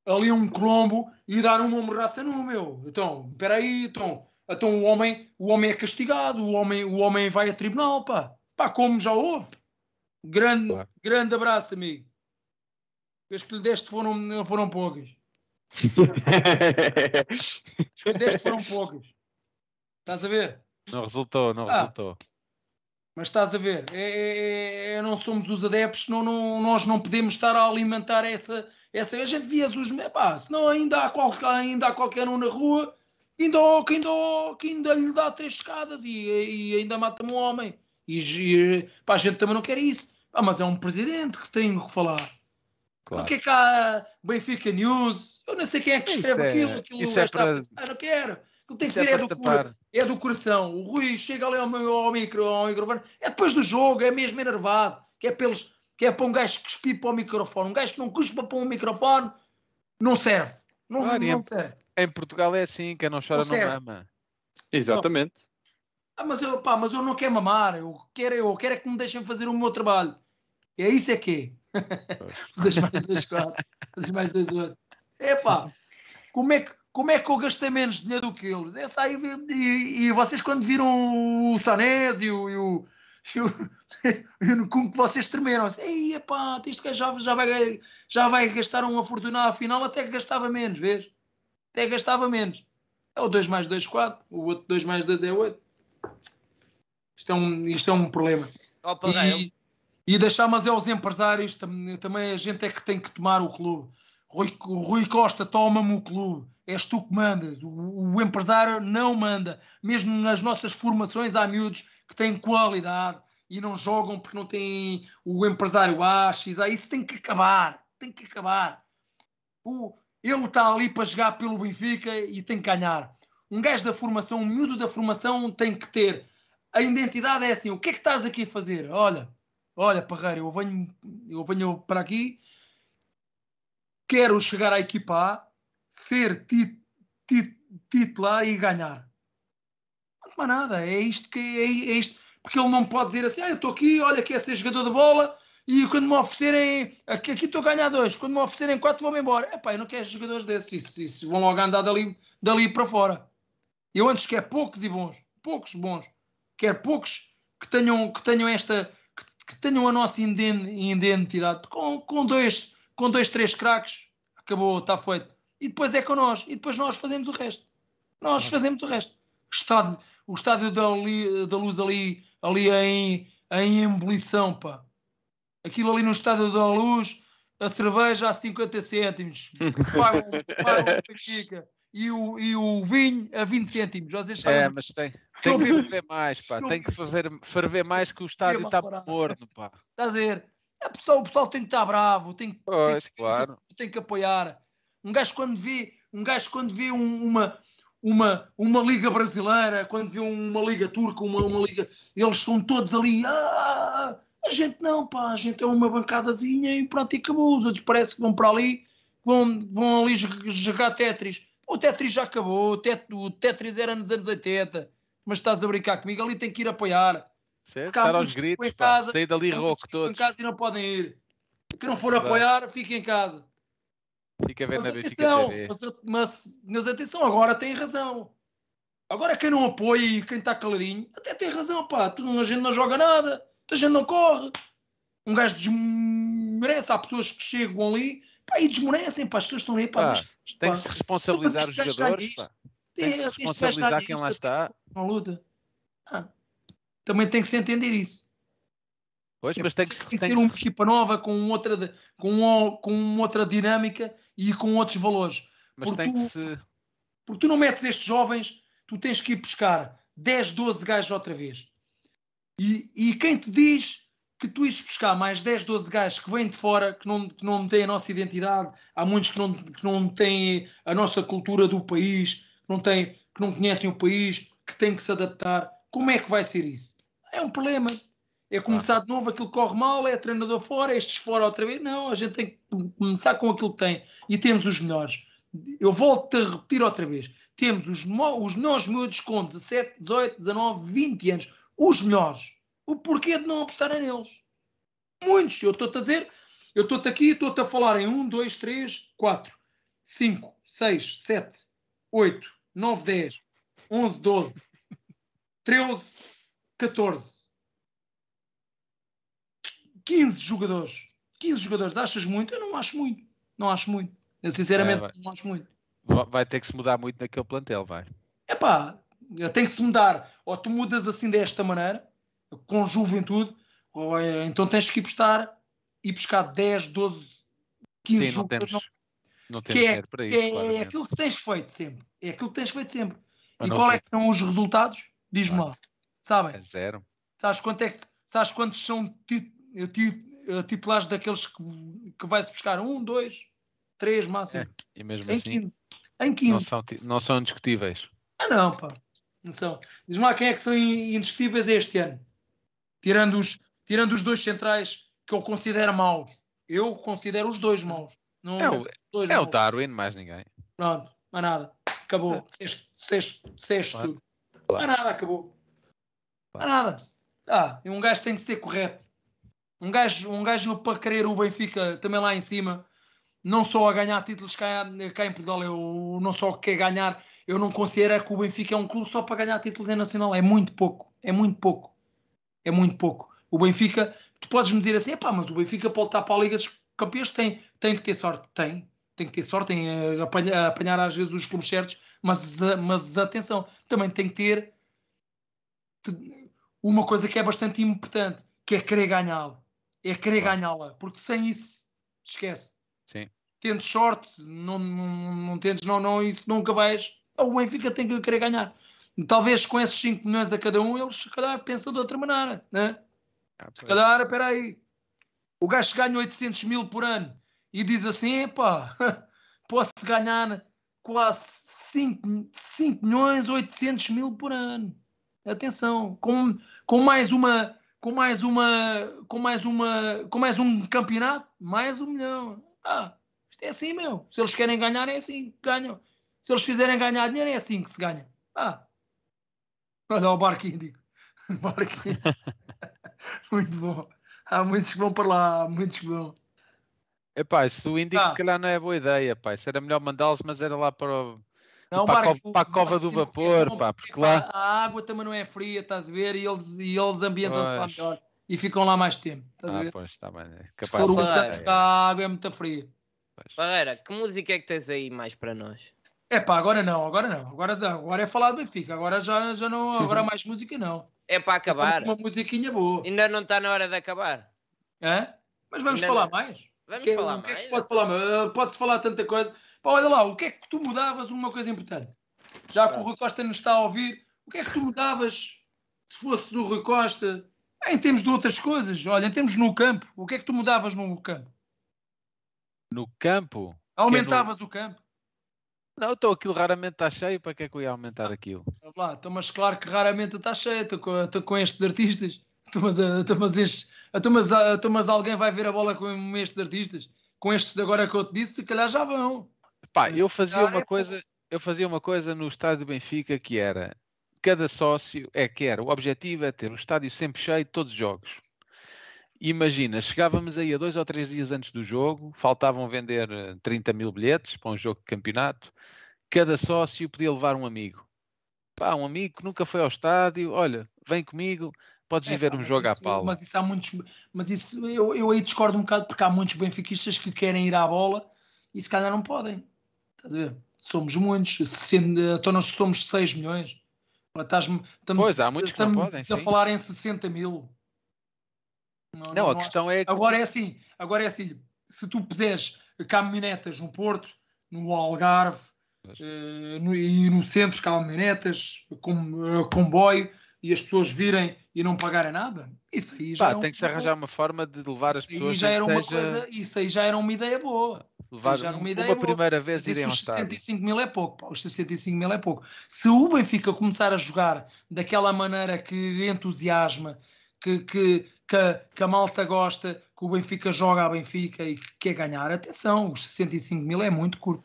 ali a um Colombo e dar um morraça no meu. Então, espera aí, então, então o, homem, o homem é castigado, o homem, o homem vai a tribunal, pá. Pá, como já houve. Grande, claro. grande abraço, amigo. As que lhe deste foram, foram poucas. As que lhe deste foram poucas. Estás a ver? Não resultou, não ah, resultou. Mas estás a ver, é, é, é, é, não somos os adeptos, não, não, nós não podemos estar a alimentar essa. essa a gente via os. Pá, senão ainda há, qualquer, ainda há qualquer um na rua ainda, que, ainda, ainda lhe dá três escadas e, e ainda mata um homem. E, e pá, a gente também não quer isso. Ah, mas é um presidente que tem que falar. Claro. O que é que há Benfica News? Eu não sei quem é que escreve isso é- aquilo, aquilo. Isso é, é para... Ah, não quero que tem que ser é, é, do é do coração. O Rui chega ali ao, ao, micro, ao microfone, é depois do jogo, é mesmo enervado, que é pelos, que é para um gajo que cuspir para o microfone. Um gajo que não cuspa para um microfone não serve. Não, claro, não em, serve. Em Portugal é assim, quem não chora não, não mama. Exatamente. Ah, mas, eu, pá, mas eu não quero mamar, eu quero, eu quero é que me deixem fazer o meu trabalho. É isso é que é. mais dois quatro, mais dois oito. É pá, como é que como é que eu gastei menos dinheiro do que eles? É, tá, Essa e, e vocês quando viram o Sanés e o, e o, e o, e o com que vocês tremeram, assim, ei, epá, isto que já, já, vai, já vai gastar uma fortuna, afinal até que gastava menos, vês? Até gastava menos. É o 2 mais 2, 4, o outro 2 mais 2 é 8. Isto é um, isto é um problema. Opa, e, é e deixar, mas é os empresários, também, também a gente é que tem que tomar o clube. Rui, Rui Costa toma-me o clube, és tu que mandas, o, o, empresário não manda. Mesmo nas nossas formações há miúdos que têm qualidade e não jogam porque não têm o empresário A, X, A. Isso tem que acabar, tem que acabar. O, ele está ali para jogar pelo Benfica e tem que ganhar. Um gajo da formação, um miúdo da formação tem que ter. A identidade é assim, o que é que estás aqui a fazer? Olha, olha Parreira, eu venho, eu venho para aqui quero chegar à equipa A, ser tit, tit, titular e ganhar. Não há nada, é isto que é, é isto. Porque ele não pode dizer assim, ah, eu estou aqui, olha, quero é ser jogador de bola e quando me oferecerem, aqui, aqui estou a ganhar dois, quando me oferecerem quatro vou-me embora. Epá, eu não quero jogadores desses, isso, isso, vão logo andar dali, dali para fora. Eu antes quero poucos e bons, poucos bons, quero poucos que tenham, que tenham esta, que, que tenham a nossa identidade. Com, com dois com dois, três craques, acabou, está feito. E depois é com nós, e depois nós fazemos o resto. Nós uhum. fazemos o resto. O estádio, o estádio da, da luz ali, ali em, em ebulição, pá. Aquilo ali no estádio da luz, a cerveja a 50 cêntimos. E o, e o vinho a 20 cêntimos. Vocês sabem? É, mas tem, tem que ferver mais, pá. Tem que ferver, ferver mais que o estádio está morno, pá. Estás a ver? É, pessoal, o pessoal tem que estar bravo, tem, pois, tem, que, claro. tem que apoiar. Um gajo quando vê, um gajo quando vê um, uma, uma, uma liga brasileira, quando vê uma liga turca, uma, uma liga, eles são todos ali. Ah, a gente não, pá, a gente é uma bancadazinha e pronto, e acabou. Os outros parece que vão para ali, vão, vão ali jogar Tetris. O Tetris já acabou, o Tetris era nos anos 80, mas estás a brincar comigo, ali tem que ir apoiar. Certo? Estar aos gritos, pá. Sair dali rouco todos. em casa e não podem ir. Que não for apoiar, fiquem em casa. Fica a ver mas na atenção, Mas, mas, mas atenção, agora tem razão. Agora quem não apoia e quem está caladinho, até tem razão, pá. A gente não joga nada, a gente não corre. Um gajo desmerece. Há pessoas que chegam ali pá, e desmerecem, pá. As pessoas estão aí, pá. Ah, mas, pá tem que é se responsabilizar os jogadores, pá. Tem que se responsabilizar quem lá está. Uma luta. Ah também tem que se entender isso. Pois, é, mas tem que, ser uma equipa nova com outra, com, com outra dinâmica e com outros valores. Mas porque tem tu, que se... Porque tu não metes estes jovens, tu tens que ir pescar 10, 12 gajos outra vez. E, e quem te diz que tu ires pescar mais 10, 12 gajos que vêm de fora, que não, que não têm a nossa identidade, há muitos que não, que não têm a nossa cultura do país, que não, têm, que não conhecem o país, que têm que se adaptar. Como é que vai ser isso? É um problema. É começar ah. de novo, aquilo corre mal, é treinador fora, estes fora outra vez. Não, a gente tem que começar com aquilo que tem. E temos os melhores. Eu volto a repetir outra vez. Temos os, os melhores miúdos com 17, 18, 19, 20 anos. Os melhores. O porquê de não apostarem neles? Muitos. Eu estou-te a dizer, eu estou-te aqui, estou-te a falar em 1, 2, 3, 4, 5, 6, 7, 8, 9, 10, 11, 12, 13, 14, 15 jogadores. 15 jogadores, achas muito? Eu não acho muito. Não acho muito. Eu sinceramente é, não acho muito. Vai ter que se mudar muito naquele plantel, vai. É pá, tem que se mudar. Ou tu mudas assim desta maneira, com juventude, ou é, então tens que ir buscar, ir buscar 10, 12, 15 Sim, jogadores. Não temos, não, não temos é que é, para isso. é, é, aquilo que tens feito sempre. É aquilo que tens feito sempre. e quais é são os resultados? Diz-me lá. Sabem? É zero. Sabes, quanto é que, sabes quantos são tit, tit, eh, titulares daqueles que, que vai-se buscar? Um, dois, três máximo. É, e mesmo em assim, 15. Em 15. Não são, não são indiscutíveis. Ah, não, pá. Não são. Diz-me lá quem é que são indiscutíveis este ano. Tirando os, tirando os dois centrais que eu considero maus. Eu considero os dois maus. Não, é o, dois é maus. o Darwin, mais ninguém. Pronto, mais nada. Acabou. É. Sexto, sexto, sexto. Claro. Claro. nada, acabou. Mas nada. Ah, um gajo tem de ser correto. Um gajo, um gajo para querer o Benfica também lá em cima, não só a ganhar títulos cá, cá em Portugal, eu não só quer ganhar, eu não considero que o Benfica é um clube só para ganhar títulos em Nacional. É muito pouco. É muito pouco. É muito pouco. O Benfica, tu podes me dizer assim, pá, mas o Benfica pode estar para a Liga dos Campeões, tem, tem que ter sorte. Tem, tem que ter sorte em eh, apanhar, apanhar às vezes os clubes certos, mas, mas atenção, também tem que ter uma coisa que é bastante importante, que é querer ganhá-la. É querer claro. ganhá-la, porque sem isso, esquece. Sim. Tendo sorte, não, não, não tens, não, não, isso nunca vais. Oh, o Benfica tem que querer ganhar. Talvez com esses 5 milhões a cada um, eles se calhar pensam de outra maneira, né? Ah, se calhar, espera aí, o gajo ganha 800 mil por ano e diz assim: pá, posso ganhar quase 5, 5 milhões 800 mil por ano. Atenção, com, com mais uma com mais uma com mais uma com mais um campeonato, mais um milhão. Ah, isto é assim, meu. Se eles querem ganhar é assim que ganham. Se eles quiserem ganhar dinheiro é assim que se ganha. Ah. Olha o barquinho, digo. Barquinho. Muito bom. Há muitos que vão para lá, há muitos que vão. Epá, se o Índico ah. se tá. calhar não é boa ideia, pá. Isso era melhor mandá-los, mas era lá para, o, não, para, Marcos, a cova, para, a cova do vapor, é pá, porque lá... A água também não é fria, estás a ver, e eles, e eles ambientam-se lá melhor. E ficam lá mais tempo, estás ah, a ver? pois, está bem. É capaz se for de... a água é muito fria. Barreira, que música é que tens aí mais para nós? É pá, agora não, agora não. Agora, agora é falar do Benfica, agora já, já não, agora mais música não. É para acabar. É uma musiquinha boa. Ainda não está na hora de acabar. É? Mas vamos Ainda falar não... mais. Vamos que, é falar o que é que pode falar? Eh, pode-se falar tanta coisa. Pá, olha lá, o que é que tu mudavas? Uma coisa importante. Já que o Rui Costa nos está a ouvir, o que é que tu mudavas se fosse do Rui Costa? Em termos de outras coisas, olha, em termos no campo, o que é que tu mudavas no campo? No campo? É Aumentavas é no... o campo? Não, então aquilo raramente está cheio, para que é que eu ia aumentar aquilo? Lá, então, mas claro que raramente está cheio, estou com, com estes artistas, estou, mas, a, eh, mas então, ah, então, mas, alguém vai ver a bola com estes artistas? Com estes agora que eu te disse, se calhar já vão. Pá, eu fazia uma é coisa, eu fazia uma coisa no estádio de Benfica que era cada sócio é que era. O objetivo é ter o estádio sempre cheio de todos os jogos. Imagina, chegávamos aí a dois ou três dias antes do jogo, faltavam vender 30 eh, mil bilhetes para um jogo de campeonato. Cada sócio podia levar um amigo. Pá, um amigo que nunca foi ao estádio, olha, vem comigo, Podes é, ir ver um jogo isso, à pala. Mas isso há muitos. Mas isso eu, eu aí discordo um bocado porque há muitos benfiquistas que querem ir à bola e se calhar não podem. Estás a ver? Somos muitos. Sendo, então nós somos 6 milhões. Estás, estamos, pois, há muitos que não podem. Estamos a falar em 60 mil. Não, não, não a questão acho. é. Que... Agora é assim, agora é assim. Se tu puseres caminhonetas no Porto, no Algarve, eh, no, e no centro, caminhonetas, com, uh, comboio, e as pessoas virem e não pagarem nada, isso aí já. Pá, é tem um... que se arranjar uma forma de levar as isso pessoas já era uma seja... coisa, Isso aí já era uma ideia boa. Levar já era uma, ideia uma boa. primeira vez irem aos Os 65 estar. mil é pouco, pá, os 65 mil é pouco. Se o Benfica começar a jogar daquela maneira que entusiasma, que, que, que, a, que a malta gosta, que o Benfica joga a Benfica e que quer ganhar, atenção, os 65 mil é muito curto.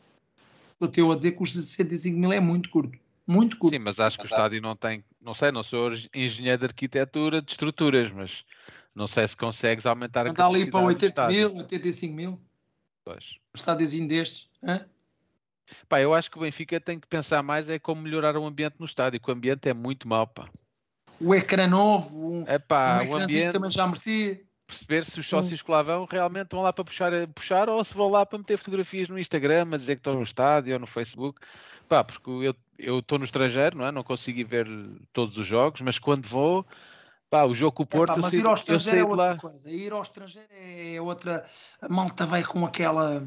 Estou a dizer que os 65 mil é muito curto muito curto. Sim, mas acho que o estádio não tem, não sei, não sou engenheiro de arquitetura de estruturas, mas não sei se consegues aumentar a capacidade. Anda ali para 80 mil, 85 mil. Pois. Um estádiozinho destes. Hã? Pá, eu acho que o Benfica tem que pensar mais é como melhorar o ambiente no estádio, que o ambiente é muito mau, pá. O ecrã novo, um, Epá, um o ambiente também já merecia. Perceber se os hum. sócios que lá vão realmente vão lá para puxar, puxar ou se vão lá para meter fotografias no Instagram, a dizer que estão no estádio ou no Facebook. Pá, porque eu eu estou no estrangeiro, não é? Não consigo ver todos os jogos, mas quando vou, pá, o jogo com o Porto, é, pá, mas eu, ir ao estrangeiro eu é outra lá. coisa. Ir ao estrangeiro é, é outra. A malta vai com aquela.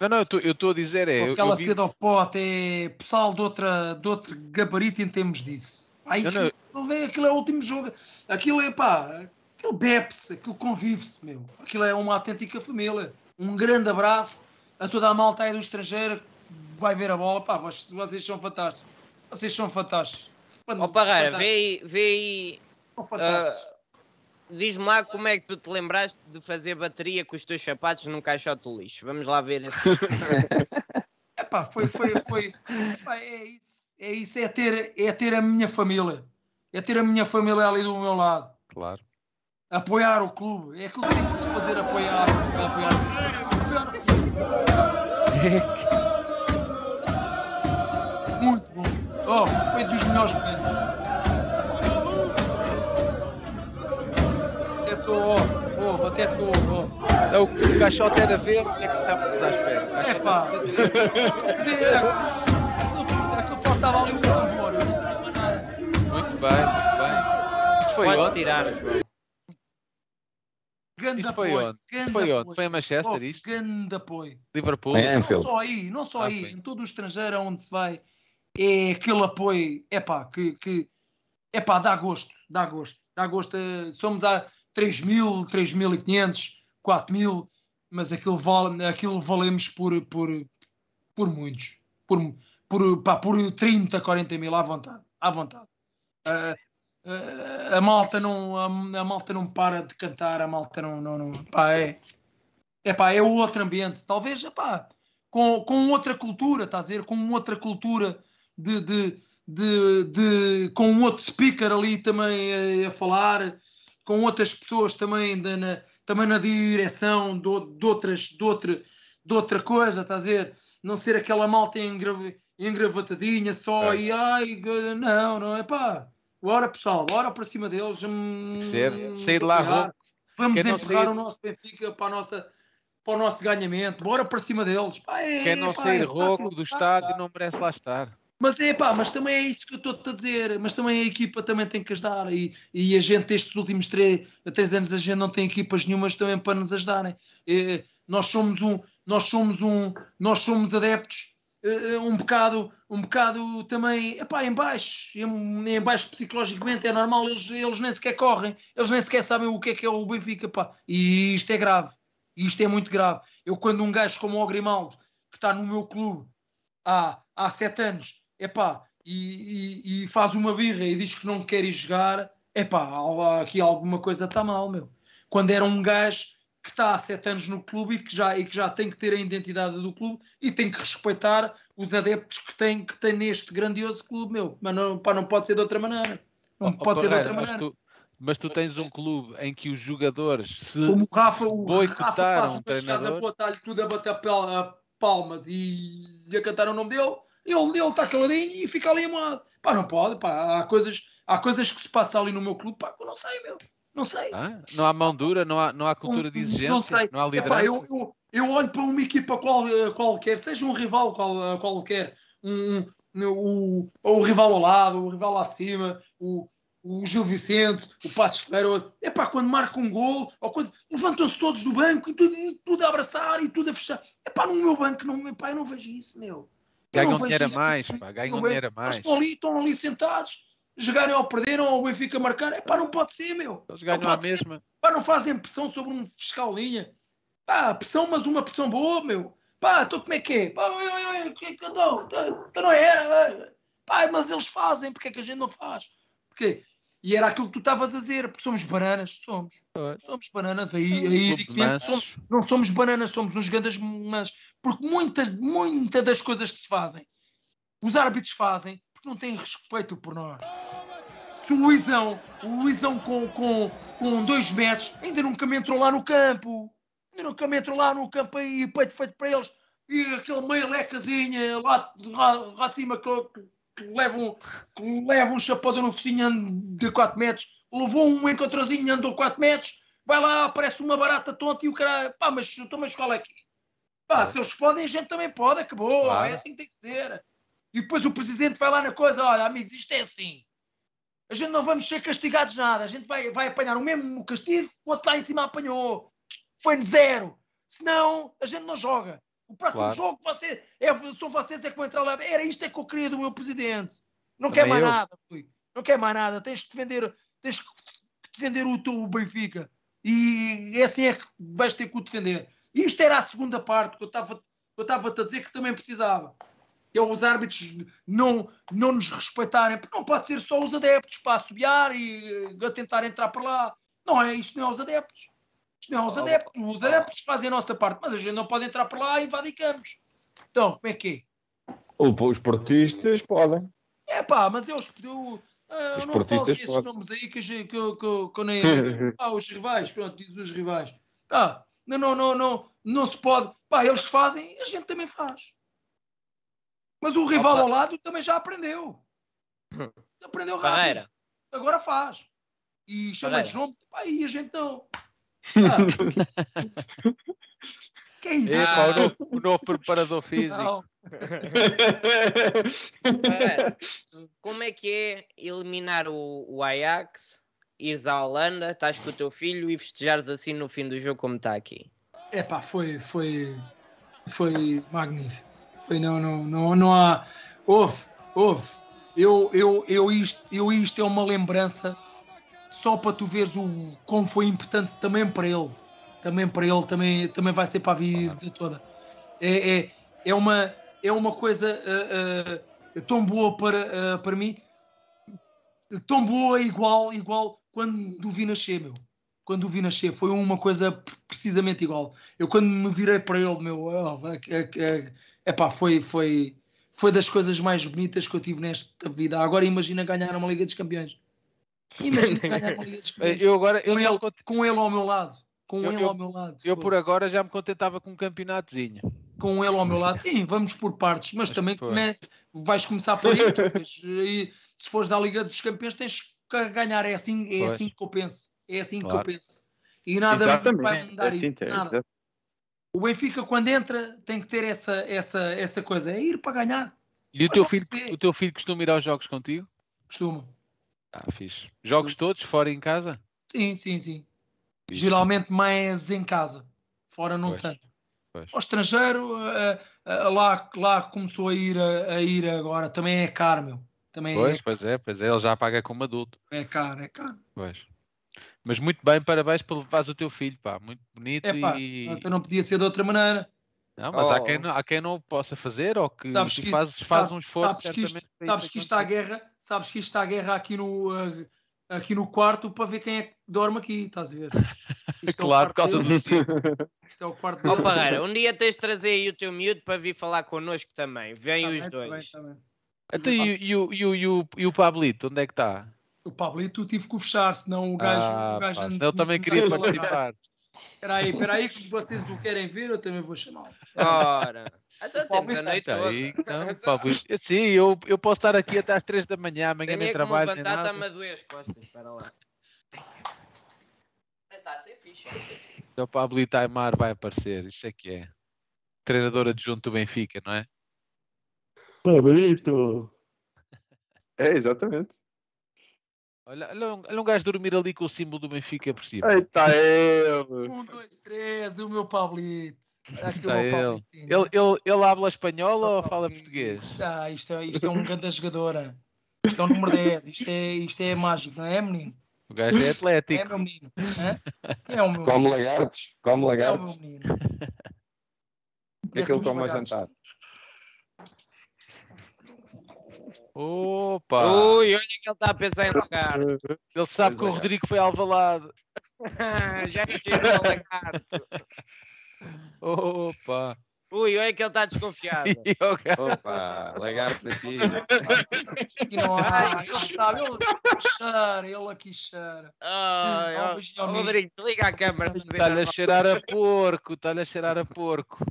Não, não, eu estou a dizer é. Com aquela sede vi... ao pote, é pessoal de, outra, de outro gabarito em termos disso. Aí não, que, não. É, aquilo é o último jogo. Aquilo é pá, aquilo bebe-se, aquilo convive-se, meu. Aquilo é uma autêntica família. Um grande abraço a toda a malta aí do estrangeiro vai ver a bola, pá, vocês são fantásticos. Vocês são fantásticos. Ó Parreira, vê aí. Vê aí uh, Diz-me lá como é que tu te lembraste de fazer bateria com os teus sapatos num caixote de lixo. Vamos lá ver. é pá, foi. foi, foi epá, é isso, é, isso é, ter, é ter a minha família. É ter a minha família ali do meu lado. Claro. Apoiar o clube. É aquilo que tem que se fazer apoiar. apoiar. apoiar. Oh, foi dos melhores momentos. É até estou off, off, até estou off. Então, o caixote era verde, é que estávamos à espera. É pá! Aquilo faltava ali um amor, Muito bem, muito bem. Isto foi ótimo. tirar, João. isto foi onde? Isto foi onde? Foi em Manchester oh, isto? Grande apoio. Liverpool. É, não só aí, não só ah, aí. Bem. Em todo o estrangeiro, onde se vai, é aquele apoio, é pá, que, que é pá, dá gosto, dá gosto, dá gosto. Eh, somos a 3 mil, 3.500, 4 mil, mas aquilo, vale, aquilo valemos por, por, por muitos, por, por, pá, por 30, 40 mil à vontade, à vontade. Uh, uh, a malta não a, a, malta não para de cantar a malta não não, não pá, é é pá, é outro ambiente talvez é pá, com, com outra cultura estás a dizer com outra cultura de, de, de, de com um outro speaker ali também a, a falar, com outras pessoas também, de, na, também na direção de, de, outras, de, outra, de outra coisa, estás a ver? Não ser aquela malta engra, engravatadinha só é. e ai, não, não, é pá. Bora pessoal, bora para cima deles. Hum, hum sair de lá, hum, Vamos Quem empurrar o nosso Benfica para, a nossa, para o nosso ganhamento. Bora para cima deles. é, Quem não sair é rouco do estádio não merece lá estar. Mas é pá, mas também é isso que eu estou-te a dizer, mas também a equipa também tem que ajudar e, e a gente, estes últimos três, três anos, a gente não tem equipas nenhumas também para nos ajudarem. Eh, eh, nós somos um, nós somos um, nós somos adeptos eh, um bocado, um bocado também, epá, em baixo, em, em baixo psicologicamente, é normal, eles, eles nem sequer correm, eles nem sequer sabem o que é que é o Benfica, pá, e isto é grave, isto é muito grave. Eu quando um gajo como o Grimaldo, que está no meu clube há, há sete anos, epá, e, e, e faz uma birra e diz que não quer ir jogar, epá, aqui alguma coisa está mal, meu. Quando era um gajo que está há sete anos no clube e que, já, e que já tem que ter a identidade do clube e tem que respeitar os adeptos que tem, que tem neste grandioso clube, meu. Mas não, pá, não pode ser de outra maneira. Não oh, oh pode oh, ser de outra maneira. Mas tu, tens um clube em que os jogadores se Como o Rafa, o boicotaram Rafa faz um treinador... Boa, tudo a bater palmas e, e a cantar o nome dele ele, ele está caladinho e fica ali amoado. Pá, não pode, pá. Há coisas, há coisas que se passa ali no meu clube, pá, eu não sei, meu. Não sei. Ah, não há mão dura, não há, não há cultura de exigência, não, sei. não há liderança. Epá, eu, eu, eu, olho para uma equipa qual, qualquer, seja um rival qual, qualquer, um, um, o, o rival ao lado, o rival lá de cima, o, o Gil Vicente, o Passo Ferreira, é pá, quando marca um gol, quando levantam-se todos do banco e tudo, e tudo, a abraçar e tudo a fechar. É pá, no meu banco, não, epá, eu não vejo isso, meu. Ganham tipo, dinheiro a mais, pá, ganham dinheiro a mais. Estão ali, estão ali sentados, jogarem ou perderam, ou o Benfica marcar. É pá, não pode ser, meu. Eles ganham a mesma. Pá, não fazem pressão sobre um fiscal linha. Pá, pressão, mas uma pressão boa, meu. Pá, então como é que é? Pá, eu, eu, eu, não, eu, não era. Pá, mas eles fazem, porque é que a gente não faz? Porque e era aquilo que tu estavas a dizer, porque somos bananas, somos. Somos bananas, aí, aí somos, não somos bananas, somos uns grandes mas Porque muitas, muitas das coisas que se fazem, os árbitros fazem, porque não têm respeito por nós. Se o Luizão, o Luizão com, com, com dois metros, ainda nunca me entrou lá no campo. Ainda nunca me entrou lá no campo aí, peito feito para eles. E aquele meio lecazinha lá, lá, lá de cima que que leva um, que leva um no focinho de 4 metros, levou um encontrozinho, andou 4 metros, vai lá, aparece uma barata tonta e o cara, pá, mas chutou, então, mas escola aqui é que. É? Pá, é. se eles podem, a gente também pode, acabou, claro. é assim que tem que ser. E depois o presidente vai lá na coisa, olha, amigos, isto é assim. A gente não vamos ser castigados nada, a gente vai, vai apanhar o mesmo castigo o outro lá em cima apanhou. Foi zero. Senão, a gente não joga. O próximo claro. jogo você, é, são vocês é que vão entrar lá. Era isto é que eu queria do meu presidente. Não Também quer mais eu. nada, Rui. Não quer mais nada. Tens que defender, tens que defender o teu Benfica. E assim é que vais ter que o defender. E isto era a segunda parte que eu estava eu estava-te a dizer que também precisava. é os árbitros não, não nos respeitarem, porque não pode ser só os adeptos para assobiar e a tentar entrar para lá. Não é, isto não é os adeptos não os adeptos, os adeptos fazem a nossa parte, mas a gente não pode entrar por lá e invadir campos. Então, como é que é? Os portistas podem. É pá, mas eu, eu, eu os não falo esses podem. nomes aí que, que, que, que eu nem. ah, os rivais, pronto, diz os rivais. Ah, não, não, não, não, não se pode. Pá, eles fazem, a gente também faz. Mas o rival Opa. ao lado também já aprendeu. Aprendeu rápido. Agora faz. E chama-lhes nomes, pá, e a gente não que é isso? É, ah. o, novo, o, novo, preparador físico. É, como é que é eliminar o, o Ajax, ires à Holanda, estás com o teu filho e festejares assim no fim do jogo como está aqui? Epá, foi, foi, foi magnífico. Foi, não, não, não, não há. Houve, houve. Eu, eu, eu, isto, eu, isto é uma lembrança só para tu veres o como foi importante também para ele. Também para ele, também, também vai ser para a vida claro. toda. É, é, é, uma, é uma coisa uh, uh, tão boa para, uh, para mim, tão boa igual, igual quando o vi nascer, meu. Quando o vi nascer, foi uma coisa precisamente igual. Eu quando me virei para ele, meu, oh, é, é, é pá, foi, foi, foi das coisas mais bonitas que eu tive nesta vida. Agora imagina ganhar uma Liga dos Campeões. Eu agora, eu com, ele, com ele ao meu lado. Com eu, ele eu, ao meu lado. Eu por agora já me contentava com um campeonatozinho. Com ele ao meu lado. Sim, vamos por partes, mas, mas também come... vais começar por aí. e se fores à Liga dos Campeões tens que ganhar. É assim, é pois. assim que eu penso. É assim claro. que eu penso. E nada Exatamente. vai mudar é assim, isso. É, nada. O Benfica, quando entra, tem que ter essa, essa, essa coisa. É ir para ganhar. E o teu, filho, o teu filho costuma ir aos jogos contigo? Costuma. Ah, fixe. Jogos sim. todos, fora em casa? Sim, sim, sim. Fixe. Geralmente mais em casa. Fora não tanto. Ao estrangeiro, uh, uh, lá, lá começou a ir, a, a, ir agora. Também é caro, meu. Também pois, é... pois é, pois é. Ele já paga como adulto. É caro, é caro. Pois. Mas muito bem, parabéns por levares o teu filho, pá. Muito bonito é, pá, e... Então não podia ser de outra maneira. Não, mas oh. há, quem não, há quem não possa fazer ou que, que fazes, faz tá- um esforço. Sabes que isto, está à guerra sabes que isto está a guerra aqui no, eh, aqui no quarto para ver quem é que dorme aqui, estás a ver? Isto é claro, é por causa do Isto é o quarto oh, Parreira, um dia tens de trazer aí o teu miúdo para vir falar connosco também. vem tá os bem, dois. Tá bem, tá bem. e, o, e, o, e, o, e o Pablito, onde é que está? O Pablito tive que o fechar, senão o gajo. Ah, o gajo pá, senão eu também queria participar. Espera aí, espera aí, que vocês o querem ver, eu também vou chamá-lo. Ora. Então temos a noite toda. Então, Sim, eu, eu posso estar aqui até às 3 da manhã, amanhã nem trabalho. Tenho que levantar, está-me a doer as costas, espera lá. Mas está a ser fixe. Então, o Pablo Itaimar vai aparecer, isso é que é. Treinador adjunto do Benfica, não é? Pablito! Tá é, exatamente. Olha, olha um gajo dormir ali com o símbolo do Benfica por cima. Eita ele! Um, dois, três, o meu Pablito. Acho que o meu ele. Ele, né? ele, ele habla espanhola ou fala português? Ah, isto, é, isto é um grande jogadora. É. Isto é o número 10. Isto é, isto é mágico, não é, menino? O gajo é atlético. É meu menino. Quem é o meu Como lagartos. Como lagartos. É o meu menino. O é que é que ele toma a jantar? Tá é. é Opa! Ui, olha que ele está a pensar em lagarto. Ele sabe pois que é. o Rodrigo foi alvalado. Já que ele é lagarto. Opa! Ui, olha que ele está desconfiado. Opa, lagarto aqui. Aqui não há. Ele sabe, ele cheira, ele aqui cheira. Ai, oh, oh, Rodrigo, liga a câmera. Está-lhe a cheirar a porco, está-lhe a cheirar a porco.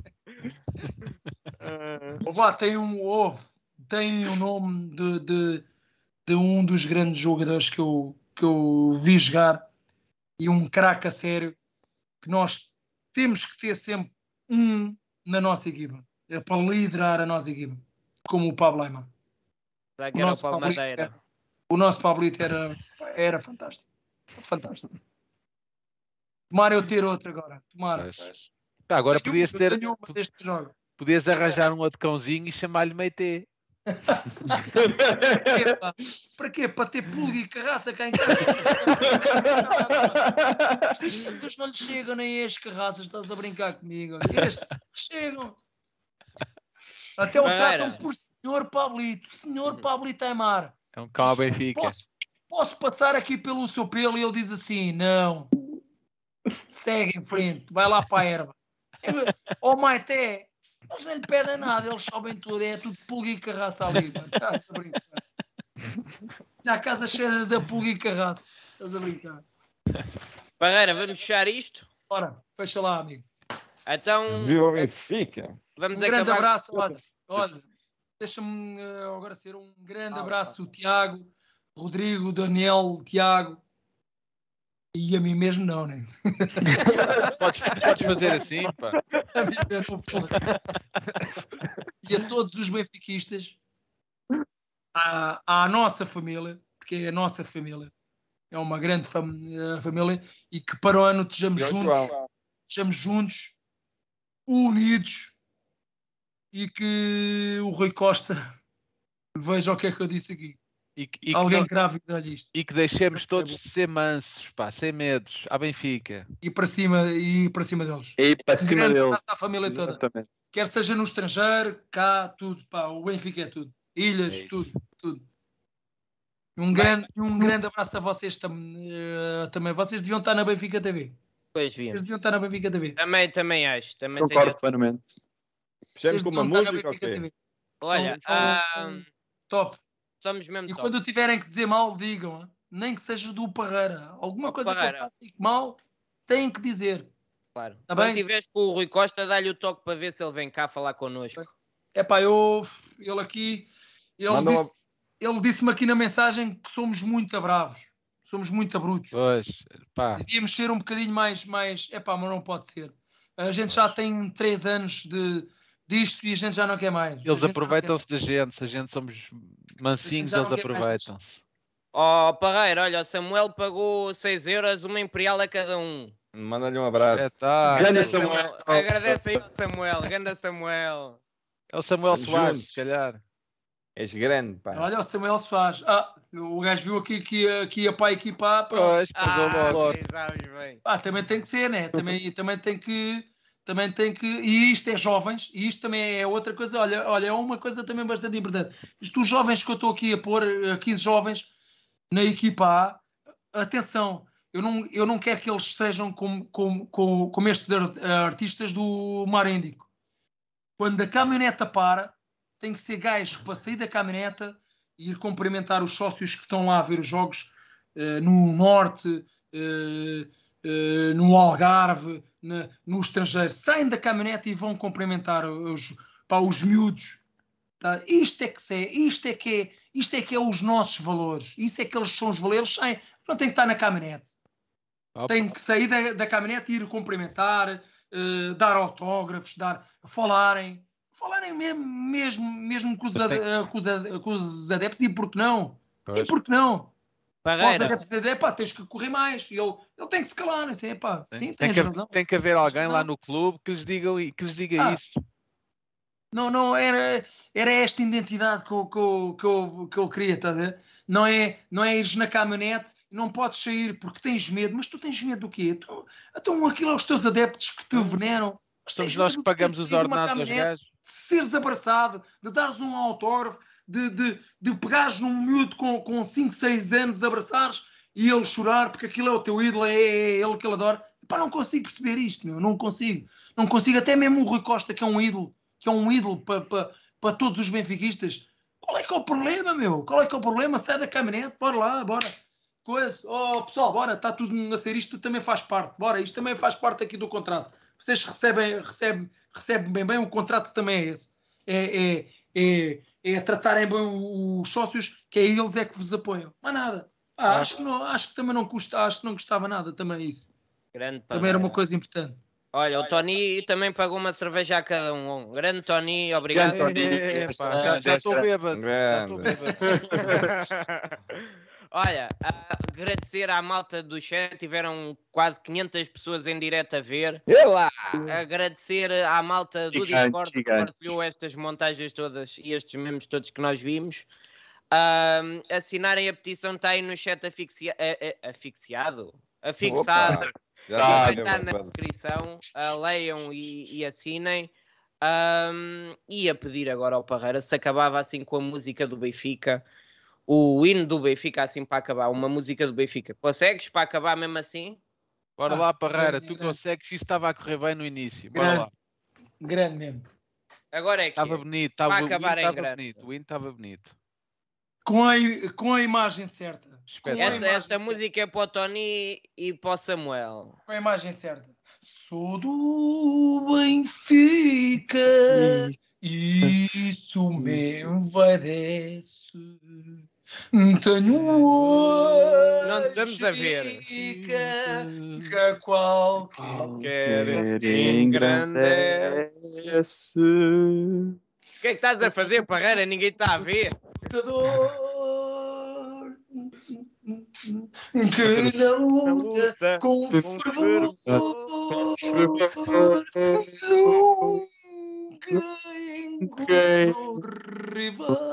Opa, tem um ovo tem o nome de, de, de, um dos grandes jogadores que eu, que eu vi jogar e um craque a sério que nós temos que ter sempre um na nossa equipa é para liderar a nossa equipa, como o Pablo Aymar. O nosso Pablito, era, o nosso Pablito era, era fantástico. Fantástico. Tomara eu ter outro agora. Tomara. agora podias ter. Podias é. arranjar um outro cãozinho e chamar-lhe Meite. para, quê, para ter pulga e carraça cá em casa? não lhe chegam nem as carraças, estás a brincar comigo. Estes chegam. Até o tratam por senhor Pablito. Senhor Pablito Aymar. É um cowboy fica. Posso, posso passar aqui pelo seu pelo? E ele diz assim, não. Segue em frente, vai lá para a erva. Ó oh, Maité, eles nem lhe pedem nada, eles sobem tudo, é tudo pulga carraça ali. Estás a brincar. Já a casa cheia da pulga carraça, Estás a brincar. Barreira, vamos fechar isto? Ora, fecha lá, amigo. Então. Viva fica. Vamos um grande acabar... abraço, olha. olha Deixa-me eh, agora ser um grande ah, abraço, tá. Tiago, Rodrigo, Daniel, Tiago, e a mim mesmo não, né? Podes, podes fazer assim, pá. A mim mesmo, e a todos os benfiquistas, à, à nossa família, porque é a nossa família, é uma grande fam eh, família, e que para o ano estejamos juntos, estejamos juntos, unidos, e que o Rui Costa veja o que é que eu disse aqui. E, e Alguém crave e isto. E que deixemos todos de ser mansos, pá, sem medos, à Benfica. E para cima, e para cima deles. E para cima Grande deles. à família Exatamente. toda. Quer seja no estrangeiro, cá, tudo, pá, o Benfica é tudo. Ilhas, é tudo, tudo. Um grande, um grande abraço a vocês tam, uh, também. Vocês deviam estar na Benfica TV. Pois bem. Vocês deviam estar na Benfica TV. Também, também acho. Também Concordo plenamente. Fechamos com uma música, ok? Olha, então, um... Ah, top. Precisamos mesmo E quando tiverem que dizer mal, digam, nem que seja do Parreira. Alguma o coisa Parreira. que eu faça mal, têm que dizer. Claro. Tá quando estiveres com o Rui Costa, dá-lhe o toque para ver se ele vem cá falar connosco. É pá, eu, ele aqui, ele Mandou disse, ele disse-me aqui na mensagem que somos muito bravos somos muito brutos. Pois, pá. Devíamos ser um bocadinho mais, mais. É pá, mas não pode ser. A gente já tem três anos de, disto e a gente já não quer mais. Eles aproveitam-se da gente, se a gente somos Mansinhos, eles aproveitam-se. Oh, Parreira, olha, o Samuel pagou 6 euros, uma imperial a cada um. Manda-lhe um abraço. É, tá. Ganda Samuel. Samuel. Agradece aí, Samuel. Ganda Samuel. É o Samuel Estamos Soares, juntos. se calhar. És grande, pá. Olha é o Samuel Soares. Ah, o gajo viu aqui que ia, ia para a equipa. Para... Ah, pois, ah, logo. Sabes bem. Ah, também tem que ser, né? Também, também tem que também tem que. E isto é jovens, e isto também é outra coisa. Olha, olha é uma coisa também bastante importante. Isto, os jovens que eu estou aqui a pôr, 15 eh, jovens na equipa A, atenção, eu não, eu não quero que eles sejam como, como, como, como estes artistas do Mar Índico. Quando a caminhoneta para, tem que ser gajo para sair da caminhoneta e ir cumprimentar os sócios que estão lá a ver os jogos uh, no Norte. Uh, eh, no Algarve, na, no estrangeiro, saem da caminhonete e vão cumprimentar os, pá, os miúdos. Tá? Isto é que é, isto é que é, isto é que é os nossos valores. Isso é que eles são os valores. Saem, não tem que estar na caminhonete. tem que sair da, da caminhonete e ir cumprimentar, uh, dar autógrafos, dar, falarem. Falarem mesmo, mesmo, mesmo com os, ad, uh, com os, ad, com os adeptos e por que não? Pois. E por que não? Parreira. Posso até dizer, é pá, tens que correr mais. E ele, ele tem que se calar, assim, é pá, sim, sim tem que, razão. Tem que haver alguém lá no clube que lhes diga, que lhes diga ah, isso. Não, não, era, era esta identidade que eu, que, eu, que, eu, que eu queria, estás a ver? Não é, não é ires na caminhonete, não podes sair porque tens medo, mas tu tens medo do quê? Tu, então aquilo aos é teus adeptos que te veneram. Somos nós que pagamos os ordenados aos gajos. De seres abraçado, de dares um autógrafo, de, de, de pegares num miúdo com, com 5, 6 anos, abraçares e ele chorar porque aquilo é o teu ídolo, é, é, é, ele que ele adora. Pá, não consigo perceber isto, meu, não consigo. Não consigo, até mesmo o Rui Costa, que é um ídolo, que é um ídolo para pa, pa todos os benfiquistas. Qual é que é o problema, meu? Qual é que é o problema? Sai da caminhonete, bora lá, bora. Coisa, oh pessoal, bora, está tudo na ser, isto também faz parte, bora, isto também faz parte aqui do contrato. Vocês recebem, recebem, recebem bem bem, o contrato também é esse. É, é, é, é tratarem bem os sócios, que é eles é que vos apoiam. Mas nada. Ah, acho, que não, acho que também não custa, acho que não custava nada também isso. Grande também era uma coisa importante. Olha, o Tony também pagou uma cerveja a cada um. Grande Tony, obrigado. Grande Tony. É, é, já estou bêbado. Já estou bêbado. Olha, agradecer à malta do chat, tiveram quase 500 pessoas em direto a ver. lá. Agradecer à malta do gigante, Discord gigante. que partilhou estas montagens todas e estes memes todos que nós vimos. Um, ah, assinarem a petição está aí no chat afixia, a, a, afixado. Opa, já está tá na descrição. A ah, leiam e, e assinem. Um, ah, a pedir agora ao Parreira se acabava assim com a música do Benfica o hino do Benfica assim para acabar, uma música do Benfica. Consegues para acabar mesmo assim? Bora ah, lá, Parreira, tu grande. consegues, isso estava a correr bem no início. Bora grande, lá. Grande mesmo. Agora é que estava é. bonito, estava, estava bonito, o hino estava bonito. Com a, com a imagem certa. Esta, imagem esta música é para o Tony e para o Samuel. Com a imagem certa. Sou do Benfica, isso me descer. Tenho um Não estamos a ver. Hum. Que a qualquer engrandece. O que é que estás a fazer, Parreira? Ninguém está a ver. Que na luta com fervor nunca encontrou rival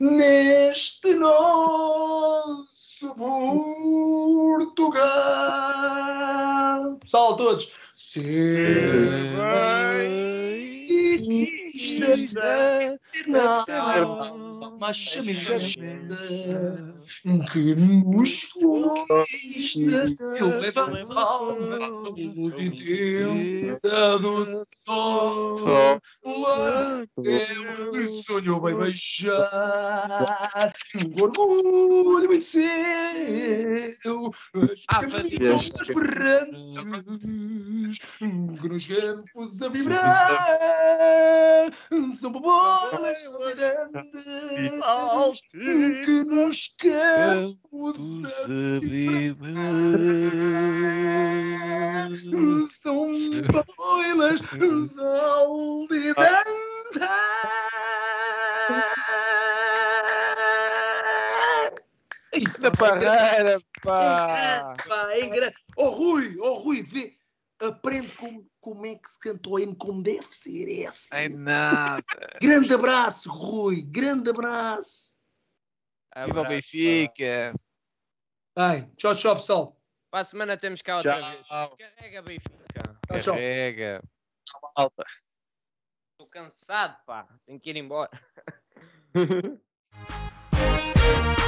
neste nosso Portugal. Pessoal, todos, se bem. Estamos na eternal, mas chamemos que nos conquista. Ele leva a alma, intensa do sol, é O anel que sonhou vai beijar. O orgulho em seu, as ah, caminhões berrantes, é que nos campos a é vibrar são bolas grandes que nos campos a beber são bolas solidárias. Na parreira, pá! grande, pá, ingrato. grande oh, Rui, oh, Rui, vê aprende como como é que se cantou N é como deve ser. É assim. É nada. grande abraço, Rui. Grande abraço. Viva o Benfica. Bem, tchau, tchau, pessoal. Para a semana temos cá outra tchau. vez. Carrega, Benfica. Tchau, Carrega. Tchau, malta. Estou cansado, pá. Tenho que ir embora.